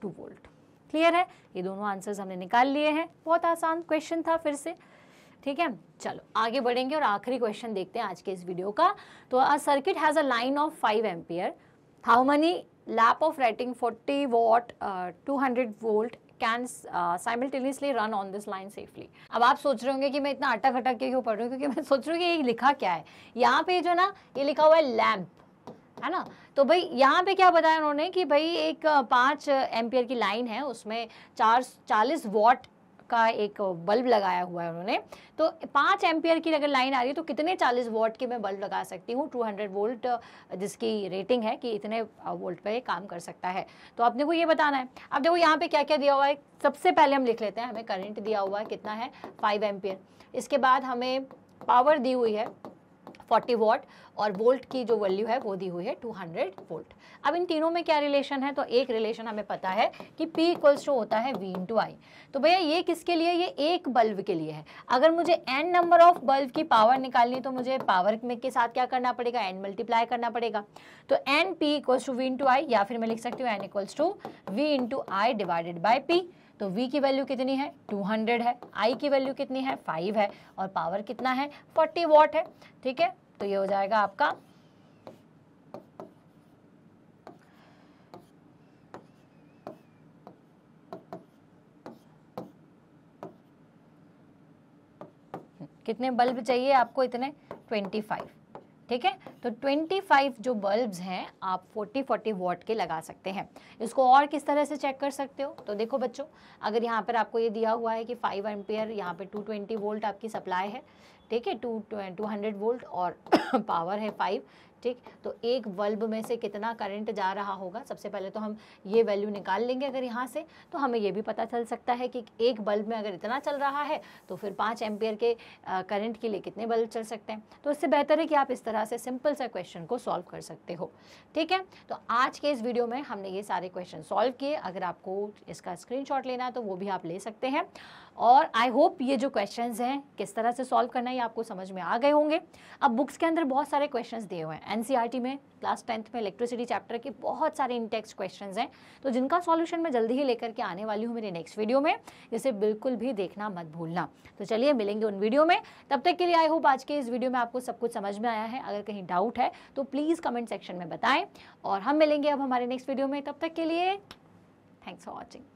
टू वोल्ट क्लियर है ये दोनों आंसर्स हमने निकाल लिए हैं बहुत आसान क्वेश्चन था फिर से ठीक है चलो आगे बढ़ेंगे और आखिरी क्वेश्चन देखते हैं आज के इस वीडियो का तो a circuit has a line of five ampere how many lamp of rating forty watt two hundred volt can simultaneously run on this line safely अब आप सोच रहे होंगे कि मैं इतना अटक अटक के क्यों पढ़ रही हूँ क्योंकि मैं सोच रही हूँ कि ये लिखा क्या है यहाँ पे जो ना ये लिखा हुआ है लैम्प है ना तो भाई यहाँ पे क्या बताया उन्होंने कि भाई एक पाँच एम्पियर की लाइन है उसमें चार चालीस वॉट का एक बल्ब लगाया हुआ है उन्होंने तो पाँच एम्पियर की अगर लाइन आ रही है तो कितने चालीस वोल्ट के मैं बल्ब लगा सकती हूँ टू हंड्रेड वोल्ट जिसकी रेटिंग है कि इतने वोल्ट पर काम कर सकता है तो आपने को ये बताना है अब देखो यहाँ पे क्या क्या दिया हुआ है सबसे पहले हम लिख लेते हैं हमें करंट दिया हुआ है कितना है फाइव एम्पियर इसके बाद हमें पावर दी हुई है 40 वॉट और वोल्ट की जो वैल्यू है वो दी हुई है 200 वोल्ट अब इन तीनों में क्या रिलेशन है तो एक रिलेशन हमें पता है कि P इक्वल्स टू होता है V इंटू आई तो भैया ये किसके लिए ये एक बल्ब के लिए है अगर मुझे एन नंबर ऑफ बल्ब की पावर निकालनी तो मुझे पावर में के साथ क्या करना पड़ेगा एन मल्टीप्लाई करना पड़ेगा तो N P equals to V to I या फिर मैं लिख सकती हूँ N equals to V into I divided by P तो V की वैल्यू कितनी है 200 है I की वैल्यू कितनी है 5 है और पावर कितना है 40 वॉट है ठीक है तो ये हो जाएगा आपका कितने बल्ब चाहिए आपको इतने 25 ठीक है तो 25 जो बल्ब्स हैं आप 40 40 वॉट के लगा सकते हैं इसको और किस तरह से चेक कर सकते हो तो देखो बच्चों अगर यहाँ पर आपको ये दिया हुआ है कि 5 एम्पियर यहाँ पे 220 वोल्ट आपकी सप्लाई है ठीक है टू टू हंड्रेड वोल्ट और पावर है 5 ठीक तो एक बल्ब में से कितना करंट जा रहा होगा सबसे पहले तो हम ये वैल्यू निकाल लेंगे अगर यहाँ से तो हमें ये भी पता चल सकता है कि एक बल्ब में अगर इतना चल रहा है तो फिर पाँच एम्पियर के करंट के लिए कितने बल्ब चल सकते हैं तो इससे बेहतर है कि आप इस तरह से सिंपल सा क्वेश्चन को सॉल्व कर सकते हो ठीक है तो आज के इस वीडियो में हमने ये सारे क्वेश्चन सॉल्व किए अगर आपको इसका स्क्रीन लेना है तो वो भी आप ले सकते हैं और आई होप ये जो क्वेश्चन हैं किस तरह से सॉल्व करना है ये आपको समझ में आ गए होंगे अब बुक्स के अंदर बहुत सारे क्वेश्चन दिए हुए हैं एनसीईआरटी में क्लास टेंथ में इलेक्ट्रिसिटी चैप्टर के बहुत सारे इंटेक्स क्वेश्चन हैं तो जिनका सॉल्यूशन मैं जल्दी ही लेकर के आने वाली हूँ मेरे नेक्स्ट वीडियो में जिसे बिल्कुल भी देखना मत भूलना तो चलिए मिलेंगे उन वीडियो में तब तक के लिए आई होप आज के इस वीडियो में आपको सब कुछ समझ में आया है अगर कहीं डाउट है तो प्लीज़ कमेंट सेक्शन में बताएँ और हम मिलेंगे अब हमारे नेक्स्ट वीडियो में तब तक के लिए थैंक्स फॉर वॉचिंग